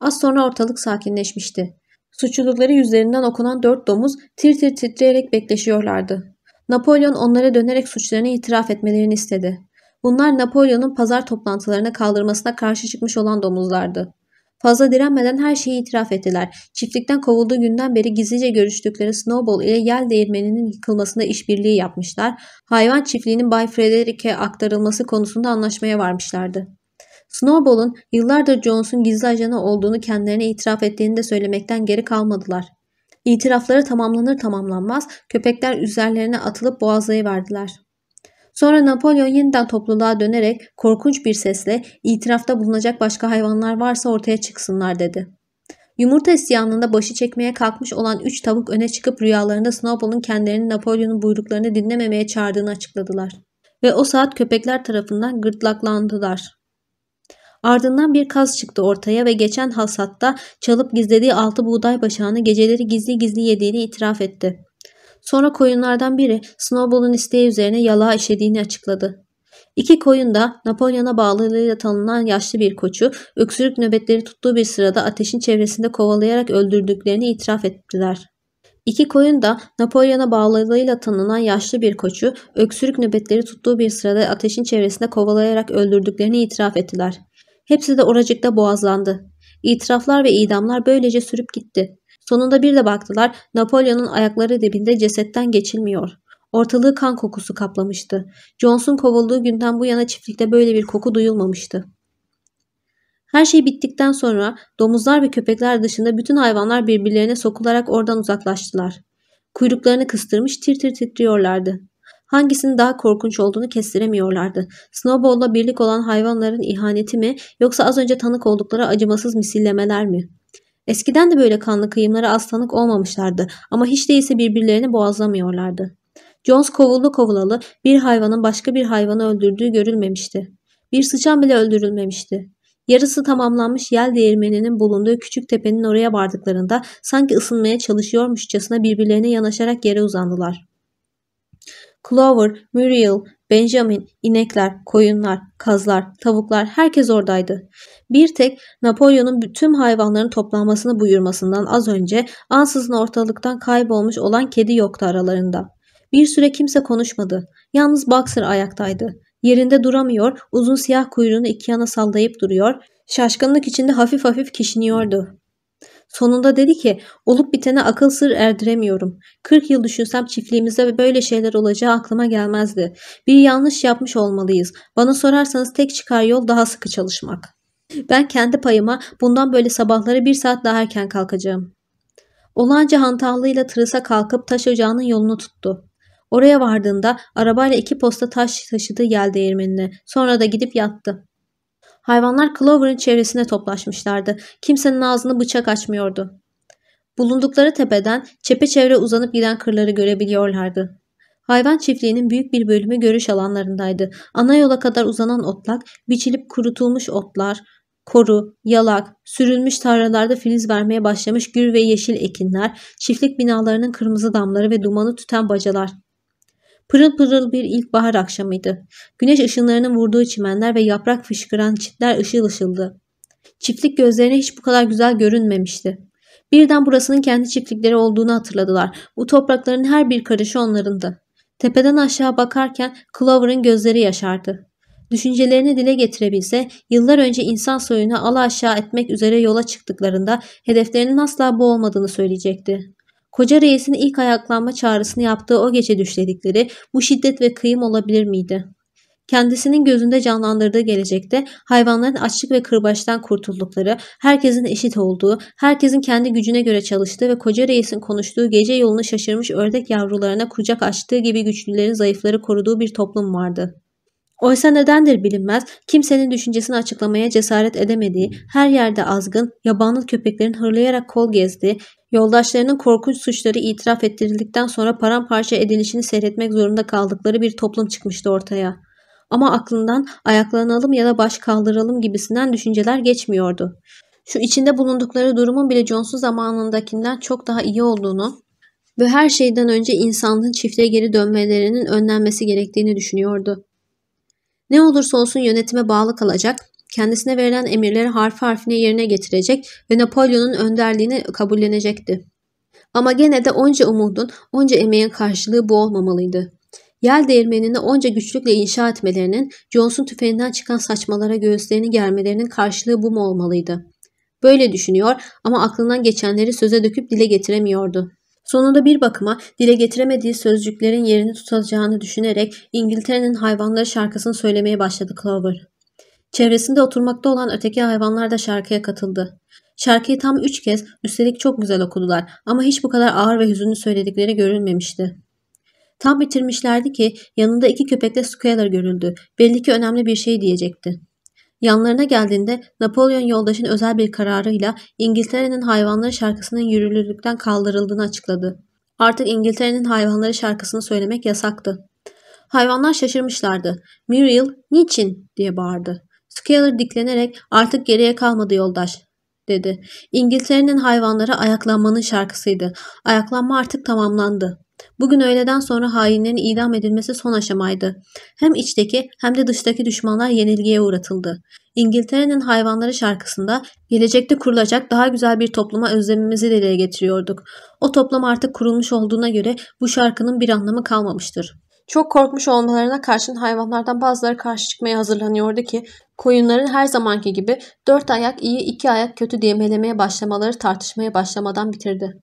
Az sonra ortalık sakinleşmişti. Suçlulukları yüzlerinden okunan dört domuz tir tir titreyerek bekleşiyorlardı. Napolyon onlara dönerek suçlarını itiraf etmelerini istedi. Bunlar Napolyon'un pazar toplantılarına kaldırmasına karşı çıkmış olan domuzlardı. Fazla direnmeden her şeyi itiraf ettiler. Çiftlikten kovulduğu günden beri gizlice görüştükleri Snowball ile yel değirmeninin yıkılmasında işbirliği yapmışlar. Hayvan çiftliğinin Bay Frederick'e aktarılması konusunda anlaşmaya varmışlardı. Snowball'un yıllardır Jones'un gizli ajanı olduğunu kendilerine itiraf ettiğini de söylemekten geri kalmadılar. İtirafları tamamlanır tamamlanmaz köpekler üzerlerine atılıp boğazlayıverdiler. Sonra Napolyon yeniden topluluğa dönerek korkunç bir sesle itirafta bulunacak başka hayvanlar varsa ortaya çıksınlar dedi. Yumurta isyanında başı çekmeye kalkmış olan üç tavuk öne çıkıp rüyalarında Snowball'un kendilerini Napolyon'un buyruklarını dinlememeye çağırdığını açıkladılar. Ve o saat köpekler tarafından gırtlaklandılar. Ardından bir kaz çıktı ortaya ve geçen hasatta çalıp gizlediği altı buğday başağını geceleri gizli gizli yediğini itiraf etti. Sonra koyunlardan biri Snowball'un isteği üzerine yalağa işediğini açıkladı. İki koyun da Napolyon'a bağlılığıyla tanınan yaşlı bir koçu öksürük nöbetleri tuttuğu bir sırada ateşin çevresinde kovalayarak öldürdüklerini itiraf ettiler. İki koyun da Napolyon'a bağlılığıyla tanınan yaşlı bir koçu öksürük nöbetleri tuttuğu bir sırada ateşin çevresinde kovalayarak öldürdüklerini itiraf ettiler. Hepsi de oracıkta boğazlandı. İtiraflar ve idamlar böylece sürüp gitti. Sonunda bir de baktılar Napolyon'un ayakları dibinde cesetten geçilmiyor. Ortalığı kan kokusu kaplamıştı. Johnson kovulduğu günden bu yana çiftlikte böyle bir koku duyulmamıştı. Her şey bittikten sonra domuzlar ve köpekler dışında bütün hayvanlar birbirlerine sokularak oradan uzaklaştılar. Kuyruklarını kıstırmış tir tir titriyorlardı. Hangisinin daha korkunç olduğunu kestiremiyorlardı. Snowball'la birlik olan hayvanların ihaneti mi yoksa az önce tanık oldukları acımasız misillemeler mi? Eskiden de böyle kanlı kıyımlara aslanık olmamışlardı ama hiç değilse birbirlerini boğazlamıyorlardı. Jones kovuldu kovulalı bir hayvanın başka bir hayvanı öldürdüğü görülmemişti. Bir sıçan bile öldürülmemişti. Yarısı tamamlanmış yel değirmeninin bulunduğu küçük tepenin oraya vardıklarında sanki ısınmaya çalışıyormuşçasına birbirlerine yanaşarak yere uzandılar. Clover, Muriel, Benjamin, inekler, koyunlar, kazlar, tavuklar herkes oradaydı. Bir tek Napolyon'un tüm hayvanların toplanmasını buyurmasından az önce ansızın ortalıktan kaybolmuş olan kedi yoktu aralarında. Bir süre kimse konuşmadı. Yalnız Boxer ayaktaydı. Yerinde duramıyor, uzun siyah kuyruğunu iki yana sallayıp duruyor, şaşkınlık içinde hafif hafif kişniyordu. Sonunda dedi ki olup bitene akıl sır erdiremiyorum. 40 yıl düşünsem çiftliğimizde böyle şeyler olacağı aklıma gelmezdi. Bir yanlış yapmış olmalıyız. Bana sorarsanız tek çıkar yol daha sıkı çalışmak. Ben kendi payıma bundan böyle sabahları bir saat daha erken kalkacağım. Olanca hantalığıyla tırısa kalkıp taş ocağının yolunu tuttu. Oraya vardığında arabayla iki posta taş taşıdığı yel değirmenine. Sonra da gidip yattı. Hayvanlar Clover'ın çevresine toplaşmışlardı. Kimsenin ağzını bıçak açmıyordu. Bulundukları tepeden çepeçevre uzanıp giden kırları görebiliyorlardı. Hayvan çiftliğinin büyük bir bölümü görüş alanlarındaydı. Ana yola kadar uzanan otlak, biçilip kurutulmuş otlar, koru, yalak, sürülmüş tarlalarda filiz vermeye başlamış gür ve yeşil ekinler, çiftlik binalarının kırmızı damları ve dumanı tüten bacalar, Pırıl pırıl bir ilkbahar akşamıydı. Güneş ışınlarının vurduğu çimenler ve yaprak fışkıran çitler ışıl ışıldı. Çiftlik gözlerine hiç bu kadar güzel görünmemişti. Birden burasının kendi çiftlikleri olduğunu hatırladılar. Bu toprakların her bir karışı onlarındı. Tepeden aşağı bakarken Clover'ın gözleri yaşardı. Düşüncelerini dile getirebilse, yıllar önce insan soyunu ala aşağı etmek üzere yola çıktıklarında hedeflerinin asla bu olmadığını söyleyecekti. Koca reisin ilk ayaklanma çağrısını yaptığı o gece düşledikleri bu şiddet ve kıyım olabilir miydi? Kendisinin gözünde canlandırdığı gelecekte hayvanların açlık ve kırbaçtan kurtuldukları, herkesin eşit olduğu, herkesin kendi gücüne göre çalıştığı ve koca reisin konuştuğu gece yolunu şaşırmış ördek yavrularına kucak açtığı gibi güçlülerin zayıfları koruduğu bir toplum vardı. Oysa nedendir bilinmez, kimsenin düşüncesini açıklamaya cesaret edemediği, her yerde azgın, yabanlı köpeklerin hırlayarak kol gezdiği, yoldaşlarının korkunç suçları itiraf ettirildikten sonra paramparça edilişini seyretmek zorunda kaldıkları bir toplum çıkmıştı ortaya. Ama aklından ayaklanalım ya da baş kaldıralım gibisinden düşünceler geçmiyordu. Şu içinde bulundukları durumun bile Johnson zamanındakinden çok daha iyi olduğunu ve her şeyden önce insanlığın çiftliğe geri dönmelerinin önlenmesi gerektiğini düşünüyordu. Ne olursa olsun yönetime bağlı kalacak, kendisine verilen emirleri harf harfine yerine getirecek ve Napolyon'un önderliğini kabullenecekti. Ama gene de onca umudun, onca emeğin karşılığı bu olmamalıydı. Yel değirmenini onca güçlükle inşa etmelerinin, Jones'un tüfeğinden çıkan saçmalara göğüslerini germelerinin karşılığı bu mu olmalıydı? Böyle düşünüyor ama aklından geçenleri söze döküp dile getiremiyordu. Sonunda bir bakıma dile getiremediği sözcüklerin yerini tutacağını düşünerek İngiltere'nin hayvanları şarkısını söylemeye başladı Clover. Çevresinde oturmakta olan öteki hayvanlar da şarkıya katıldı. Şarkıyı tam üç kez üstelik çok güzel okudular ama hiç bu kadar ağır ve hüzünlü söyledikleri görülmemişti. Tam bitirmişlerdi ki yanında iki köpekle Squealer görüldü. Belli ki önemli bir şey diyecekti. Yanlarına geldiğinde Napolyon yoldaşın özel bir kararıyla İngiltere'nin hayvanları şarkısının yürürlükten kaldırıldığını açıkladı. Artık İngiltere'nin hayvanları şarkısını söylemek yasaktı. Hayvanlar şaşırmışlardı. Muriel niçin diye bağırdı. Scaler diklenerek artık geriye kalmadı yoldaş dedi. İngiltere'nin hayvanları ayaklanmanın şarkısıydı. Ayaklanma artık tamamlandı. Bugün öğleden sonra hainlerin idam edilmesi son aşamaydı. Hem içteki hem de dıştaki düşmanlar yenilgiye uğratıldı. İngiltere'nin hayvanları şarkısında gelecekte kurulacak daha güzel bir topluma özlemimizi dile getiriyorduk. O toplum artık kurulmuş olduğuna göre bu şarkının bir anlamı kalmamıştır. Çok korkmuş olmalarına karşın hayvanlardan bazıları karşı çıkmaya hazırlanıyordu ki koyunların her zamanki gibi dört ayak iyi iki ayak kötü diye melemeye başlamaları tartışmaya başlamadan bitirdi.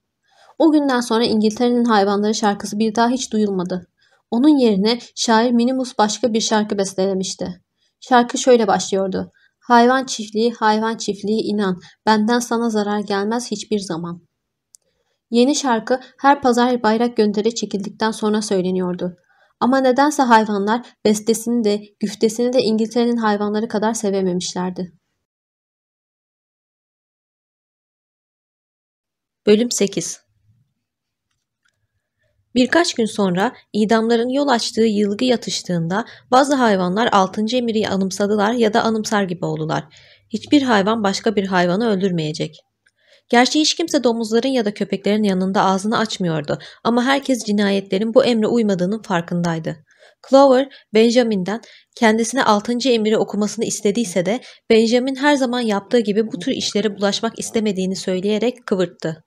O günden sonra İngiltere'nin hayvanları şarkısı bir daha hiç duyulmadı. Onun yerine şair Minimus başka bir şarkı bestelemişti. Şarkı şöyle başlıyordu. Hayvan çiftliği, hayvan çiftliği inan. Benden sana zarar gelmez hiçbir zaman. Yeni şarkı her pazar bayrak gönderi çekildikten sonra söyleniyordu. Ama nedense hayvanlar bestesini de güftesini de İngiltere'nin hayvanları kadar sevememişlerdi. Bölüm 8 Birkaç gün sonra idamların yol açtığı yılgı yatıştığında bazı hayvanlar 6. emiri anımsadılar ya da anımsar gibi oldular. Hiçbir hayvan başka bir hayvanı öldürmeyecek. Gerçi hiç kimse domuzların ya da köpeklerin yanında ağzını açmıyordu ama herkes cinayetlerin bu emre uymadığının farkındaydı. Clover, Benjamin'den kendisine 6. emiri okumasını istediyse de Benjamin her zaman yaptığı gibi bu tür işlere bulaşmak istemediğini söyleyerek kıvırttı.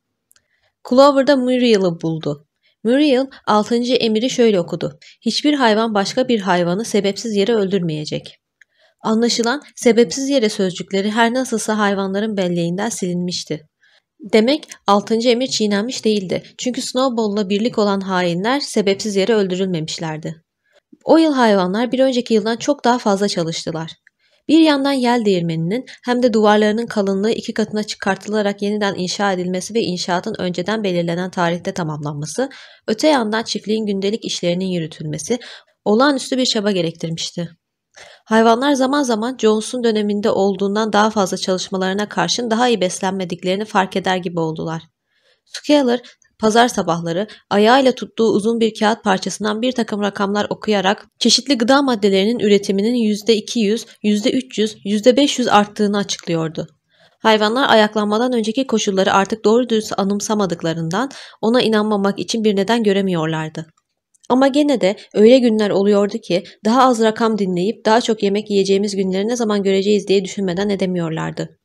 Clover da Muriel'ı buldu. Muriel 6. emiri şöyle okudu. Hiçbir hayvan başka bir hayvanı sebepsiz yere öldürmeyecek. Anlaşılan sebepsiz yere sözcükleri her nasılsa hayvanların belleğinden silinmişti. Demek 6. emir çiğnenmiş değildi. Çünkü Snowball'la birlik olan hainler sebepsiz yere öldürülmemişlerdi. O yıl hayvanlar bir önceki yıldan çok daha fazla çalıştılar. Bir yandan yel değirmeninin hem de duvarlarının kalınlığı iki katına çıkartılarak yeniden inşa edilmesi ve inşaatın önceden belirlenen tarihte tamamlanması, öte yandan çiftliğin gündelik işlerinin yürütülmesi olağanüstü bir çaba gerektirmişti. Hayvanlar zaman zaman Jones'un döneminde olduğundan daha fazla çalışmalarına karşın daha iyi beslenmediklerini fark eder gibi oldular. Scaler pazar sabahları ayağıyla tuttuğu uzun bir kağıt parçasından bir takım rakamlar okuyarak çeşitli gıda maddelerinin üretiminin %200, %300, %500 arttığını açıklıyordu. Hayvanlar ayaklanmadan önceki koşulları artık doğru dürüst anımsamadıklarından ona inanmamak için bir neden göremiyorlardı. Ama gene de öyle günler oluyordu ki daha az rakam dinleyip daha çok yemek yiyeceğimiz günleri ne zaman göreceğiz diye düşünmeden edemiyorlardı.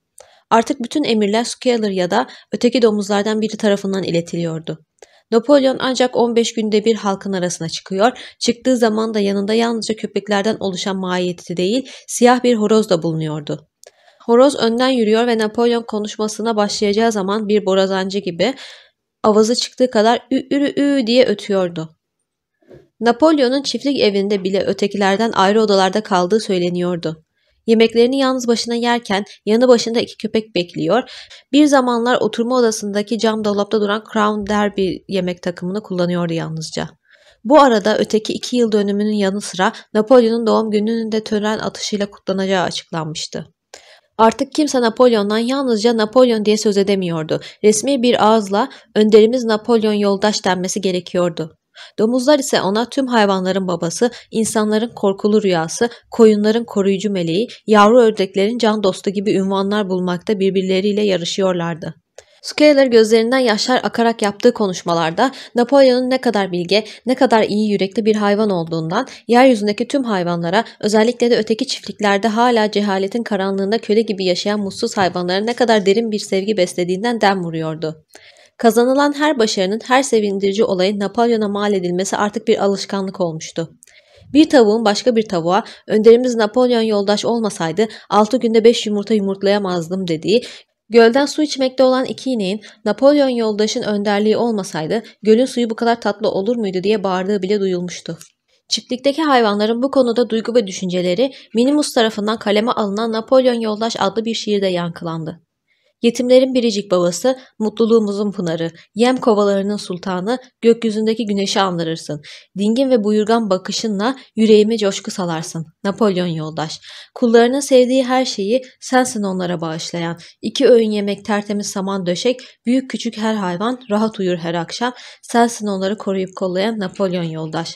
Artık bütün emirler Scaler ya da öteki domuzlardan biri tarafından iletiliyordu. Napolyon ancak 15 günde bir halkın arasına çıkıyor. Çıktığı zaman da yanında yalnızca köpeklerden oluşan mahiyeti değil, siyah bir horoz da bulunuyordu. Horoz önden yürüyor ve Napolyon konuşmasına başlayacağı zaman bir borazancı gibi avazı çıktığı kadar ü ürü ü diye ötüyordu. Napolyon'un çiftlik evinde bile ötekilerden ayrı odalarda kaldığı söyleniyordu. Yemeklerini yalnız başına yerken yanı başında iki köpek bekliyor. Bir zamanlar oturma odasındaki cam dolapta duran Crown Derby yemek takımını kullanıyordu yalnızca. Bu arada öteki iki yıl dönümünün yanı sıra Napolyon'un doğum gününün de tören atışıyla kutlanacağı açıklanmıştı. Artık kimse Napolyon'dan yalnızca Napolyon diye söz edemiyordu. Resmi bir ağızla önderimiz Napolyon yoldaş denmesi gerekiyordu. Domuzlar ise ona tüm hayvanların babası, insanların korkulu rüyası, koyunların koruyucu meleği, yavru ördeklerin can dostu gibi ünvanlar bulmakta birbirleriyle yarışıyorlardı. Scaler gözlerinden yaşlar akarak yaptığı konuşmalarda Napolyon'un ne kadar bilge, ne kadar iyi yürekli bir hayvan olduğundan yeryüzündeki tüm hayvanlara özellikle de öteki çiftliklerde hala cehaletin karanlığında köle gibi yaşayan mutsuz hayvanlara ne kadar derin bir sevgi beslediğinden dem vuruyordu. Kazanılan her başarının her sevindirici olayın Napolyon'a mal edilmesi artık bir alışkanlık olmuştu. Bir tavuğun başka bir tavuğa önderimiz Napolyon yoldaş olmasaydı 6 günde 5 yumurta yumurtlayamazdım dediği, gölden su içmekte olan iki ineğin Napolyon yoldaşın önderliği olmasaydı gölün suyu bu kadar tatlı olur muydu diye bağırdığı bile duyulmuştu. Çiftlikteki hayvanların bu konuda duygu ve düşünceleri Minimus tarafından kaleme alınan Napolyon Yoldaş adlı bir şiirde yankılandı. Yetimlerin biricik babası, mutluluğumuzun pınarı, yem kovalarının sultanı, gökyüzündeki güneşi andırırsın. Dingin ve buyurgan bakışınla yüreğime coşku salarsın. Napolyon yoldaş. Kullarının sevdiği her şeyi sensin onlara bağışlayan. İki öğün yemek, tertemiz saman döşek, büyük küçük her hayvan rahat uyur her akşam. Sensin onları koruyup kollayan Napolyon yoldaş.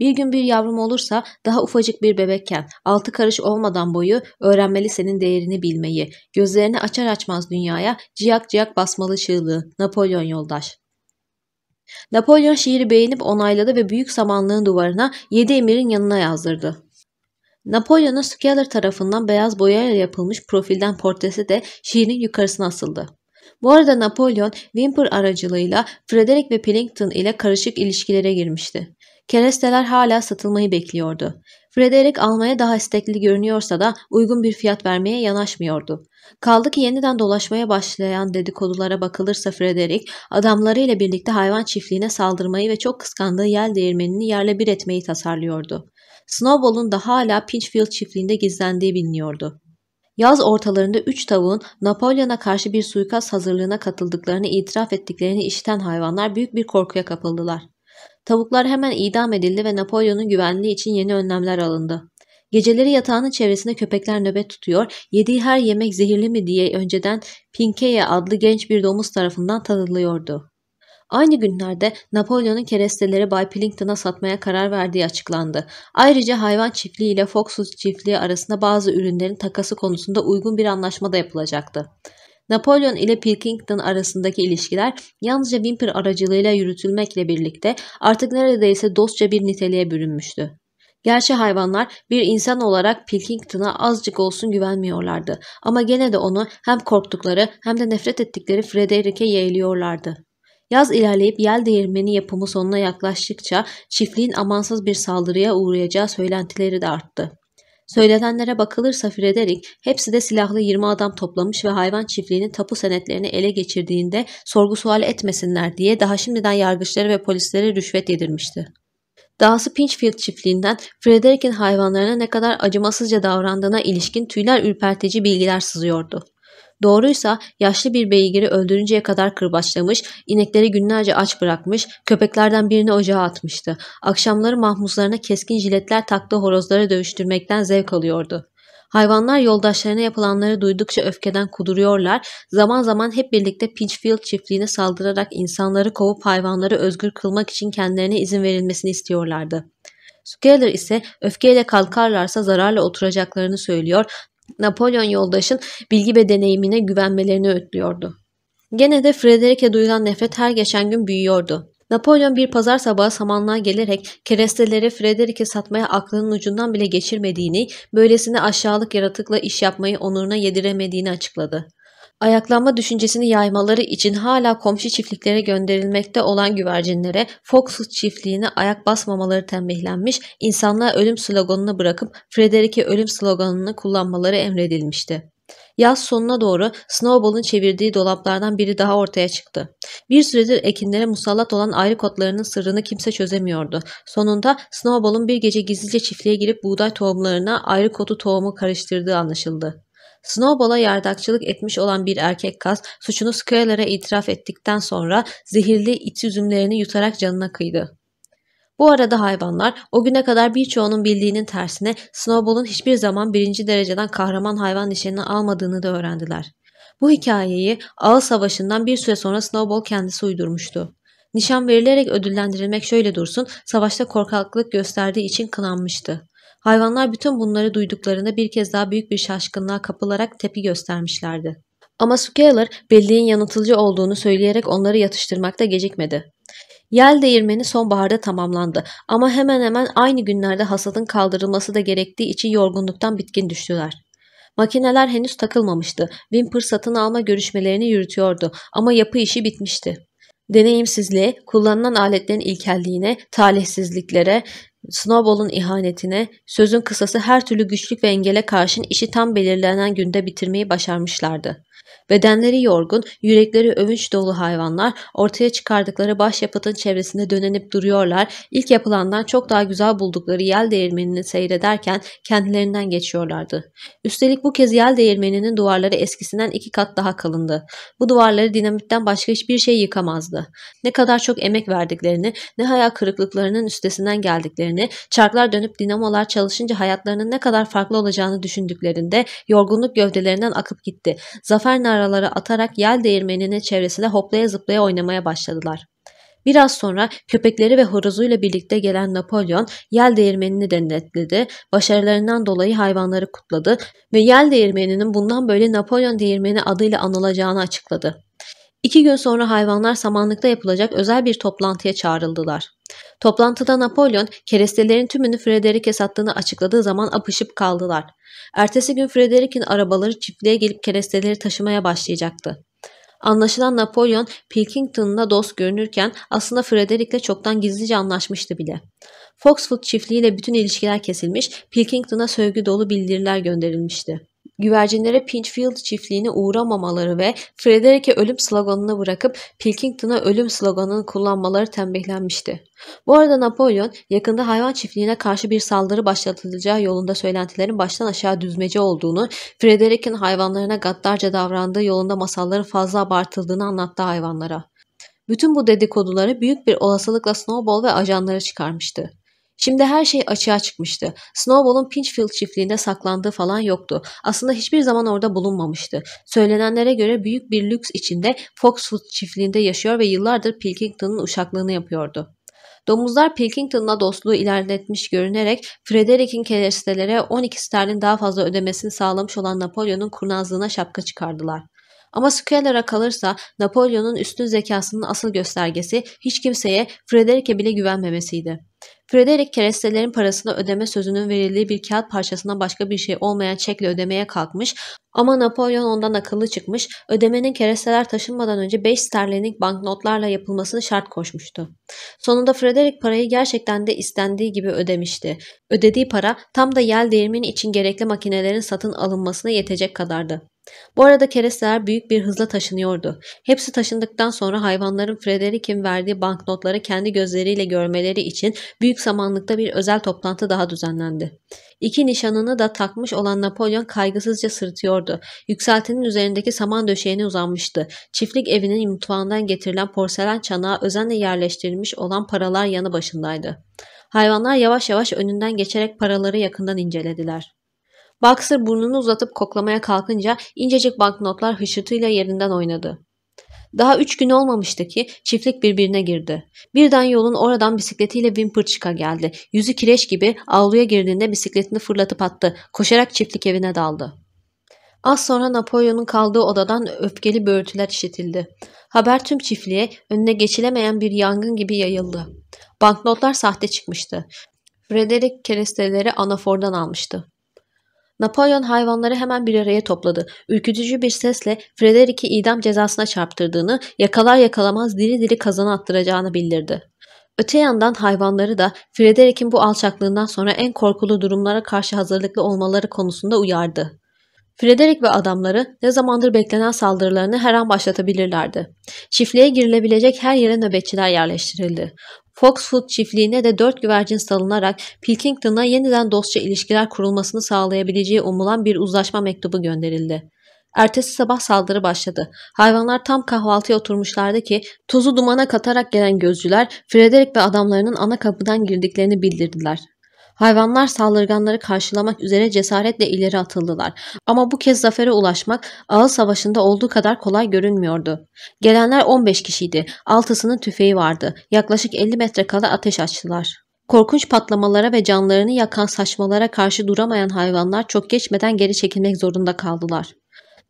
Bir gün bir yavrum olursa daha ufacık bir bebekken, altı karış olmadan boyu öğrenmeli senin değerini bilmeyi, gözlerini açar açmaz dünyaya ciyak ciyak basmalı çığlığı. Napolyon yoldaş. Napolyon şiiri beğenip onayladı ve büyük samanlığın duvarına yedi emirin yanına yazdırdı. Napolyon'un Skeller tarafından beyaz boyayla yapılmış profilden portresi de şiirin yukarısına asıldı. Bu arada Napolyon Wimper aracılığıyla Frederick ve Pillington ile karışık ilişkilere girmişti. Keresteler hala satılmayı bekliyordu. Frederick almaya daha istekli görünüyorsa da uygun bir fiyat vermeye yanaşmıyordu. Kaldı ki yeniden dolaşmaya başlayan dedikodulara bakılırsa Frederick, adamlarıyla birlikte hayvan çiftliğine saldırmayı ve çok kıskandığı yel değirmenini yerle bir etmeyi tasarlıyordu. Snowball'un da hala Pinchfield çiftliğinde gizlendiği biliniyordu. Yaz ortalarında üç tavuğun Napolyon'a karşı bir suikast hazırlığına katıldıklarını itiraf ettiklerini işiten hayvanlar büyük bir korkuya kapıldılar. Tavuklar hemen idam edildi ve Napolyon'un güvenliği için yeni önlemler alındı. Geceleri yatağının çevresinde köpekler nöbet tutuyor, yediği her yemek zehirli mi diye önceden Pinkeye adlı genç bir domuz tarafından tadılıyordu. Aynı günlerde Napolyon'un keresteleri Bay Pillington'a satmaya karar verdiği açıklandı. Ayrıca hayvan çiftliği ile Foxwood çiftliği arasında bazı ürünlerin takası konusunda uygun bir anlaşma da yapılacaktı. Napolyon ile Pilkington arasındaki ilişkiler yalnızca Wimper aracılığıyla yürütülmekle birlikte artık neredeyse dostça bir niteliğe bürünmüştü. Gerçi hayvanlar bir insan olarak Pilkington'a azıcık olsun güvenmiyorlardı ama gene de onu hem korktukları hem de nefret ettikleri Frederick'e yeğliyorlardı. Yaz ilerleyip yel değirmeni yapımı sonuna yaklaştıkça çiftliğin amansız bir saldırıya uğrayacağı söylentileri de arttı. Söylenenlere bakılırsa Frederick hepsi de silahlı 20 adam toplamış ve hayvan çiftliğinin tapu senetlerini ele geçirdiğinde sorgu sual etmesinler diye daha şimdiden yargıçları ve polislere rüşvet yedirmişti. Dahası Pinchfield çiftliğinden Frederick'in hayvanlarına ne kadar acımasızca davrandığına ilişkin tüyler ürpertici bilgiler sızıyordu. Doğruysa yaşlı bir beygiri öldürünceye kadar kırbaçlamış, inekleri günlerce aç bırakmış, köpeklerden birini ocağa atmıştı. Akşamları mahmuzlarına keskin jiletler taktı horozlara dövüştürmekten zevk alıyordu. Hayvanlar yoldaşlarına yapılanları duydukça öfkeden kuduruyorlar. Zaman zaman hep birlikte Pinchfield çiftliğine saldırarak insanları kovup hayvanları özgür kılmak için kendilerine izin verilmesini istiyorlardı. Scaler ise öfkeyle kalkarlarsa zararla oturacaklarını söylüyor, Napolyon yoldaşın bilgi ve deneyimine güvenmelerini öğütlüyordu. Gene de Frederick'e duyulan nefret her geçen gün büyüyordu. Napolyon bir pazar sabahı samanlığa gelerek kerestelere Frederick'i satmaya aklının ucundan bile geçirmediğini, böylesine aşağılık yaratıkla iş yapmayı onuruna yediremediğini açıkladı ayaklanma düşüncesini yaymaları için hala komşu çiftliklere gönderilmekte olan güvercinlere Foxwood çiftliğine ayak basmamaları tembihlenmiş, insanlığa ölüm sloganını bırakıp Frederick'e ölüm sloganını kullanmaları emredilmişti. Yaz sonuna doğru Snowball'ın çevirdiği dolaplardan biri daha ortaya çıktı. Bir süredir ekinlere musallat olan ayrı kotlarının sırrını kimse çözemiyordu. Sonunda Snowball'ın bir gece gizlice çiftliğe girip buğday tohumlarına ayrı kotu tohumu karıştırdığı anlaşıldı. Snowball'a yardakçılık etmiş olan bir erkek kas, suçunu Skreller'e itiraf ettikten sonra zehirli iç üzümlerini yutarak canına kıydı. Bu arada hayvanlar o güne kadar birçoğunun bildiğinin tersine Snowball'un hiçbir zaman birinci dereceden kahraman hayvan nişanını almadığını da öğrendiler. Bu hikayeyi Ağıl Savaşı'ndan bir süre sonra Snowball kendisi uydurmuştu. Nişan verilerek ödüllendirilmek şöyle dursun, savaşta korkaklık gösterdiği için kınanmıştı. Hayvanlar bütün bunları duyduklarında bir kez daha büyük bir şaşkınlığa kapılarak tepki göstermişlerdi. Ama Scaler bildiğin yanıltıcı olduğunu söyleyerek onları yatıştırmakta gecikmedi. Yel değirmeni sonbaharda tamamlandı ama hemen hemen aynı günlerde hasadın kaldırılması da gerektiği için yorgunluktan bitkin düştüler. Makineler henüz takılmamıştı. Wimper satın alma görüşmelerini yürütüyordu ama yapı işi bitmişti. Deneyimsizliğe, kullanılan aletlerin ilkelliğine, talihsizliklere, Snowball'un ihanetine, sözün kısası her türlü güçlük ve engele karşın işi tam belirlenen günde bitirmeyi başarmışlardı. Bedenleri yorgun, yürekleri övünç dolu hayvanlar ortaya çıkardıkları başyapıtın çevresinde dönenip duruyorlar. İlk yapılandan çok daha güzel buldukları yel değirmenini seyrederken kendilerinden geçiyorlardı. Üstelik bu kez yel değirmeninin duvarları eskisinden iki kat daha kalındı. Bu duvarları dinamitten başka hiçbir şey yıkamazdı. Ne kadar çok emek verdiklerini, ne hayal kırıklıklarının üstesinden geldiklerini, çarklar dönüp dinamolar çalışınca hayatlarının ne kadar farklı olacağını düşündüklerinde yorgunluk gövdelerinden akıp gitti. Zafer aralara atarak yel değirmeninin çevresinde hoplaya zıplaya oynamaya başladılar. Biraz sonra köpekleri ve horozuyla birlikte gelen Napolyon yel değirmenini denetledi, başarılarından dolayı hayvanları kutladı ve yel değirmeninin bundan böyle Napolyon değirmeni adıyla anılacağını açıkladı. İki gün sonra hayvanlar samanlıkta yapılacak özel bir toplantıya çağrıldılar. Toplantıda Napolyon kerestelerin tümünü Frederick'e sattığını açıkladığı zaman apışıp kaldılar. Ertesi gün Frederick'in arabaları çiftliğe gelip keresteleri taşımaya başlayacaktı. Anlaşılan Napolyon Pilkington'la dost görünürken aslında Frederick'le çoktan gizlice anlaşmıştı bile. Foxfoot çiftliğiyle bütün ilişkiler kesilmiş, Pilkington'a sövgü dolu bildiriler gönderilmişti güvercinlere Pinchfield çiftliğine uğramamaları ve Frederick'e ölüm sloganını bırakıp Pilkington'a ölüm sloganını kullanmaları tembihlenmişti. Bu arada Napolyon yakında hayvan çiftliğine karşı bir saldırı başlatılacağı yolunda söylentilerin baştan aşağı düzmece olduğunu, Frederick'in hayvanlarına gaddarca davrandığı yolunda masalların fazla abartıldığını anlattı hayvanlara. Bütün bu dedikoduları büyük bir olasılıkla Snowball ve ajanları çıkarmıştı. Şimdi her şey açığa çıkmıştı. Snowball'un Pinchfield çiftliğinde saklandığı falan yoktu. Aslında hiçbir zaman orada bulunmamıştı. Söylenenlere göre büyük bir lüks içinde Foxwood çiftliğinde yaşıyor ve yıllardır Pilkington'un uşaklığını yapıyordu. Domuzlar Pilkington'la dostluğu ilerletmiş görünerek Frederick'in kereselere 12 sterlin daha fazla ödemesini sağlamış olan Napolyon'un kurnazlığına şapka çıkardılar. Ama Skeller'a kalırsa Napolyon'un üstün zekasının asıl göstergesi hiç kimseye Frederick'e bile güvenmemesiydi. Frederick kerestelerin parasını ödeme sözünün verildiği bir kağıt parçasına başka bir şey olmayan çekle ödemeye kalkmış ama Napolyon ondan akıllı çıkmış, ödemenin keresteler taşınmadan önce 5 sterlinlik banknotlarla yapılmasını şart koşmuştu. Sonunda Frederick parayı gerçekten de istendiği gibi ödemişti. Ödediği para tam da yel değirmeni için gerekli makinelerin satın alınmasına yetecek kadardı. Bu arada keresteler büyük bir hızla taşınıyordu. Hepsi taşındıktan sonra hayvanların Frederick'in verdiği banknotları kendi gözleriyle görmeleri için büyük samanlıkta bir özel toplantı daha düzenlendi. İki nişanını da takmış olan Napolyon kaygısızca sırıtıyordu. Yükseltinin üzerindeki saman döşeğine uzanmıştı. Çiftlik evinin mutfağından getirilen porselen çanağı özenle yerleştirilmiş olan paralar yanı başındaydı. Hayvanlar yavaş yavaş önünden geçerek paraları yakından incelediler. Boxer burnunu uzatıp koklamaya kalkınca incecik banknotlar hışırtıyla yerinden oynadı. Daha üç gün olmamıştı ki çiftlik birbirine girdi. Birden yolun oradan bisikletiyle Wimpırçık'a geldi. Yüzü kireç gibi avluya girdiğinde bisikletini fırlatıp attı. Koşarak çiftlik evine daldı. Az sonra Napolyon'un kaldığı odadan öfkeli böğürtüler işitildi. Haber tüm çiftliğe önüne geçilemeyen bir yangın gibi yayıldı. Banknotlar sahte çıkmıştı. Frederick keresteleri anafordan almıştı. Napolyon hayvanları hemen bir araya topladı. Ürkütücü bir sesle Frederik'i idam cezasına çarptırdığını, yakalar yakalamaz diri diri kazana attıracağını bildirdi. Öte yandan hayvanları da Frederik'in bu alçaklığından sonra en korkulu durumlara karşı hazırlıklı olmaları konusunda uyardı. Frederick ve adamları ne zamandır beklenen saldırılarını her an başlatabilirlerdi. Çiftliğe girilebilecek her yere nöbetçiler yerleştirildi. Foxwood çiftliğine de dört güvercin salınarak Pilkington'a yeniden dostça ilişkiler kurulmasını sağlayabileceği umulan bir uzlaşma mektubu gönderildi. Ertesi sabah saldırı başladı. Hayvanlar tam kahvaltıya oturmuşlardı ki tozu dumana katarak gelen gözcüler Frederick ve adamlarının ana kapıdan girdiklerini bildirdiler. Hayvanlar saldırganları karşılamak üzere cesaretle ileri atıldılar. Ama bu kez zafere ulaşmak ağıl savaşında olduğu kadar kolay görünmüyordu. Gelenler 15 kişiydi. Altısının tüfeği vardı. Yaklaşık 50 metre kala ateş açtılar. Korkunç patlamalara ve canlarını yakan saçmalara karşı duramayan hayvanlar çok geçmeden geri çekilmek zorunda kaldılar.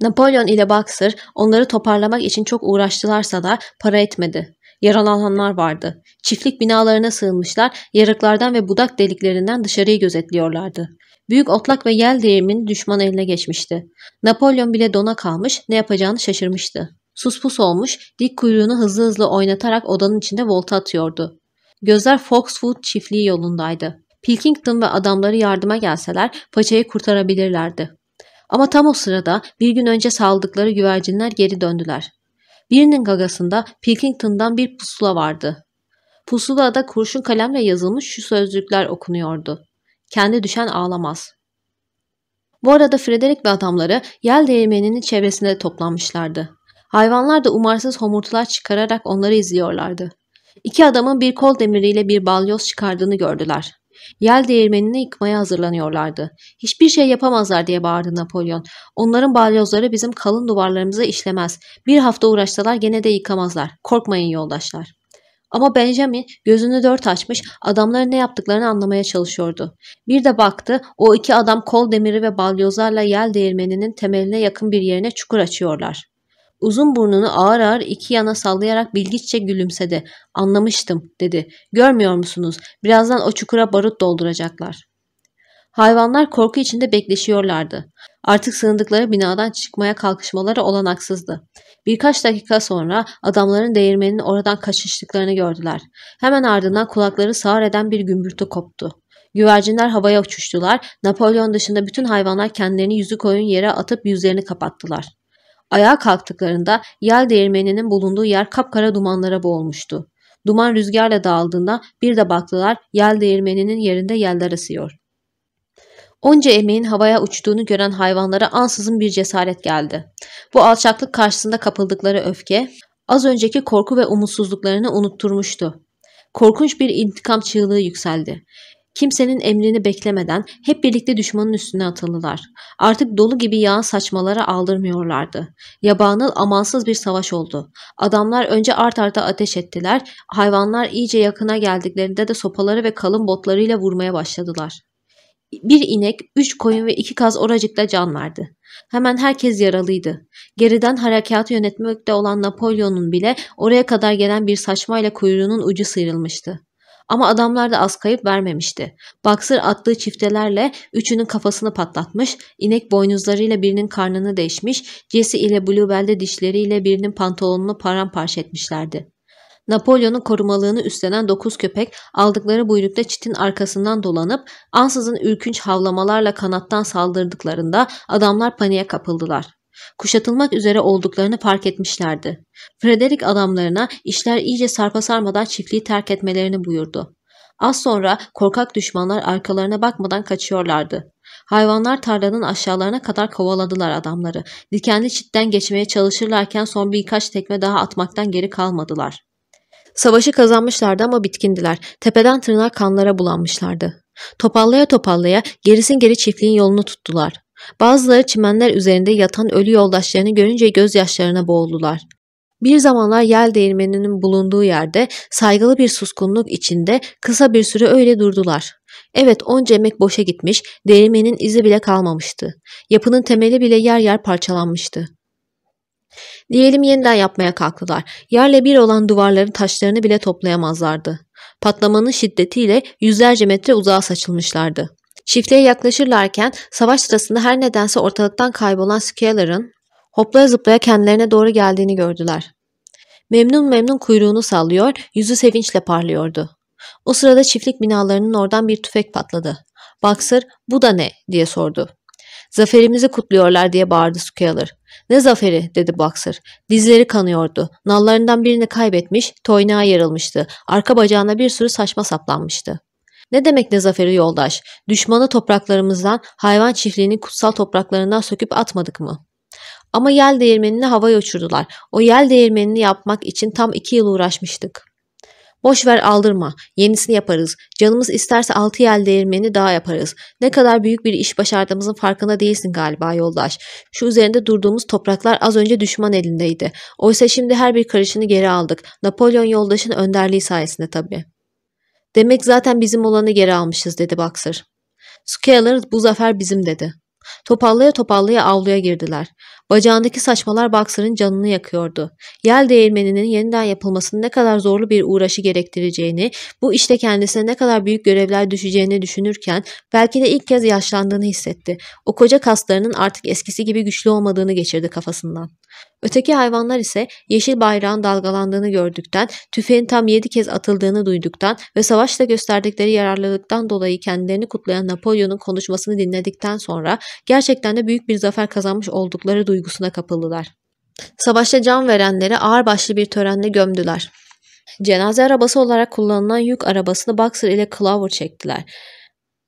Napolyon ile Boxer onları toparlamak için çok uğraştılarsa da para etmedi. Yaralananlar vardı. Çiftlik binalarına sığınmışlar, yarıklardan ve budak deliklerinden dışarıyı gözetliyorlardı. Büyük otlak ve yel değirmeni düşman eline geçmişti. Napolyon bile dona kalmış, ne yapacağını şaşırmıştı. Suspus olmuş, dik kuyruğunu hızlı hızlı oynatarak odanın içinde volta atıyordu. Gözler Foxwood çiftliği yolundaydı. Pilkington ve adamları yardıma gelseler paçayı kurtarabilirlerdi. Ama tam o sırada bir gün önce saldıkları güvercinler geri döndüler. Birinin gagasında Pilkington'dan bir pusula vardı. Pusulada kurşun kalemle yazılmış şu sözcükler okunuyordu. Kendi düşen ağlamaz. Bu arada Frederick ve adamları yel değirmeninin çevresinde toplanmışlardı. Hayvanlar da umarsız homurtular çıkararak onları izliyorlardı. İki adamın bir kol demiriyle bir balyoz çıkardığını gördüler. Yel değirmenini yıkmaya hazırlanıyorlardı. Hiçbir şey yapamazlar diye bağırdı Napolyon. Onların balyozları bizim kalın duvarlarımıza işlemez. Bir hafta uğraştılar gene de yıkamazlar. Korkmayın yoldaşlar. Ama Benjamin gözünü dört açmış adamların ne yaptıklarını anlamaya çalışıyordu. Bir de baktı o iki adam kol demiri ve balyozlarla yel değirmeninin temeline yakın bir yerine çukur açıyorlar. Uzun burnunu ağır ağır iki yana sallayarak bilgiççe gülümsedi. Anlamıştım dedi. Görmüyor musunuz? Birazdan o çukura barut dolduracaklar. Hayvanlar korku içinde bekleşiyorlardı. Artık sığındıkları binadan çıkmaya kalkışmaları olanaksızdı. Birkaç dakika sonra adamların değirmenin oradan kaçıştıklarını gördüler. Hemen ardından kulakları sağır eden bir gümbürtü koptu. Güvercinler havaya uçuştular. Napolyon dışında bütün hayvanlar kendilerini yüzü koyun yere atıp yüzlerini kapattılar. Ayağa kalktıklarında yel değirmeninin bulunduğu yer kapkara dumanlara boğulmuştu. Duman rüzgarla dağıldığında bir de baktılar yel değirmeninin yerinde yeller esiyor. Onca emeğin havaya uçtuğunu gören hayvanlara ansızın bir cesaret geldi. Bu alçaklık karşısında kapıldıkları öfke, az önceki korku ve umutsuzluklarını unutturmuştu. Korkunç bir intikam çığlığı yükseldi. Kimsenin emrini beklemeden hep birlikte düşmanın üstüne atıldılar. Artık dolu gibi yağ saçmalara aldırmıyorlardı. Yabanıl amansız bir savaş oldu. Adamlar önce art arda ateş ettiler. Hayvanlar iyice yakına geldiklerinde de sopaları ve kalın botlarıyla vurmaya başladılar. Bir inek, üç koyun ve iki kaz oracıkta can verdi. Hemen herkes yaralıydı. Geriden harekatı yönetmekte olan Napolyon'un bile oraya kadar gelen bir saçmayla kuyruğunun ucu sıyrılmıştı. Ama adamlar da az kayıp vermemişti. Baksır attığı çiftelerle üçünün kafasını patlatmış, inek boynuzlarıyla birinin karnını deşmiş, Jesse ile Bluebell'de dişleriyle birinin pantolonunu paramparça etmişlerdi. Napolyon'un korumalığını üstlenen dokuz köpek aldıkları buyrukta çitin arkasından dolanıp ansızın ürkünç havlamalarla kanattan saldırdıklarında adamlar paniğe kapıldılar. Kuşatılmak üzere olduklarını fark etmişlerdi. Frederick adamlarına işler iyice sarpa sarmadan çiftliği terk etmelerini buyurdu. Az sonra korkak düşmanlar arkalarına bakmadan kaçıyorlardı. Hayvanlar tarlanın aşağılarına kadar kovaladılar adamları. Dikenli çitten geçmeye çalışırlarken son birkaç tekme daha atmaktan geri kalmadılar. Savaşı kazanmışlardı ama bitkindiler. Tepeden tırnak kanlara bulanmışlardı. Topallaya topallaya gerisin geri çiftliğin yolunu tuttular. Bazıları çimenler üzerinde yatan ölü yoldaşlarını görünce gözyaşlarına boğuldular. Bir zamanlar yel değirmeninin bulunduğu yerde saygılı bir suskunluk içinde kısa bir süre öyle durdular. Evet onca emek boşa gitmiş, değirmenin izi bile kalmamıştı. Yapının temeli bile yer yer parçalanmıştı. Diyelim yeniden yapmaya kalktılar. Yerle bir olan duvarların taşlarını bile toplayamazlardı. Patlamanın şiddetiyle yüzlerce metre uzağa saçılmışlardı. Çiftliğe yaklaşırlarken savaş sırasında her nedense ortalıktan kaybolan Skyler'ın hoplaya zıplaya kendilerine doğru geldiğini gördüler. Memnun memnun kuyruğunu sallıyor, yüzü sevinçle parlıyordu. O sırada çiftlik binalarının oradan bir tüfek patladı. Boxer bu da ne diye sordu. Zaferimizi kutluyorlar diye bağırdı Skyler. Ne zaferi dedi Boxer. Dizleri kanıyordu. Nallarından birini kaybetmiş, toynağa yarılmıştı. Arka bacağına bir sürü saçma saplanmıştı. Ne demek ne zaferi yoldaş? Düşmanı topraklarımızdan, hayvan çiftliğinin kutsal topraklarından söküp atmadık mı? Ama yel değirmenini havaya uçurdular. O yel değirmenini yapmak için tam iki yıl uğraşmıştık. Boş ver aldırma. Yenisini yaparız. Canımız isterse altı yel değirmeni daha yaparız. Ne kadar büyük bir iş başardığımızın farkında değilsin galiba yoldaş. Şu üzerinde durduğumuz topraklar az önce düşman elindeydi. Oysa şimdi her bir karışını geri aldık. Napolyon yoldaşın önderliği sayesinde tabii. Demek zaten bizim olanı geri almışız dedi Baksır. Scaler bu zafer bizim dedi. Topallaya topallaya avluya girdiler. Bacağındaki saçmalar Boxer'ın canını yakıyordu. Yel değirmeninin yeniden yapılmasının ne kadar zorlu bir uğraşı gerektireceğini, bu işte kendisine ne kadar büyük görevler düşeceğini düşünürken belki de ilk kez yaşlandığını hissetti. O koca kaslarının artık eskisi gibi güçlü olmadığını geçirdi kafasından. Öteki hayvanlar ise yeşil bayrağın dalgalandığını gördükten, tüfeğin tam yedi kez atıldığını duyduktan ve savaşta gösterdikleri yararlılıktan dolayı kendilerini kutlayan Napolyon'un konuşmasını dinledikten sonra gerçekten de büyük bir zafer kazanmış oldukları duyduktan duygusuna kapıldılar. Savaşta can verenleri ağırbaşlı bir törenle gömdüler. Cenaze arabası olarak kullanılan yük arabasını Boxer ile Clover çektiler.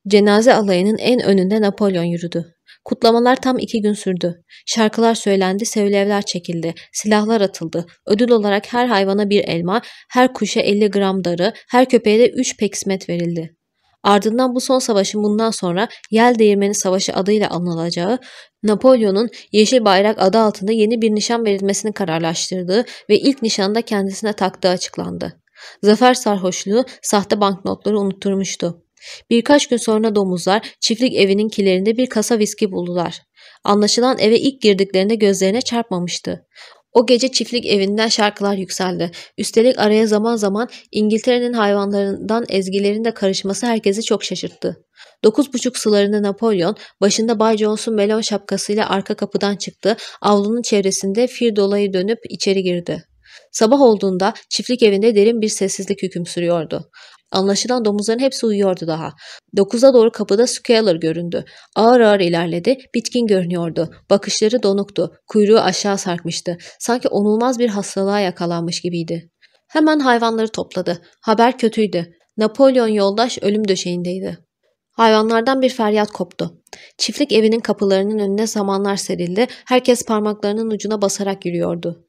Cenaze alayının en önünde Napolyon yürüdü. Kutlamalar tam iki gün sürdü. Şarkılar söylendi, sevlevler çekildi, silahlar atıldı. Ödül olarak her hayvana bir elma, her kuşa 50 gram darı, her köpeğe de 3 peksimet verildi. Ardından bu son savaşın bundan sonra Yel Değirmeni Savaşı adıyla anılacağı, Napolyon'un Yeşil Bayrak adı altında yeni bir nişan verilmesini kararlaştırdığı ve ilk nişanda kendisine taktığı açıklandı. Zafer sarhoşluğu sahte banknotları unutturmuştu. Birkaç gün sonra domuzlar çiftlik evinin kilerinde bir kasa viski buldular. Anlaşılan eve ilk girdiklerinde gözlerine çarpmamıştı. O gece çiftlik evinden şarkılar yükseldi. Üstelik araya zaman zaman İngiltere'nin hayvanlarından ezgilerin de karışması herkesi çok şaşırttı. Dokuz buçuk sularında Napolyon başında Bay Jones'un melon şapkasıyla arka kapıdan çıktı. Avlunun çevresinde fir dolayı dönüp içeri girdi. Sabah olduğunda çiftlik evinde derin bir sessizlik hüküm sürüyordu. Anlaşılan domuzların hepsi uyuyordu daha. Dokuza doğru kapıda Scaler göründü. Ağır ağır ilerledi, bitkin görünüyordu. Bakışları donuktu, kuyruğu aşağı sarkmıştı. Sanki onulmaz bir hastalığa yakalanmış gibiydi. Hemen hayvanları topladı. Haber kötüydü. Napolyon yoldaş ölüm döşeğindeydi. Hayvanlardan bir feryat koptu. Çiftlik evinin kapılarının önüne zamanlar serildi. Herkes parmaklarının ucuna basarak yürüyordu.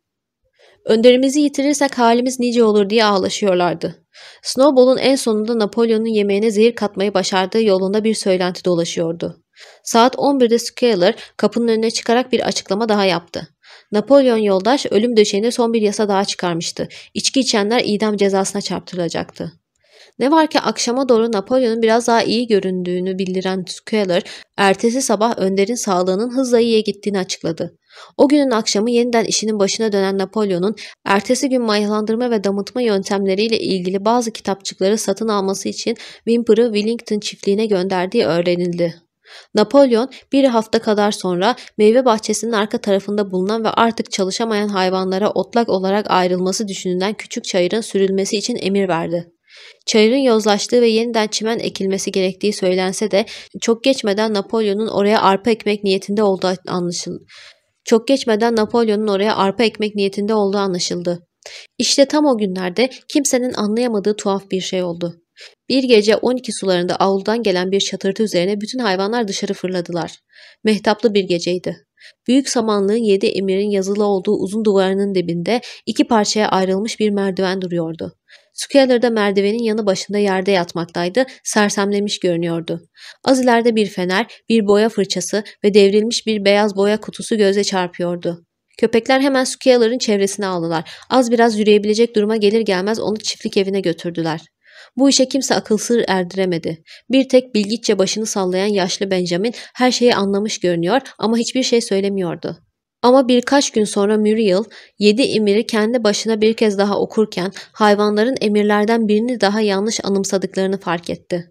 Önderimizi yitirirsek halimiz nice olur diye ağlaşıyorlardı. Snowball'un en sonunda Napolyon'un yemeğine zehir katmayı başardığı yolunda bir söylenti dolaşıyordu. Saat 11'de Scaler kapının önüne çıkarak bir açıklama daha yaptı. Napolyon yoldaş ölüm döşeğine son bir yasa daha çıkarmıştı. İçki içenler idam cezasına çarptırılacaktı. Ne var ki akşama doğru Napolyon'un biraz daha iyi göründüğünü bildiren Schuyler, ertesi sabah Önder'in sağlığının hızla iyiye gittiğini açıkladı. O günün akşamı yeniden işinin başına dönen Napolyon'un ertesi gün mayalandırma ve damıtma yöntemleriyle ilgili bazı kitapçıkları satın alması için Wimper'ı Willington çiftliğine gönderdiği öğrenildi. Napolyon bir hafta kadar sonra meyve bahçesinin arka tarafında bulunan ve artık çalışamayan hayvanlara otlak olarak ayrılması düşünülen küçük çayırın sürülmesi için emir verdi. Çayırın yozlaştığı ve yeniden çimen ekilmesi gerektiği söylense de çok geçmeden Napolyon'un oraya arpa ekmek niyetinde olduğu anlaşıldı. Çok geçmeden Napolyon'un oraya arpa ekmek niyetinde olduğu anlaşıldı. İşte tam o günlerde kimsenin anlayamadığı tuhaf bir şey oldu. Bir gece 12 sularında avludan gelen bir çatırtı üzerine bütün hayvanlar dışarı fırladılar. Mehtaplı bir geceydi. Büyük samanlığın yedi emirin yazılı olduğu uzun duvarının dibinde iki parçaya ayrılmış bir merdiven duruyordu. Skyler da merdivenin yanı başında yerde yatmaktaydı, sersemlemiş görünüyordu. Az ileride bir fener, bir boya fırçası ve devrilmiş bir beyaz boya kutusu göze çarpıyordu. Köpekler hemen Skyler'ın çevresine aldılar. Az biraz yürüyebilecek duruma gelir gelmez onu çiftlik evine götürdüler. Bu işe kimse akıl sır erdiremedi. Bir tek bilgiççe başını sallayan yaşlı Benjamin her şeyi anlamış görünüyor ama hiçbir şey söylemiyordu. Ama birkaç gün sonra Muriel yedi emiri kendi başına bir kez daha okurken hayvanların emirlerden birini daha yanlış anımsadıklarını fark etti.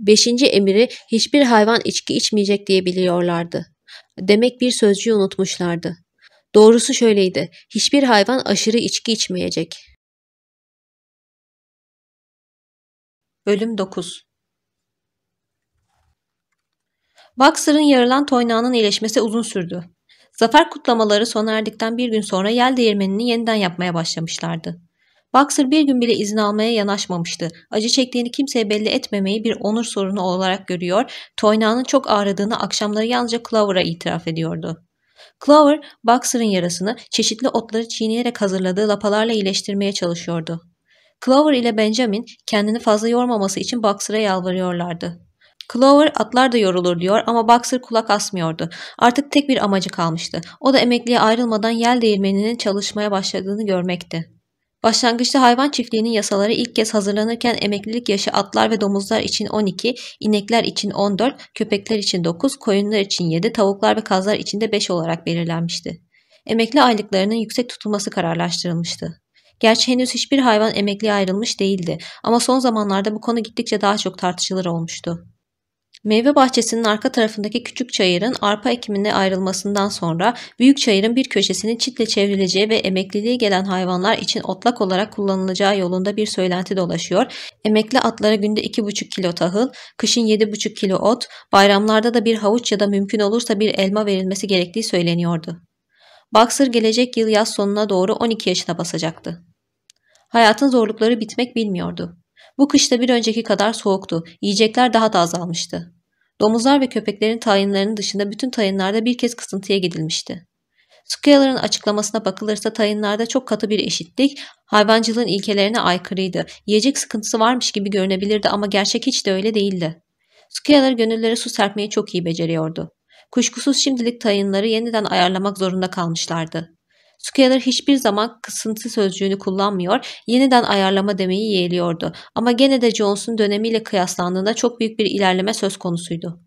Beşinci emiri hiçbir hayvan içki içmeyecek diye biliyorlardı. Demek bir sözcüğü unutmuşlardı. Doğrusu şöyleydi, hiçbir hayvan aşırı içki içmeyecek. Bölüm 9 Boxer'ın yarılan toynağının iyileşmesi uzun sürdü. Zafer kutlamaları sona erdikten bir gün sonra yel değirmenini yeniden yapmaya başlamışlardı. Boxer bir gün bile izin almaya yanaşmamıştı. Acı çektiğini kimseye belli etmemeyi bir onur sorunu olarak görüyor, toynağının çok ağrıdığını akşamları yalnızca Clover'a itiraf ediyordu. Clover, Boxer'ın yarasını çeşitli otları çiğneyerek hazırladığı lapalarla iyileştirmeye çalışıyordu. Clover ile Benjamin kendini fazla yormaması için Boxer'a yalvarıyorlardı. Clover atlar da yorulur diyor ama Boxer kulak asmıyordu. Artık tek bir amacı kalmıştı. O da emekliye ayrılmadan yel değirmeninin çalışmaya başladığını görmekti. Başlangıçta hayvan çiftliğinin yasaları ilk kez hazırlanırken emeklilik yaşı atlar ve domuzlar için 12, inekler için 14, köpekler için 9, koyunlar için 7, tavuklar ve kazlar için de 5 olarak belirlenmişti. Emekli aylıklarının yüksek tutulması kararlaştırılmıştı. Gerçi henüz hiçbir hayvan emekliye ayrılmış değildi ama son zamanlarda bu konu gittikçe daha çok tartışılır olmuştu. Meyve bahçesinin arka tarafındaki küçük çayırın arpa ekimine ayrılmasından sonra büyük çayırın bir köşesinin çitle çevrileceği ve emekliliğe gelen hayvanlar için otlak olarak kullanılacağı yolunda bir söylenti dolaşıyor. Emekli atlara günde 2,5 kilo tahıl, kışın 7,5 kilo ot, bayramlarda da bir havuç ya da mümkün olursa bir elma verilmesi gerektiği söyleniyordu. Boxer gelecek yıl yaz sonuna doğru 12 yaşına basacaktı. Hayatın zorlukları bitmek bilmiyordu. Bu kışta bir önceki kadar soğuktu. Yiyecekler daha da azalmıştı. Domuzlar ve köpeklerin tayinlerinin dışında bütün tayinlarda bir kez kısıntıya gidilmişti. Sukyaların açıklamasına bakılırsa tayınlarda çok katı bir eşitlik, hayvancılığın ilkelerine aykırıydı. Yiyecek sıkıntısı varmış gibi görünebilirdi ama gerçek hiç de öyle değildi. Sukyalar gönüllere su serpmeyi çok iyi beceriyordu. Kuşkusuz şimdilik tayınları yeniden ayarlamak zorunda kalmışlardı. Skyler hiçbir zaman kısıntı sözcüğünü kullanmıyor, yeniden ayarlama demeyi yeğliyordu. Ama gene de Jones'un dönemiyle kıyaslandığında çok büyük bir ilerleme söz konusuydu.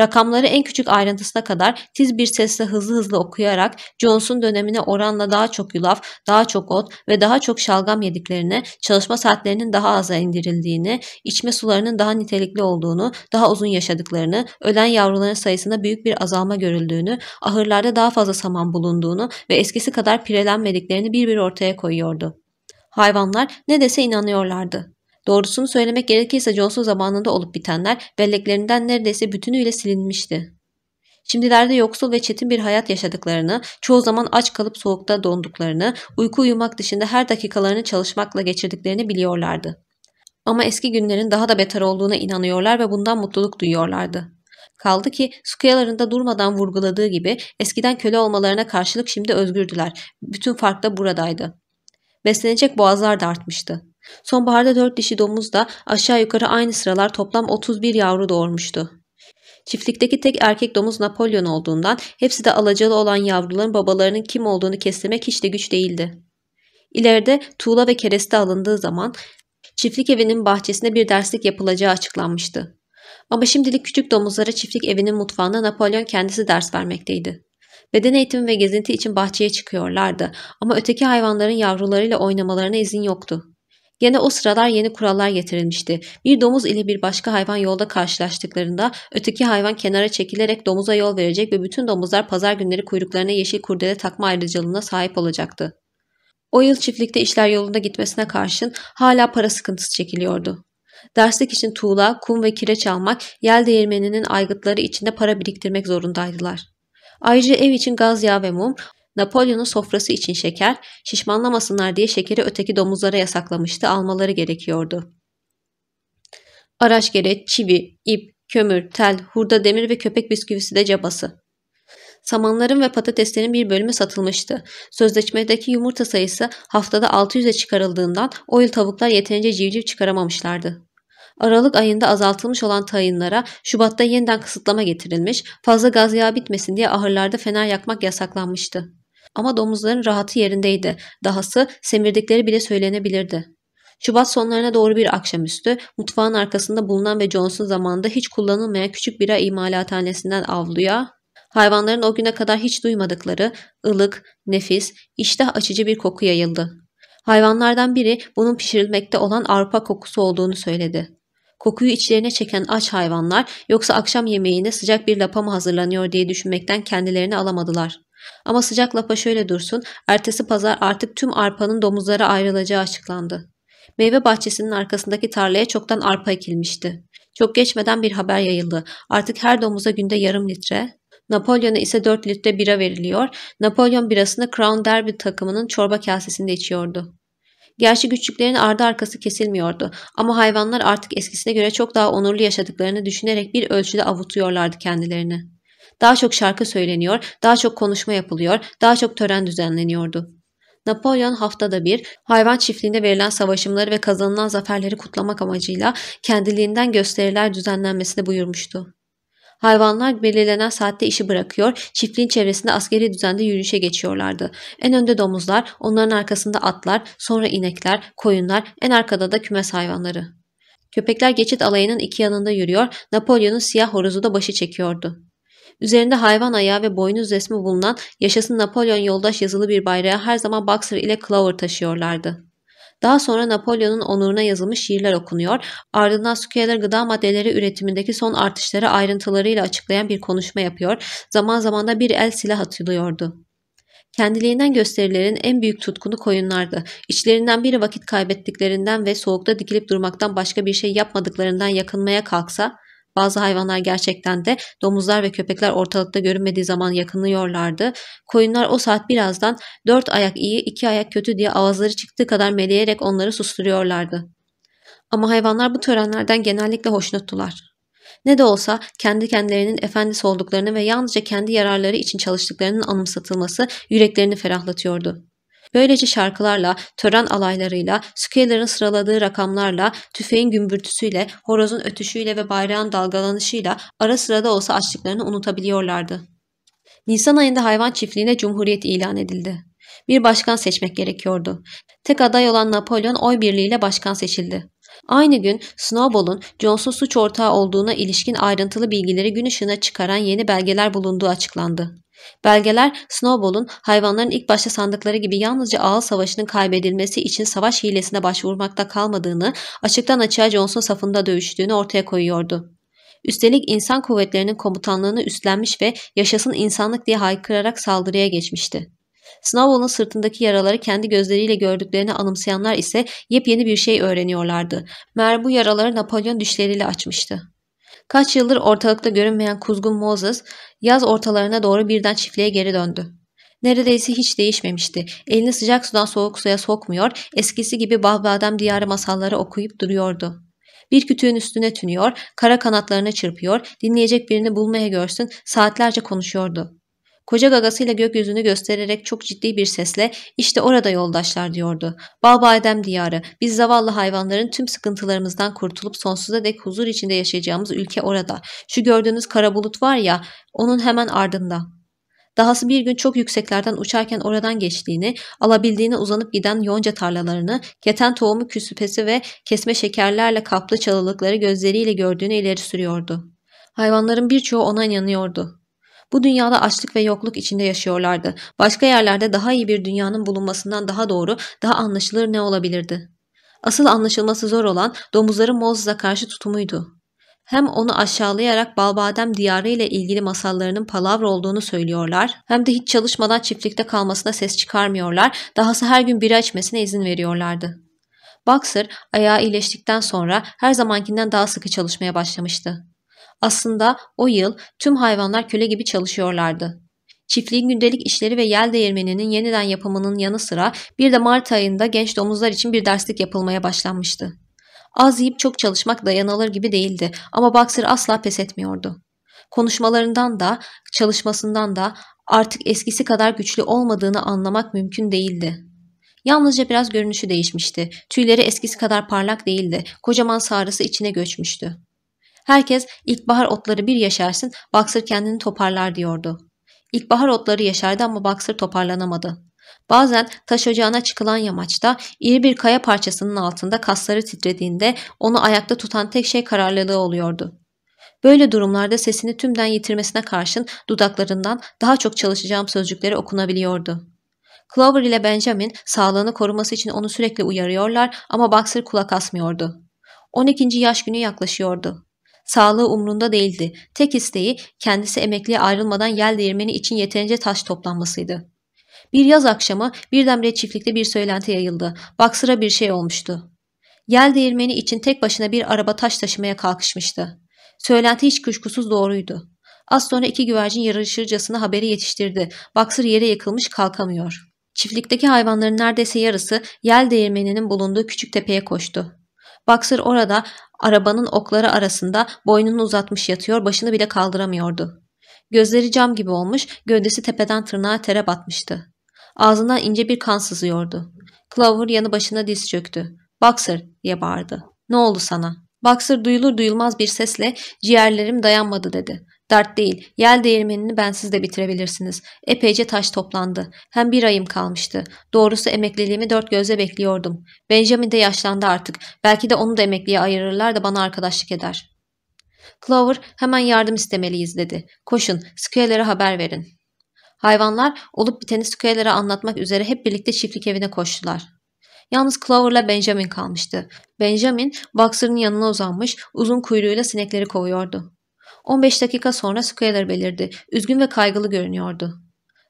Rakamları en küçük ayrıntısına kadar tiz bir sesle hızlı hızlı okuyarak Jones'un dönemine oranla daha çok yulaf, daha çok ot ve daha çok şalgam yediklerini, çalışma saatlerinin daha aza indirildiğini, içme sularının daha nitelikli olduğunu, daha uzun yaşadıklarını, ölen yavruların sayısında büyük bir azalma görüldüğünü, ahırlarda daha fazla saman bulunduğunu ve eskisi kadar pirelenmediklerini bir bir ortaya koyuyordu. Hayvanlar ne dese inanıyorlardı. Doğrusunu söylemek gerekirse Jones'un zamanında olup bitenler belleklerinden neredeyse bütünüyle silinmişti. Şimdilerde yoksul ve çetin bir hayat yaşadıklarını, çoğu zaman aç kalıp soğukta donduklarını, uyku uyumak dışında her dakikalarını çalışmakla geçirdiklerini biliyorlardı. Ama eski günlerin daha da beter olduğuna inanıyorlar ve bundan mutluluk duyuyorlardı. Kaldı ki Sukiyaların durmadan vurguladığı gibi eskiden köle olmalarına karşılık şimdi özgürdüler. Bütün fark da buradaydı. Beslenecek boğazlar da artmıştı. Sonbaharda 4 dişi domuz da aşağı yukarı aynı sıralar toplam 31 yavru doğurmuştu. Çiftlikteki tek erkek domuz Napolyon olduğundan hepsi de alacalı olan yavruların babalarının kim olduğunu kestirmek hiç de güç değildi. İleride tuğla ve kereste alındığı zaman çiftlik evinin bahçesine bir derslik yapılacağı açıklanmıştı. Ama şimdilik küçük domuzlara çiftlik evinin mutfağında Napolyon kendisi ders vermekteydi. Beden eğitimi ve gezinti için bahçeye çıkıyorlardı ama öteki hayvanların yavrularıyla oynamalarına izin yoktu. Gene o sıralar yeni kurallar getirilmişti. Bir domuz ile bir başka hayvan yolda karşılaştıklarında öteki hayvan kenara çekilerek domuza yol verecek ve bütün domuzlar pazar günleri kuyruklarına yeşil kurdele takma ayrıcalığına sahip olacaktı. O yıl çiftlikte işler yolunda gitmesine karşın hala para sıkıntısı çekiliyordu. Derslik için tuğla, kum ve kireç almak, yel değirmeninin aygıtları içinde para biriktirmek zorundaydılar. Ayrıca ev için gaz yağı ve mum, Napolyon'un sofrası için şeker, şişmanlamasınlar diye şekeri öteki domuzlara yasaklamıştı, almaları gerekiyordu. Araç gere; çivi, ip, kömür, tel, hurda demir ve köpek bisküvisi de cabası. Samanların ve patateslerin bir bölümü satılmıştı. Sözleşmedeki yumurta sayısı haftada 600'e çıkarıldığından o yıl tavuklar yeterince civciv çıkaramamışlardı. Aralık ayında azaltılmış olan tayinlara Şubat'ta yeniden kısıtlama getirilmiş, fazla gaz yağı bitmesin diye ahırlarda fener yakmak yasaklanmıştı. Ama domuzların rahatı yerindeydi. Dahası semirdikleri bile söylenebilirdi. Şubat sonlarına doğru bir akşamüstü mutfağın arkasında bulunan ve Johnson zamanında hiç kullanılmayan küçük bira imalathanesinden avluya hayvanların o güne kadar hiç duymadıkları ılık, nefis, iştah açıcı bir koku yayıldı. Hayvanlardan biri bunun pişirilmekte olan arpa kokusu olduğunu söyledi. Kokuyu içlerine çeken aç hayvanlar yoksa akşam yemeğine sıcak bir lapa mı hazırlanıyor diye düşünmekten kendilerini alamadılar. Ama sıcak lapa şöyle dursun, ertesi pazar artık tüm arpanın domuzlara ayrılacağı açıklandı. Meyve bahçesinin arkasındaki tarlaya çoktan arpa ekilmişti. Çok geçmeden bir haber yayıldı. Artık her domuza günde yarım litre, Napolyon'a ise 4 litre bira veriliyor. Napolyon birasını Crown Derby takımının çorba kasesinde içiyordu. Gerçi güçlüklerin ardı arkası kesilmiyordu ama hayvanlar artık eskisine göre çok daha onurlu yaşadıklarını düşünerek bir ölçüde avutuyorlardı kendilerini. Daha çok şarkı söyleniyor, daha çok konuşma yapılıyor, daha çok tören düzenleniyordu. Napolyon haftada bir hayvan çiftliğinde verilen savaşımları ve kazanılan zaferleri kutlamak amacıyla kendiliğinden gösteriler düzenlenmesini buyurmuştu. Hayvanlar belirlenen saatte işi bırakıyor, çiftliğin çevresinde askeri düzende yürüyüşe geçiyorlardı. En önde domuzlar, onların arkasında atlar, sonra inekler, koyunlar, en arkada da kümes hayvanları. Köpekler geçit alayının iki yanında yürüyor, Napolyon'un siyah horozu da başı çekiyordu. Üzerinde hayvan ayağı ve boynuz resmi bulunan yaşasın Napolyon yoldaş yazılı bir bayrağı her zaman Boxer ile Clover taşıyorlardı. Daha sonra Napolyon'un onuruna yazılmış şiirler okunuyor, ardından Sukeyler gıda maddeleri üretimindeki son artışları ayrıntılarıyla açıklayan bir konuşma yapıyor, zaman zaman da bir el silah atılıyordu. Kendiliğinden gösterilerin en büyük tutkunu koyunlardı. İçlerinden biri vakit kaybettiklerinden ve soğukta dikilip durmaktan başka bir şey yapmadıklarından yakınmaya kalksa, bazı hayvanlar gerçekten de domuzlar ve köpekler ortalıkta görünmediği zaman yakınıyorlardı. Koyunlar o saat birazdan dört ayak iyi iki ayak kötü diye avazları çıktığı kadar meleyerek onları susturuyorlardı. Ama hayvanlar bu törenlerden genellikle hoşnuttular. Ne de olsa kendi kendilerinin efendisi olduklarını ve yalnızca kendi yararları için çalıştıklarının anımsatılması yüreklerini ferahlatıyordu. Böylece şarkılarla, tören alaylarıyla, Skyler'ın sıraladığı rakamlarla, tüfeğin gümbürtüsüyle, horozun ötüşüyle ve bayrağın dalgalanışıyla ara sırada olsa açlıklarını unutabiliyorlardı. Nisan ayında hayvan çiftliğine cumhuriyet ilan edildi. Bir başkan seçmek gerekiyordu. Tek aday olan Napolyon oy birliğiyle başkan seçildi. Aynı gün Snowball'un Johnson suç ortağı olduğuna ilişkin ayrıntılı bilgileri gün ışığına çıkaran yeni belgeler bulunduğu açıklandı. Belgeler Snowball'un hayvanların ilk başta sandıkları gibi yalnızca ağıl savaşının kaybedilmesi için savaş hilesine başvurmakta kalmadığını, açıktan açığa Johnson safında dövüştüğünü ortaya koyuyordu. Üstelik insan kuvvetlerinin komutanlığını üstlenmiş ve yaşasın insanlık diye haykırarak saldırıya geçmişti. Snowball'un sırtındaki yaraları kendi gözleriyle gördüklerini anımsayanlar ise yepyeni bir şey öğreniyorlardı. Mer bu yaraları Napolyon düşleriyle açmıştı. Kaç yıldır ortalıkta görünmeyen kuzgun Moses yaz ortalarına doğru birden çiftliğe geri döndü. Neredeyse hiç değişmemişti. Elini sıcak sudan soğuk suya sokmuyor, eskisi gibi Balbadem diyarı masalları okuyup duruyordu. Bir kütüğün üstüne tünüyor, kara kanatlarını çırpıyor, dinleyecek birini bulmaya görsün saatlerce konuşuyordu. Koca gagasıyla gökyüzünü göstererek çok ciddi bir sesle işte orada yoldaşlar diyordu. Balbadem diyarı, biz zavallı hayvanların tüm sıkıntılarımızdan kurtulup sonsuza dek huzur içinde yaşayacağımız ülke orada. Şu gördüğünüz kara bulut var ya onun hemen ardında. Dahası bir gün çok yükseklerden uçarken oradan geçtiğini, alabildiğine uzanıp giden yonca tarlalarını, keten tohumu küsüpesi ve kesme şekerlerle kaplı çalılıkları gözleriyle gördüğünü ileri sürüyordu. Hayvanların birçoğu ona inanıyordu. Bu dünyada açlık ve yokluk içinde yaşıyorlardı. Başka yerlerde daha iyi bir dünyanın bulunmasından daha doğru, daha anlaşılır ne olabilirdi? Asıl anlaşılması zor olan domuzların Mozes'a karşı tutumuydu. Hem onu aşağılayarak Balbadem diyarı ile ilgili masallarının palavra olduğunu söylüyorlar, hem de hiç çalışmadan çiftlikte kalmasına ses çıkarmıyorlar, dahası her gün bira içmesine izin veriyorlardı. Boxer ayağı iyileştikten sonra her zamankinden daha sıkı çalışmaya başlamıştı. Aslında o yıl tüm hayvanlar köle gibi çalışıyorlardı. Çiftliğin gündelik işleri ve yel değirmeninin yeniden yapımının yanı sıra bir de Mart ayında genç domuzlar için bir derslik yapılmaya başlanmıştı. Az yiyip çok çalışmak dayanılır gibi değildi ama Boxer asla pes etmiyordu. Konuşmalarından da, çalışmasından da artık eskisi kadar güçlü olmadığını anlamak mümkün değildi. Yalnızca biraz görünüşü değişmişti. Tüyleri eskisi kadar parlak değildi. Kocaman sarısı içine göçmüştü. Herkes ilkbahar otları bir yaşarsın, Baksır kendini toparlar diyordu. İlkbahar otları yaşardı ama Baksır toparlanamadı. Bazen taş ocağına çıkılan yamaçta iri bir kaya parçasının altında kasları titrediğinde onu ayakta tutan tek şey kararlılığı oluyordu. Böyle durumlarda sesini tümden yitirmesine karşın dudaklarından daha çok çalışacağım sözcükleri okunabiliyordu. Clover ile Benjamin sağlığını koruması için onu sürekli uyarıyorlar ama Baxter kulak asmıyordu. 12. yaş günü yaklaşıyordu. Sağlığı umrunda değildi. Tek isteği kendisi emekliye ayrılmadan yel değirmeni için yeterince taş toplanmasıydı. Bir yaz akşamı birdenbire çiftlikte bir söylenti yayıldı. Baksıra bir şey olmuştu. Yel değirmeni için tek başına bir araba taş taşımaya kalkışmıştı. Söylenti hiç kuşkusuz doğruydu. Az sonra iki güvercin yarışırcasına haberi yetiştirdi. Baksır yere yıkılmış kalkamıyor. Çiftlikteki hayvanların neredeyse yarısı yel değirmeninin bulunduğu küçük tepeye koştu. Boxer orada arabanın okları arasında boynunu uzatmış yatıyor, başını bile kaldıramıyordu. Gözleri cam gibi olmuş, gövdesi tepeden tırnağa tere batmıştı. Ağzından ince bir kan sızıyordu. Clover yanı başına diz çöktü. Boxer diye bağırdı. Ne oldu sana? Boxer duyulur duyulmaz bir sesle ciğerlerim dayanmadı dedi. Dert değil, yel değirmenini bensiz de bitirebilirsiniz. Epeyce taş toplandı. Hem bir ayım kalmıştı. Doğrusu emekliliğimi dört gözle bekliyordum. Benjamin de yaşlandı artık. Belki de onu da emekliye ayırırlar da bana arkadaşlık eder. Clover hemen yardım istemeliyiz dedi. Koşun, Squealer'e haber verin. Hayvanlar olup biteni Squealer'e anlatmak üzere hep birlikte çiftlik evine koştular. Yalnız Clover'la Benjamin kalmıştı. Benjamin, Boxer'ın yanına uzanmış, uzun kuyruğuyla sinekleri kovuyordu. 15 dakika sonra Squealer belirdi. Üzgün ve kaygılı görünüyordu.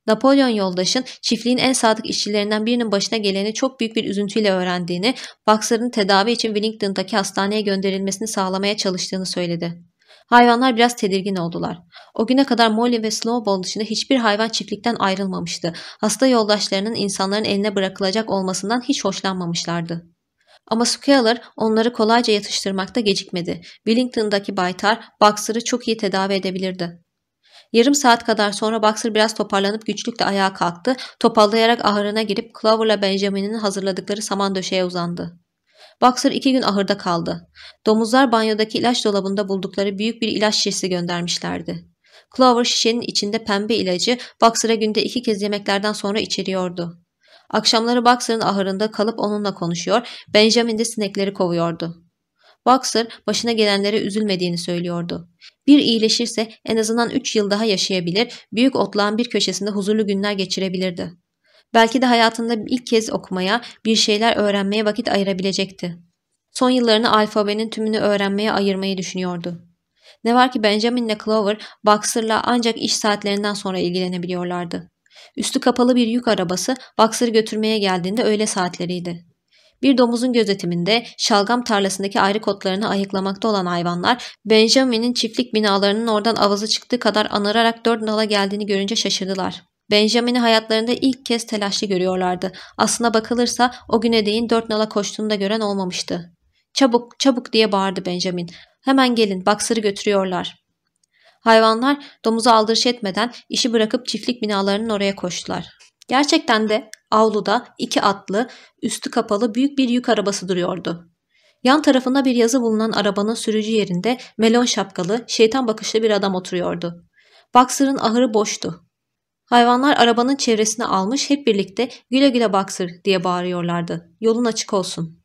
Napolyon yoldaşın çiftliğin en sadık işçilerinden birinin başına geleni çok büyük bir üzüntüyle öğrendiğini, Boxer'ın tedavi için Wellington'daki hastaneye gönderilmesini sağlamaya çalıştığını söyledi. Hayvanlar biraz tedirgin oldular. O güne kadar Molly ve Snowball dışında hiçbir hayvan çiftlikten ayrılmamıştı. Hasta yoldaşlarının insanların eline bırakılacak olmasından hiç hoşlanmamışlardı. Ama Squealer onları kolayca yatıştırmakta gecikmedi. Billington'daki baytar Boxer'ı çok iyi tedavi edebilirdi. Yarım saat kadar sonra Boxer biraz toparlanıp güçlükle ayağa kalktı. Topallayarak ahırına girip Clover'la Benjamin'in hazırladıkları saman döşeye uzandı. Boxer iki gün ahırda kaldı. Domuzlar banyodaki ilaç dolabında buldukları büyük bir ilaç şişesi göndermişlerdi. Clover şişenin içinde pembe ilacı Boxer'a günde iki kez yemeklerden sonra içeriyordu. Akşamları Boxer'ın ahırında kalıp onunla konuşuyor, Benjamin de sinekleri kovuyordu. Boxer başına gelenlere üzülmediğini söylüyordu. Bir iyileşirse en azından 3 yıl daha yaşayabilir, büyük otlağın bir köşesinde huzurlu günler geçirebilirdi. Belki de hayatında ilk kez okumaya, bir şeyler öğrenmeye vakit ayırabilecekti. Son yıllarını alfabenin tümünü öğrenmeye ayırmayı düşünüyordu. Ne var ki Benjamin'le Clover, Boxer'la ancak iş saatlerinden sonra ilgilenebiliyorlardı. Üstü kapalı bir yük arabası Boxer'ı götürmeye geldiğinde öğle saatleriydi. Bir domuzun gözetiminde şalgam tarlasındaki ayrı kotlarını ayıklamakta olan hayvanlar Benjamin'in çiftlik binalarının oradan avazı çıktığı kadar anırarak dört nala geldiğini görünce şaşırdılar. Benjamin'i hayatlarında ilk kez telaşlı görüyorlardı. Aslına bakılırsa o güne değin dört nala koştuğunu da gören olmamıştı. Çabuk çabuk diye bağırdı Benjamin. Hemen gelin baksırı götürüyorlar. Hayvanlar domuza aldırış etmeden işi bırakıp çiftlik binalarının oraya koştular. Gerçekten de avluda iki atlı, üstü kapalı büyük bir yük arabası duruyordu. Yan tarafında bir yazı bulunan arabanın sürücü yerinde melon şapkalı, şeytan bakışlı bir adam oturuyordu. Baksır'ın ahırı boştu. Hayvanlar arabanın çevresini almış hep birlikte güle güle Baksır diye bağırıyorlardı. Yolun açık olsun.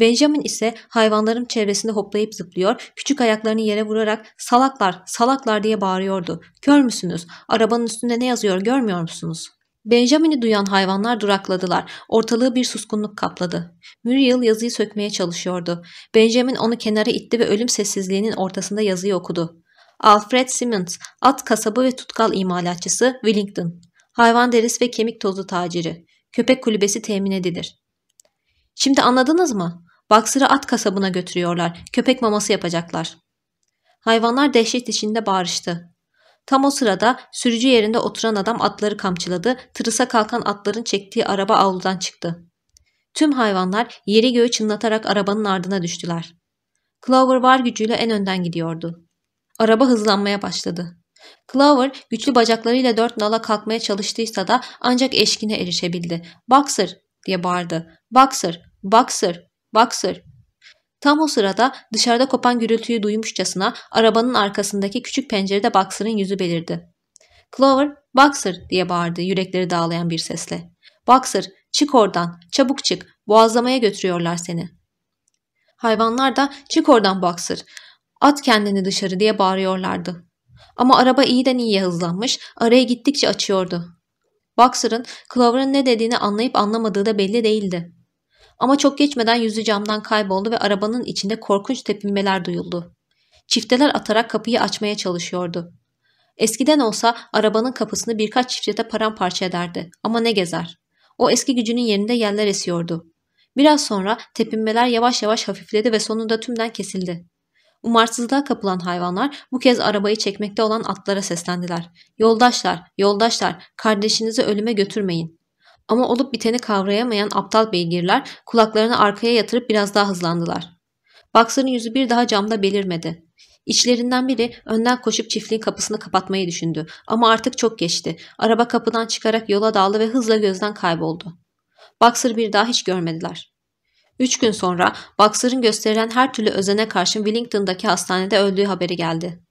Benjamin ise hayvanların çevresinde hoplayıp zıplıyor, küçük ayaklarını yere vurarak salaklar, salaklar diye bağırıyordu. Kör müsünüz? Arabanın üstünde ne yazıyor görmüyor musunuz? Benjamin'i duyan hayvanlar durakladılar. Ortalığı bir suskunluk kapladı. Muriel yazıyı sökmeye çalışıyordu. Benjamin onu kenara itti ve ölüm sessizliğinin ortasında yazıyı okudu. Alfred Simmons, at kasabı ve tutkal imalatçısı Willington, Hayvan derisi ve kemik tozu taciri. Köpek kulübesi temin edilir. Şimdi anladınız mı? Baksır'ı at kasabına götürüyorlar. Köpek maması yapacaklar. Hayvanlar dehşet içinde bağırıştı. Tam o sırada sürücü yerinde oturan adam atları kamçıladı. Tırısa kalkan atların çektiği araba avludan çıktı. Tüm hayvanlar yeri göğü çınlatarak arabanın ardına düştüler. Clover var gücüyle en önden gidiyordu. Araba hızlanmaya başladı. Clover güçlü bacaklarıyla dört nala kalkmaya çalıştıysa da ancak eşkine erişebildi. Boxer diye bağırdı. Boxer, Boxer, Boxer. Tam o sırada dışarıda kopan gürültüyü duymuşçasına arabanın arkasındaki küçük pencerede Boxer'ın yüzü belirdi. Clover, Boxer diye bağırdı yürekleri dağlayan bir sesle. Boxer, çık oradan, çabuk çık, boğazlamaya götürüyorlar seni. Hayvanlar da çık oradan Boxer, at kendini dışarı diye bağırıyorlardı. Ama araba iyiden iyiye hızlanmış, araya gittikçe açıyordu. Boxer'ın Clover'ın ne dediğini anlayıp anlamadığı da belli değildi. Ama çok geçmeden yüzü camdan kayboldu ve arabanın içinde korkunç tepinmeler duyuldu. Çifteler atarak kapıyı açmaya çalışıyordu. Eskiden olsa arabanın kapısını birkaç çiftete paramparça ederdi ama ne gezer. O eski gücünün yerinde yerler esiyordu. Biraz sonra tepinmeler yavaş yavaş hafifledi ve sonunda tümden kesildi. Umarsızlığa kapılan hayvanlar bu kez arabayı çekmekte olan atlara seslendiler. Yoldaşlar, yoldaşlar, kardeşinizi ölüme götürmeyin. Ama olup biteni kavrayamayan aptal beygirler kulaklarını arkaya yatırıp biraz daha hızlandılar. Baksırın yüzü bir daha camda belirmedi. İçlerinden biri önden koşup çiftliğin kapısını kapatmayı düşündü. Ama artık çok geçti. Araba kapıdan çıkarak yola daldı ve hızla gözden kayboldu. Baksır bir daha hiç görmediler. Üç gün sonra Baksır'ın gösterilen her türlü özene karşın Wellington'daki hastanede öldüğü haberi geldi.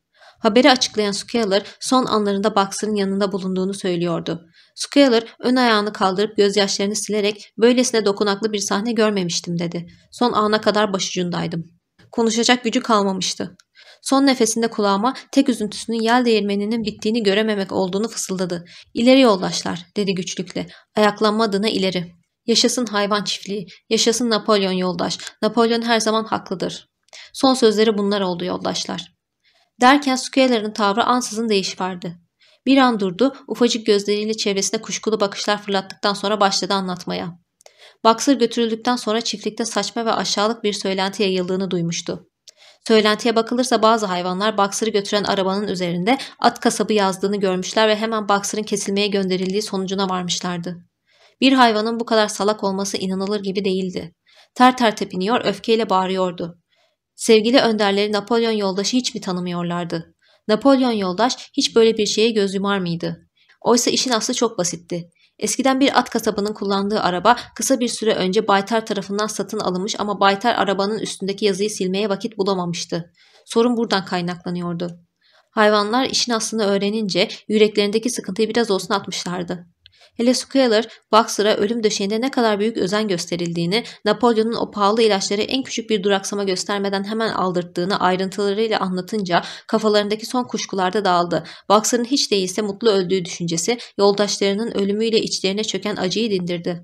Haberi açıklayan Skeller son anlarında Baksır'ın yanında bulunduğunu söylüyordu. Skyler ön ayağını kaldırıp gözyaşlarını silerek böylesine dokunaklı bir sahne görmemiştim dedi. Son ana kadar başucundaydım. Konuşacak gücü kalmamıştı. Son nefesinde kulağıma tek üzüntüsünün yel değirmeninin bittiğini görememek olduğunu fısıldadı. İleri yoldaşlar dedi güçlükle. "Ayaklanmadığına ileri. Yaşasın hayvan çiftliği. Yaşasın Napolyon yoldaş. Napolyon her zaman haklıdır. Son sözleri bunlar oldu yoldaşlar. Derken Skyler'ın tavrı ansızın değişiverdi. Bir an durdu, ufacık gözleriyle çevresine kuşkulu bakışlar fırlattıktan sonra başladı anlatmaya. Baksır götürüldükten sonra çiftlikte saçma ve aşağılık bir söylenti yayıldığını duymuştu. Söylentiye bakılırsa bazı hayvanlar Baksır'ı götüren arabanın üzerinde at kasabı yazdığını görmüşler ve hemen Baksır'ın kesilmeye gönderildiği sonucuna varmışlardı. Bir hayvanın bu kadar salak olması inanılır gibi değildi. Ter ter tepiniyor, öfkeyle bağırıyordu. Sevgili önderleri Napolyon yoldaşı hiç mi tanımıyorlardı? Napolyon yoldaş hiç böyle bir şeye göz yumar mıydı? Oysa işin aslı çok basitti. Eskiden bir at kasabının kullandığı araba kısa bir süre önce Baytar tarafından satın alınmış ama Baytar arabanın üstündeki yazıyı silmeye vakit bulamamıştı. Sorun buradan kaynaklanıyordu. Hayvanlar işin aslını öğrenince yüreklerindeki sıkıntıyı biraz olsun atmışlardı. Hele Schuller, Boxer'a ölüm döşeğinde ne kadar büyük özen gösterildiğini, Napolyon'un o pahalı ilaçları en küçük bir duraksama göstermeden hemen aldırttığını ayrıntılarıyla anlatınca kafalarındaki son kuşkularda dağıldı. Boxer'ın hiç değilse mutlu öldüğü düşüncesi yoldaşlarının ölümüyle içlerine çöken acıyı dindirdi.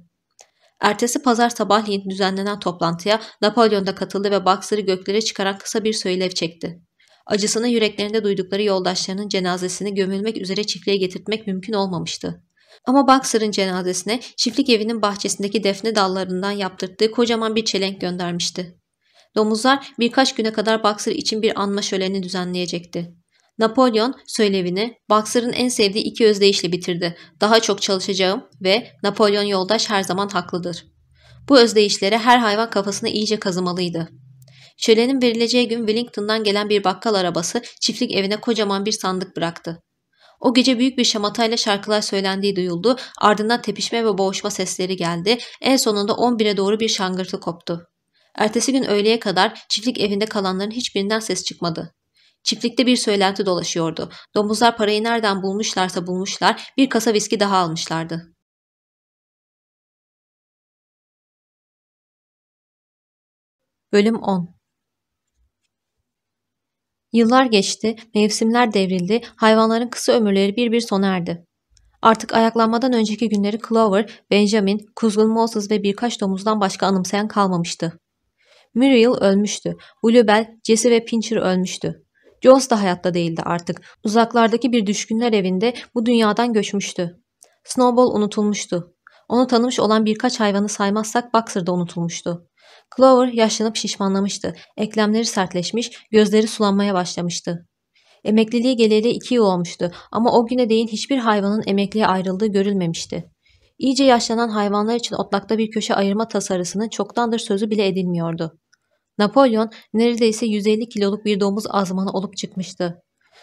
Ertesi pazar sabahleyin düzenlenen toplantıya Napolyon da katıldı ve Boxer'ı göklere çıkaran kısa bir söylev çekti. Acısını yüreklerinde duydukları yoldaşlarının cenazesini gömülmek üzere çiftliğe getirtmek mümkün olmamıştı. Ama Boxer'ın cenazesine çiftlik evinin bahçesindeki defne dallarından yaptırdığı kocaman bir çelenk göndermişti. Domuzlar birkaç güne kadar Boxer için bir anma şöleni düzenleyecekti. Napolyon söylevini Boxer'ın en sevdiği iki özdeyişle bitirdi. Daha çok çalışacağım ve Napolyon yoldaş her zaman haklıdır. Bu özdeyişlere her hayvan kafasını iyice kazımalıydı. Şölenin verileceği gün Wellington'dan gelen bir bakkal arabası çiftlik evine kocaman bir sandık bıraktı. O gece büyük bir şamatayla şarkılar söylendiği duyuldu. Ardından tepişme ve boğuşma sesleri geldi. En sonunda 11'e doğru bir şangırtı koptu. Ertesi gün öğleye kadar çiftlik evinde kalanların hiçbirinden ses çıkmadı. Çiftlikte bir söylenti dolaşıyordu. Domuzlar parayı nereden bulmuşlarsa bulmuşlar, bir kasa viski daha almışlardı. Bölüm 10 Yıllar geçti, mevsimler devrildi, hayvanların kısa ömürleri bir bir sona erdi. Artık ayaklanmadan önceki günleri Clover, Benjamin, Kuzgun Moses ve birkaç domuzdan başka anımsayan kalmamıştı. Muriel ölmüştü. Bluebell, Jesse ve Pincher ölmüştü. Jones da hayatta değildi artık. Uzaklardaki bir düşkünler evinde bu dünyadan göçmüştü. Snowball unutulmuştu. Onu tanımış olan birkaç hayvanı saymazsak Boxer da unutulmuştu. Clover yaşlanıp şişmanlamıştı. Eklemleri sertleşmiş, gözleri sulanmaya başlamıştı. Emekliliği geleli iki yıl olmuştu ama o güne değin hiçbir hayvanın emekliye ayrıldığı görülmemişti. İyice yaşlanan hayvanlar için otlakta bir köşe ayırma tasarısının çoktandır sözü bile edilmiyordu. Napolyon neredeyse 150 kiloluk bir domuz azmanı olup çıkmıştı.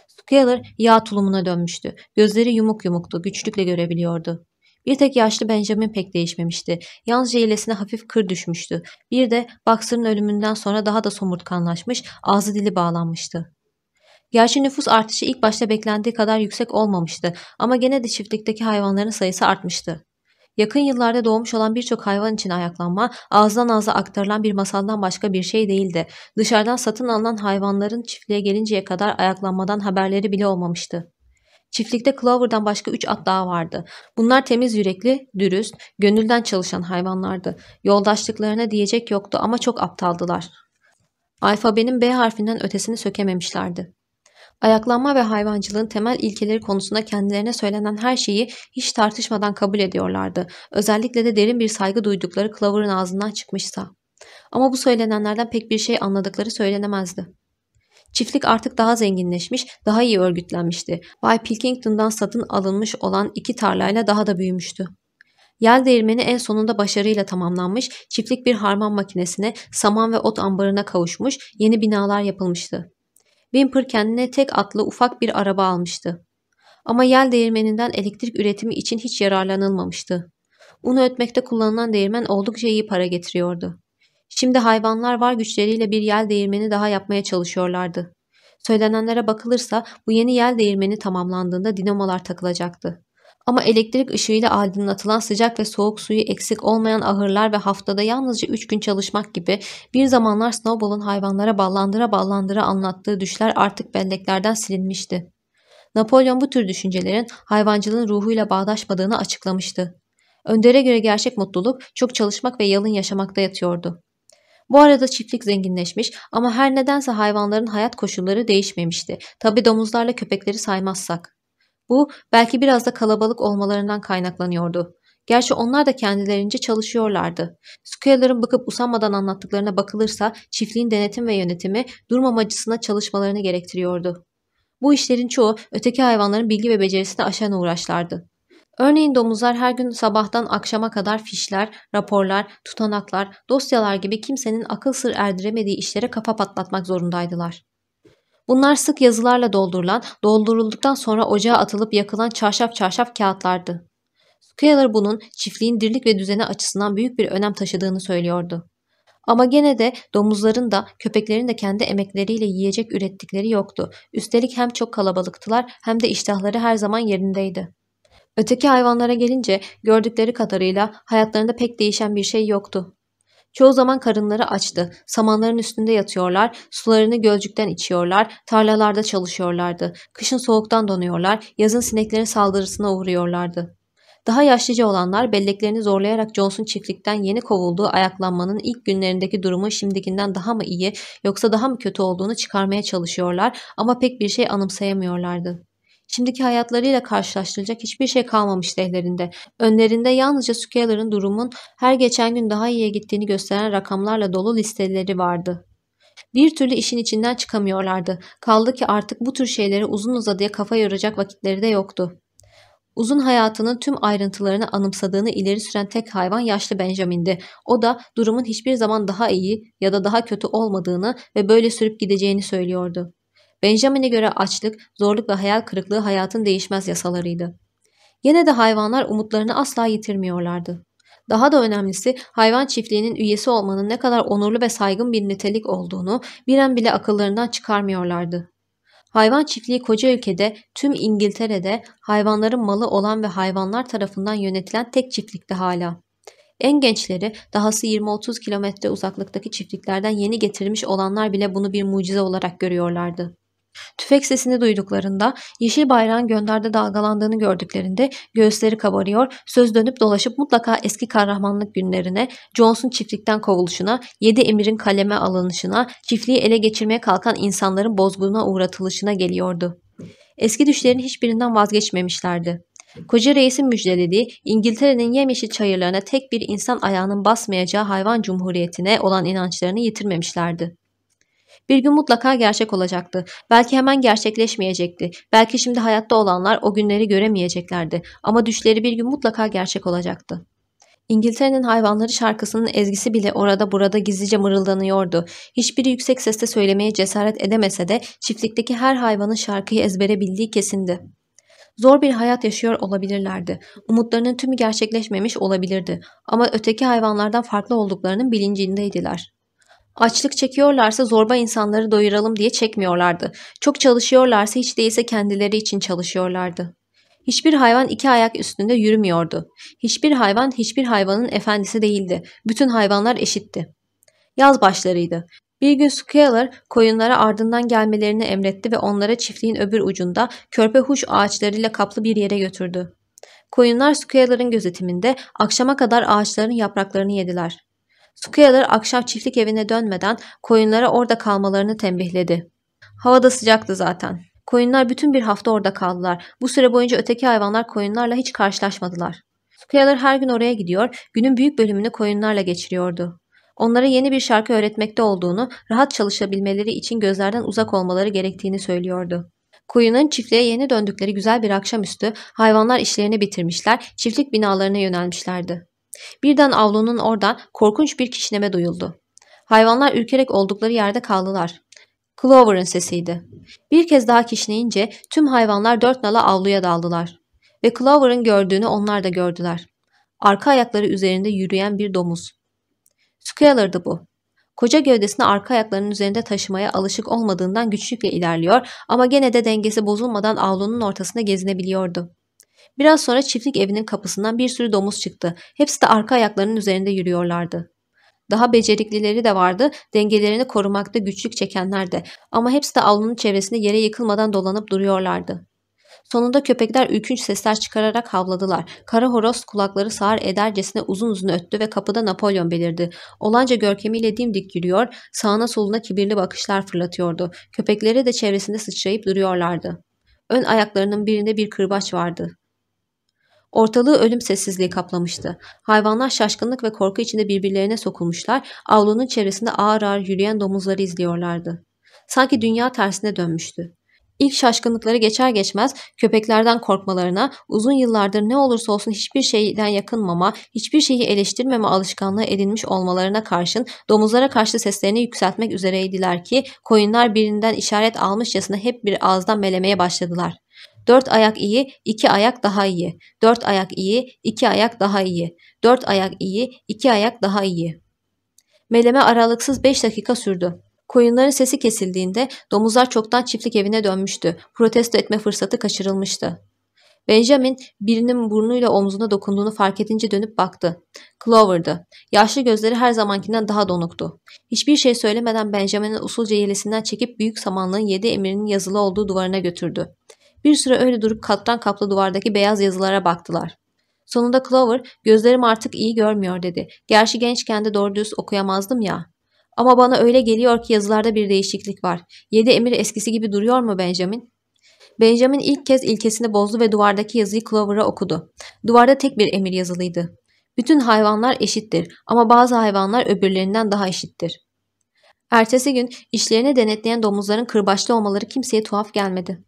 Scaler yağ tulumuna dönmüştü. Gözleri yumuk yumuktu, güçlükle görebiliyordu. Bir tek yaşlı Benjamin pek değişmemişti. Yalnızca iyilesine hafif kır düşmüştü. Bir de Boxer'ın ölümünden sonra daha da somurtkanlaşmış, ağzı dili bağlanmıştı. Gerçi nüfus artışı ilk başta beklendiği kadar yüksek olmamıştı ama gene de çiftlikteki hayvanların sayısı artmıştı. Yakın yıllarda doğmuş olan birçok hayvan için ayaklanma, ağızdan ağza aktarılan bir masaldan başka bir şey değildi. Dışarıdan satın alınan hayvanların çiftliğe gelinceye kadar ayaklanmadan haberleri bile olmamıştı. Çiftlikte Clover'dan başka 3 at daha vardı. Bunlar temiz yürekli, dürüst, gönülden çalışan hayvanlardı. Yoldaşlıklarına diyecek yoktu ama çok aptaldılar. Alfabenin B harfinden ötesini sökememişlerdi. Ayaklanma ve hayvancılığın temel ilkeleri konusunda kendilerine söylenen her şeyi hiç tartışmadan kabul ediyorlardı. Özellikle de derin bir saygı duydukları Clover'ın ağzından çıkmışsa. Ama bu söylenenlerden pek bir şey anladıkları söylenemezdi. Çiftlik artık daha zenginleşmiş, daha iyi örgütlenmişti. Bay Pilkington'dan satın alınmış olan iki tarlayla daha da büyümüştü. Yel değirmeni en sonunda başarıyla tamamlanmış, çiftlik bir harman makinesine, saman ve ot ambarına kavuşmuş, yeni binalar yapılmıştı. Wimper kendine tek atlı ufak bir araba almıştı. Ama yel değirmeninden elektrik üretimi için hiç yararlanılmamıştı. Un ötmekte kullanılan değirmen oldukça iyi para getiriyordu. Şimdi hayvanlar var güçleriyle bir yel değirmeni daha yapmaya çalışıyorlardı. Söylenenlere bakılırsa bu yeni yel değirmeni tamamlandığında dinamolar takılacaktı. Ama elektrik ışığıyla aydınlatılan sıcak ve soğuk suyu eksik olmayan ahırlar ve haftada yalnızca 3 gün çalışmak gibi bir zamanlar Snowball'un hayvanlara ballandıra ballandıra anlattığı düşler artık belleklerden silinmişti. Napolyon bu tür düşüncelerin hayvancılığın ruhuyla bağdaşmadığını açıklamıştı. Önder'e göre gerçek mutluluk çok çalışmak ve yalın yaşamakta yatıyordu. Bu arada çiftlik zenginleşmiş ama her nedense hayvanların hayat koşulları değişmemişti. Tabi domuzlarla köpekleri saymazsak. Bu belki biraz da kalabalık olmalarından kaynaklanıyordu. Gerçi onlar da kendilerince çalışıyorlardı. Squaller'ın bakıp usanmadan anlattıklarına bakılırsa çiftliğin denetim ve yönetimi durmamacısına çalışmalarını gerektiriyordu. Bu işlerin çoğu öteki hayvanların bilgi ve becerisini aşan uğraşlardı. Örneğin domuzlar her gün sabahtan akşama kadar fişler, raporlar, tutanaklar, dosyalar gibi kimsenin akıl sır erdiremediği işlere kafa patlatmak zorundaydılar. Bunlar sık yazılarla doldurulan, doldurulduktan sonra ocağa atılıp yakılan çarşaf çarşaf kağıtlardı. Skyler bunun çiftliğin dirlik ve düzeni açısından büyük bir önem taşıdığını söylüyordu. Ama gene de domuzların da köpeklerin de kendi emekleriyle yiyecek ürettikleri yoktu. Üstelik hem çok kalabalıktılar hem de iştahları her zaman yerindeydi. Öteki hayvanlara gelince gördükleri kadarıyla hayatlarında pek değişen bir şey yoktu. Çoğu zaman karınları açtı, samanların üstünde yatıyorlar, sularını gölcükten içiyorlar, tarlalarda çalışıyorlardı, kışın soğuktan donuyorlar, yazın sineklerin saldırısına uğruyorlardı. Daha yaşlıca olanlar belleklerini zorlayarak Johnson çiftlikten yeni kovulduğu ayaklanmanın ilk günlerindeki durumu şimdikinden daha mı iyi yoksa daha mı kötü olduğunu çıkarmaya çalışıyorlar ama pek bir şey anımsayamıyorlardı. Şimdiki hayatlarıyla karşılaştırılacak hiçbir şey kalmamış ellerinde. Önlerinde yalnızca Skyler'ın durumun her geçen gün daha iyiye gittiğini gösteren rakamlarla dolu listeleri vardı. Bir türlü işin içinden çıkamıyorlardı. Kaldı ki artık bu tür şeylere uzun uzadıya kafa yoracak vakitleri de yoktu. Uzun hayatının tüm ayrıntılarını anımsadığını ileri süren tek hayvan yaşlı Benjamin'di. O da durumun hiçbir zaman daha iyi ya da daha kötü olmadığını ve böyle sürüp gideceğini söylüyordu. Benjamin'e göre açlık, zorluk ve hayal kırıklığı hayatın değişmez yasalarıydı. Yine de hayvanlar umutlarını asla yitirmiyorlardı. Daha da önemlisi hayvan çiftliğinin üyesi olmanın ne kadar onurlu ve saygın bir nitelik olduğunu bir an bile akıllarından çıkarmıyorlardı. Hayvan çiftliği koca ülkede, tüm İngiltere'de hayvanların malı olan ve hayvanlar tarafından yönetilen tek çiftlikti hala. En gençleri dahası 20-30 kilometre uzaklıktaki çiftliklerden yeni getirmiş olanlar bile bunu bir mucize olarak görüyorlardı. Tüfek sesini duyduklarında, yeşil bayrağın gönderde dalgalandığını gördüklerinde göğüsleri kabarıyor, söz dönüp dolaşıp mutlaka eski kahramanlık günlerine, Jones'un çiftlikten kovuluşuna, yedi emirin kaleme alınışına, çiftliği ele geçirmeye kalkan insanların bozguna uğratılışına geliyordu. Eski düşlerin hiçbirinden vazgeçmemişlerdi. Koca reisin müjdelediği İngiltere'nin yemyeşil çayırlarına tek bir insan ayağının basmayacağı hayvan cumhuriyetine olan inançlarını yitirmemişlerdi. Bir gün mutlaka gerçek olacaktı. Belki hemen gerçekleşmeyecekti. Belki şimdi hayatta olanlar o günleri göremeyeceklerdi. Ama düşleri bir gün mutlaka gerçek olacaktı. İngiltere'nin hayvanları şarkısının ezgisi bile orada burada gizlice mırıldanıyordu. Hiçbiri yüksek sesle söylemeye cesaret edemese de çiftlikteki her hayvanın şarkıyı ezbere bildiği kesindi. Zor bir hayat yaşıyor olabilirlerdi. Umutlarının tümü gerçekleşmemiş olabilirdi ama öteki hayvanlardan farklı olduklarının bilincindeydiler. Açlık çekiyorlarsa zorba insanları doyuralım diye çekmiyorlardı. Çok çalışıyorlarsa hiç değilse kendileri için çalışıyorlardı. Hiçbir hayvan iki ayak üstünde yürümüyordu. Hiçbir hayvan hiçbir hayvanın efendisi değildi. Bütün hayvanlar eşitti. Yaz başlarıydı. Bir gün Scaler koyunlara ardından gelmelerini emretti ve onlara çiftliğin öbür ucunda körpe huş ağaçlarıyla kaplı bir yere götürdü. Koyunlar Scaler'ın gözetiminde akşama kadar ağaçların yapraklarını yediler. Squealer akşam çiftlik evine dönmeden koyunlara orada kalmalarını tembihledi. Hava da sıcaktı zaten. Koyunlar bütün bir hafta orada kaldılar. Bu süre boyunca öteki hayvanlar koyunlarla hiç karşılaşmadılar. Squealer her gün oraya gidiyor, günün büyük bölümünü koyunlarla geçiriyordu. Onlara yeni bir şarkı öğretmekte olduğunu, rahat çalışabilmeleri için gözlerden uzak olmaları gerektiğini söylüyordu. Koyunun çiftliğe yeni döndükleri güzel bir akşamüstü hayvanlar işlerini bitirmişler, çiftlik binalarına yönelmişlerdi. Birden avlunun oradan korkunç bir kişneme duyuldu. Hayvanlar ürkerek oldukları yerde kaldılar. Clover'ın sesiydi. Bir kez daha kişneyince tüm hayvanlar dört nala avluya daldılar. Ve Clover'ın gördüğünü onlar da gördüler. Arka ayakları üzerinde yürüyen bir domuz. Scaler'dı bu. Koca gövdesini arka ayaklarının üzerinde taşımaya alışık olmadığından güçlükle ilerliyor ama gene de dengesi bozulmadan avlunun ortasında gezinebiliyordu. Biraz sonra çiftlik evinin kapısından bir sürü domuz çıktı. Hepsi de arka ayaklarının üzerinde yürüyorlardı. Daha beceriklileri de vardı, dengelerini korumakta güçlük çekenler de ama hepsi de avlunun çevresinde yere yıkılmadan dolanıp duruyorlardı. Sonunda köpekler ürkünç sesler çıkararak havladılar. Kara horoz kulakları sağır edercesine uzun uzun öttü ve kapıda Napolyon belirdi. Olanca görkemiyle dimdik yürüyor, sağına soluna kibirli bakışlar fırlatıyordu. Köpekleri de çevresinde sıçrayıp duruyorlardı. Ön ayaklarının birinde bir kırbaç vardı. Ortalığı ölüm sessizliği kaplamıştı. Hayvanlar şaşkınlık ve korku içinde birbirlerine sokulmuşlar, avlunun çevresinde ağır ağır yürüyen domuzları izliyorlardı. Sanki dünya tersine dönmüştü. İlk şaşkınlıkları geçer geçmez köpeklerden korkmalarına, uzun yıllardır ne olursa olsun hiçbir şeyden yakınmama, hiçbir şeyi eleştirmeme alışkanlığı edinmiş olmalarına karşın domuzlara karşı seslerini yükseltmek üzereydiler ki koyunlar birinden işaret almışçasına hep bir ağızdan melemeye başladılar. Dört ayak iyi, iki ayak daha iyi. Dört ayak iyi, iki ayak daha iyi. Dört ayak iyi, iki ayak daha iyi. Meleme aralıksız beş dakika sürdü. Koyunların sesi kesildiğinde domuzlar çoktan çiftlik evine dönmüştü. Protesto etme fırsatı kaçırılmıştı. Benjamin birinin burnuyla omzuna dokunduğunu fark edince dönüp baktı. Clover'dı. Yaşlı gözleri her zamankinden daha donuktu. Hiçbir şey söylemeden Benjamin'in usulca yelesinden çekip büyük samanlığın yedi emirinin yazılı olduğu duvarına götürdü. Bir süre öyle durup kattan kaplı duvardaki beyaz yazılara baktılar. Sonunda Clover, gözlerim artık iyi görmüyor dedi. Gerçi gençken de doğru düz okuyamazdım ya. Ama bana öyle geliyor ki yazılarda bir değişiklik var. Yedi emir eskisi gibi duruyor mu Benjamin? Benjamin ilk kez ilkesini bozdu ve duvardaki yazıyı Clover'a okudu. Duvarda tek bir emir yazılıydı. Bütün hayvanlar eşittir ama bazı hayvanlar öbürlerinden daha eşittir. Ertesi gün işlerini denetleyen domuzların kırbaçlı olmaları kimseye tuhaf gelmedi.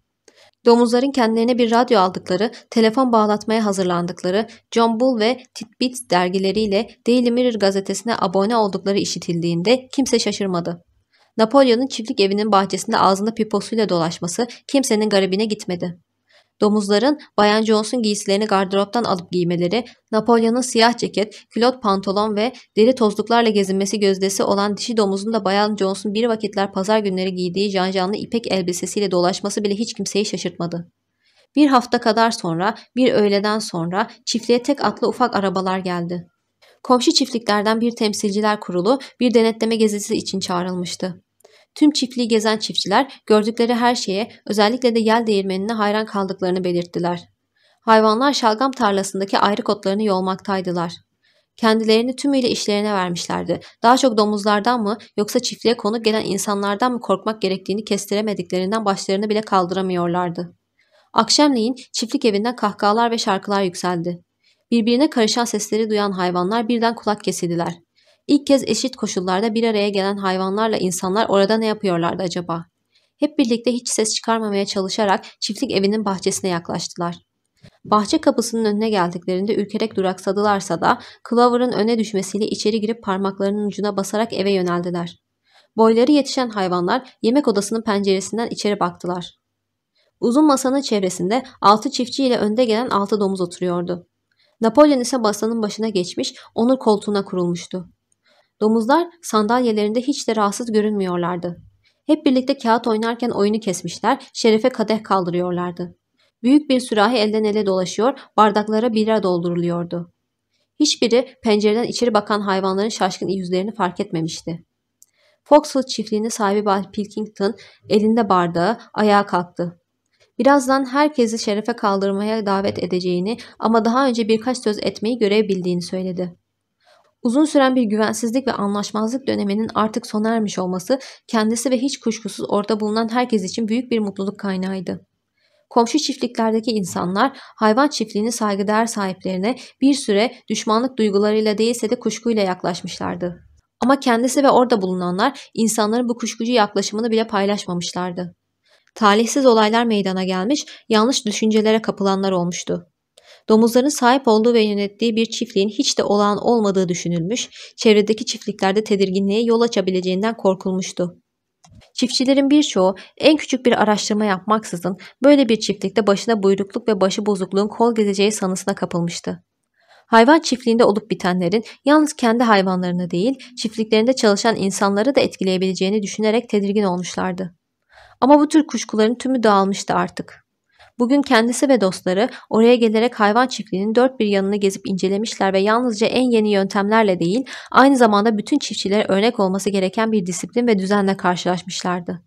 Domuzların kendilerine bir radyo aldıkları, telefon bağlatmaya hazırlandıkları, John Bull ve Titbit dergileriyle Daily Mirror gazetesine abone oldukları işitildiğinde kimse şaşırmadı. Napolyon'un çiftlik evinin bahçesinde ağzında piposuyla dolaşması kimsenin garibine gitmedi. Domuzların Bayan Jones'un giysilerini gardıroptan alıp giymeleri, Napolyon'un siyah ceket, külot pantolon ve deri tozluklarla gezinmesi gözdesi olan dişi domuzun da Bayan Jones'un bir vakitler pazar günleri giydiği janjanlı ipek elbisesiyle dolaşması bile hiç kimseyi şaşırtmadı. Bir hafta kadar sonra, bir öğleden sonra çiftliğe tek atlı ufak arabalar geldi. Komşu çiftliklerden bir temsilciler kurulu bir denetleme gezisi için çağrılmıştı. Tüm çiftliği gezen çiftçiler gördükleri her şeye özellikle de yel değirmenine hayran kaldıklarını belirttiler. Hayvanlar şalgam tarlasındaki ayrık otlarını yolmaktaydılar. Kendilerini tümüyle işlerine vermişlerdi. Daha çok domuzlardan mı yoksa çiftliğe konu gelen insanlardan mı korkmak gerektiğini kestiremediklerinden başlarını bile kaldıramıyorlardı. Akşamleyin çiftlik evinden kahkahalar ve şarkılar yükseldi. Birbirine karışan sesleri duyan hayvanlar birden kulak kesildiler. İlk kez eşit koşullarda bir araya gelen hayvanlarla insanlar orada ne yapıyorlardı acaba? Hep birlikte hiç ses çıkarmamaya çalışarak çiftlik evinin bahçesine yaklaştılar. Bahçe kapısının önüne geldiklerinde ürkerek duraksadılarsa da Clover'ın öne düşmesiyle içeri girip parmaklarının ucuna basarak eve yöneldiler. Boyları yetişen hayvanlar yemek odasının penceresinden içeri baktılar. Uzun masanın çevresinde altı çiftçi ile önde gelen altı domuz oturuyordu. Napolyon ise masanın başına geçmiş, Onur koltuğuna kurulmuştu. Domuzlar sandalyelerinde hiç de rahatsız görünmüyorlardı. Hep birlikte kağıt oynarken oyunu kesmişler, şerefe kadeh kaldırıyorlardı. Büyük bir sürahi elden ele dolaşıyor, bardaklara birer dolduruluyordu. Hiçbiri pencereden içeri bakan hayvanların şaşkın yüzlerini fark etmemişti. Foxwood çiftliğinin sahibi Bay Pilkington elinde bardağı ayağa kalktı. Birazdan herkesi şerefe kaldırmaya davet edeceğini ama daha önce birkaç söz etmeyi görev söyledi. Uzun süren bir güvensizlik ve anlaşmazlık döneminin artık sona ermiş olması kendisi ve hiç kuşkusuz orada bulunan herkes için büyük bir mutluluk kaynağıydı. Komşu çiftliklerdeki insanlar hayvan çiftliğini saygıdeğer sahiplerine bir süre düşmanlık duygularıyla değilse de kuşkuyla yaklaşmışlardı. Ama kendisi ve orada bulunanlar insanların bu kuşkucu yaklaşımını bile paylaşmamışlardı. Talihsiz olaylar meydana gelmiş, yanlış düşüncelere kapılanlar olmuştu. Domuzların sahip olduğu ve yönettiği bir çiftliğin hiç de olağan olmadığı düşünülmüş, çevredeki çiftliklerde tedirginliğe yol açabileceğinden korkulmuştu. Çiftçilerin birçoğu en küçük bir araştırma yapmaksızın böyle bir çiftlikte başına buyrukluk ve başı bozukluğun kol gezeceği sanısına kapılmıştı. Hayvan çiftliğinde olup bitenlerin yalnız kendi hayvanlarını değil, çiftliklerinde çalışan insanları da etkileyebileceğini düşünerek tedirgin olmuşlardı. Ama bu tür kuşkuların tümü dağılmıştı artık. Bugün kendisi ve dostları oraya gelerek hayvan çiftliğinin dört bir yanını gezip incelemişler ve yalnızca en yeni yöntemlerle değil, aynı zamanda bütün çiftçilere örnek olması gereken bir disiplin ve düzenle karşılaşmışlardı.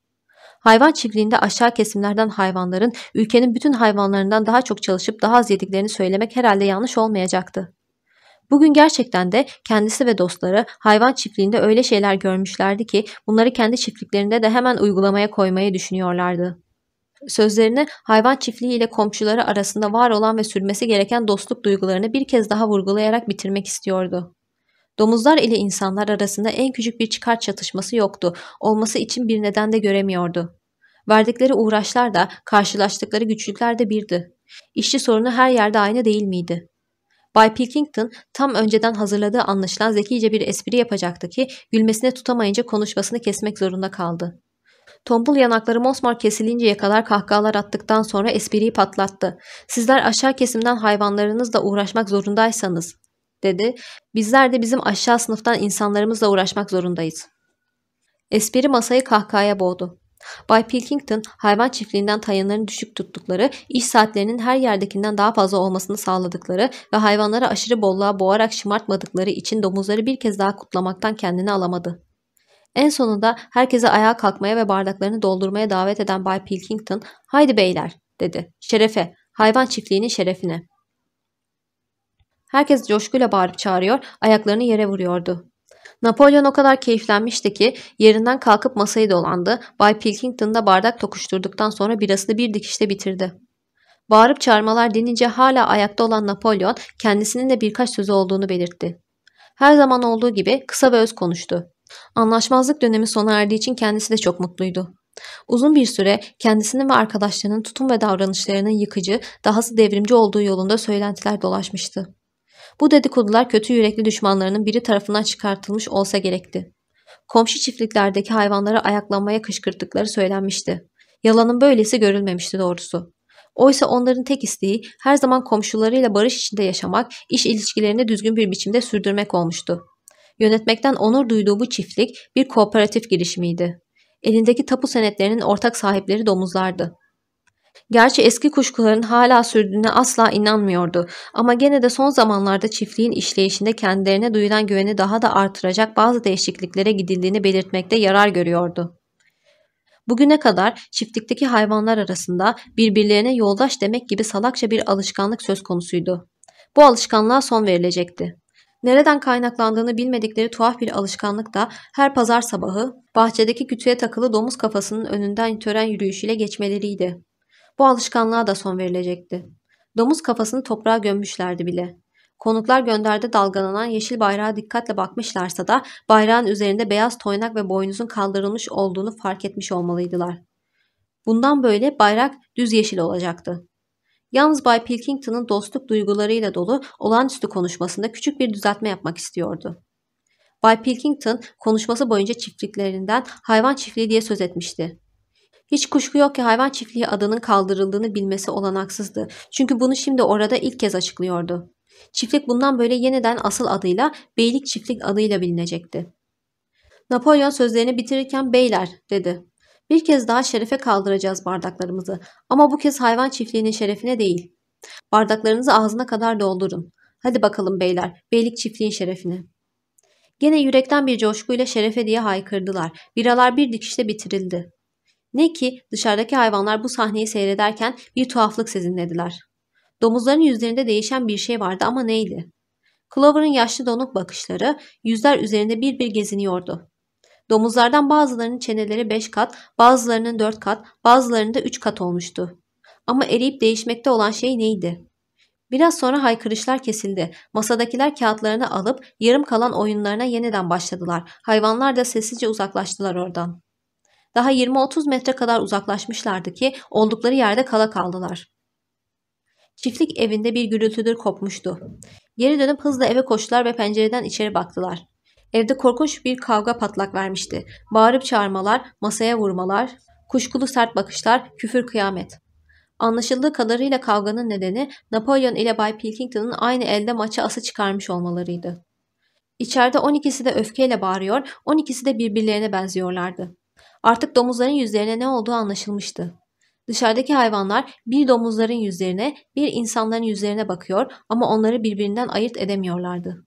Hayvan çiftliğinde aşağı kesimlerden hayvanların ülkenin bütün hayvanlarından daha çok çalışıp daha az yediklerini söylemek herhalde yanlış olmayacaktı. Bugün gerçekten de kendisi ve dostları hayvan çiftliğinde öyle şeyler görmüşlerdi ki bunları kendi çiftliklerinde de hemen uygulamaya koymayı düşünüyorlardı sözlerini hayvan çiftliği ile komşuları arasında var olan ve sürmesi gereken dostluk duygularını bir kez daha vurgulayarak bitirmek istiyordu. Domuzlar ile insanlar arasında en küçük bir çıkar çatışması yoktu. Olması için bir neden de göremiyordu. Verdikleri uğraşlar da, karşılaştıkları güçlükler de birdi. İşçi sorunu her yerde aynı değil miydi? Bay Pilkington tam önceden hazırladığı anlaşılan zekice bir espri yapacaktı ki gülmesine tutamayınca konuşmasını kesmek zorunda kaldı. Tombul yanakları mosmor kesilinceye kadar kahkahalar attıktan sonra espriyi patlattı. Sizler aşağı kesimden hayvanlarınızla uğraşmak zorundaysanız dedi. Bizler de bizim aşağı sınıftan insanlarımızla uğraşmak zorundayız. Espri masayı kahkahaya boğdu. Bay Pilkington hayvan çiftliğinden tayanların düşük tuttukları, iş saatlerinin her yerdekinden daha fazla olmasını sağladıkları ve hayvanları aşırı bolluğa boğarak şımartmadıkları için domuzları bir kez daha kutlamaktan kendini alamadı. En sonunda herkese ayağa kalkmaya ve bardaklarını doldurmaya davet eden Bay Pilkington, "Haydi beyler," dedi. "Şerefe, hayvan çiftliğinin şerefine." Herkes coşkuyla bağırıp çağırıyor, ayaklarını yere vuruyordu. Napolyon o kadar keyiflenmişti ki yerinden kalkıp masayı dolandı. Bay Pilkington da bardak tokuşturduktan sonra birasını bir dikişte bitirdi. Bağırıp çağırmalar dinince hala ayakta olan Napolyon kendisinin de birkaç sözü olduğunu belirtti. Her zaman olduğu gibi kısa ve öz konuştu. Anlaşmazlık dönemi sona erdiği için kendisi de çok mutluydu. Uzun bir süre kendisinin ve arkadaşlarının tutum ve davranışlarının yıkıcı, dahası devrimci olduğu yolunda söylentiler dolaşmıştı. Bu dedikodular kötü yürekli düşmanlarının biri tarafından çıkartılmış olsa gerekti. Komşu çiftliklerdeki hayvanları ayaklanmaya kışkırttıkları söylenmişti. Yalanın böylesi görülmemişti doğrusu. Oysa onların tek isteği her zaman komşularıyla barış içinde yaşamak, iş ilişkilerini düzgün bir biçimde sürdürmek olmuştu. Yönetmekten onur duyduğu bu çiftlik bir kooperatif girişimiydi. Elindeki tapu senetlerinin ortak sahipleri domuzlardı. Gerçi eski kuşkuların hala sürdüğüne asla inanmıyordu ama gene de son zamanlarda çiftliğin işleyişinde kendilerine duyulan güveni daha da artıracak bazı değişikliklere gidildiğini belirtmekte yarar görüyordu. Bugüne kadar çiftlikteki hayvanlar arasında birbirlerine yoldaş demek gibi salakça bir alışkanlık söz konusuydu. Bu alışkanlığa son verilecekti. Nereden kaynaklandığını bilmedikleri tuhaf bir alışkanlık da her pazar sabahı bahçedeki kütüye takılı domuz kafasının önünden tören yürüyüşüyle geçmeleriydi. Bu alışkanlığa da son verilecekti. Domuz kafasını toprağa gömmüşlerdi bile. Konuklar gönderde dalgalanan yeşil bayrağa dikkatle bakmışlarsa da bayrağın üzerinde beyaz toynak ve boynuzun kaldırılmış olduğunu fark etmiş olmalıydılar. Bundan böyle bayrak düz yeşil olacaktı. Yalnız Bay Pilkington'ın dostluk duygularıyla dolu olağanüstü konuşmasında küçük bir düzeltme yapmak istiyordu. Bay Pilkington konuşması boyunca çiftliklerinden hayvan çiftliği diye söz etmişti. Hiç kuşku yok ki hayvan çiftliği adının kaldırıldığını bilmesi olanaksızdı. Çünkü bunu şimdi orada ilk kez açıklıyordu. Çiftlik bundan böyle yeniden asıl adıyla Beylik Çiftlik adıyla bilinecekti. Napolyon sözlerini bitirirken beyler dedi. Bir kez daha şerefe kaldıracağız bardaklarımızı ama bu kez hayvan çiftliğinin şerefine değil. Bardaklarınızı ağzına kadar doldurun. Hadi bakalım beyler, beylik çiftliğin şerefine. Gene yürekten bir coşkuyla şerefe diye haykırdılar. Biralar bir dikişte bitirildi. Ne ki dışarıdaki hayvanlar bu sahneyi seyrederken bir tuhaflık sezinlediler. Domuzların yüzlerinde değişen bir şey vardı ama neydi? Clover'ın yaşlı donuk bakışları yüzler üzerinde bir bir geziniyordu. Domuzlardan bazılarının çeneleri 5 kat, bazılarının 4 kat, bazılarının da 3 kat olmuştu. Ama eriyip değişmekte olan şey neydi? Biraz sonra haykırışlar kesildi. Masadakiler kağıtlarını alıp yarım kalan oyunlarına yeniden başladılar. Hayvanlar da sessizce uzaklaştılar oradan. Daha 20-30 metre kadar uzaklaşmışlardı ki oldukları yerde kala kaldılar. Çiftlik evinde bir gürültüdür kopmuştu. Geri dönüp hızla eve koştular ve pencereden içeri baktılar. Evde korkunç bir kavga patlak vermişti. Bağırıp çağırmalar, masaya vurmalar, kuşkulu sert bakışlar, küfür kıyamet. Anlaşıldığı kadarıyla kavganın nedeni Napolyon ile Bay Pilkington'ın aynı elde maça ası çıkarmış olmalarıydı. İçeride 12'si de öfkeyle bağırıyor, 12'si de birbirlerine benziyorlardı. Artık domuzların yüzlerine ne olduğu anlaşılmıştı. Dışarıdaki hayvanlar bir domuzların yüzlerine, bir insanların yüzlerine bakıyor ama onları birbirinden ayırt edemiyorlardı.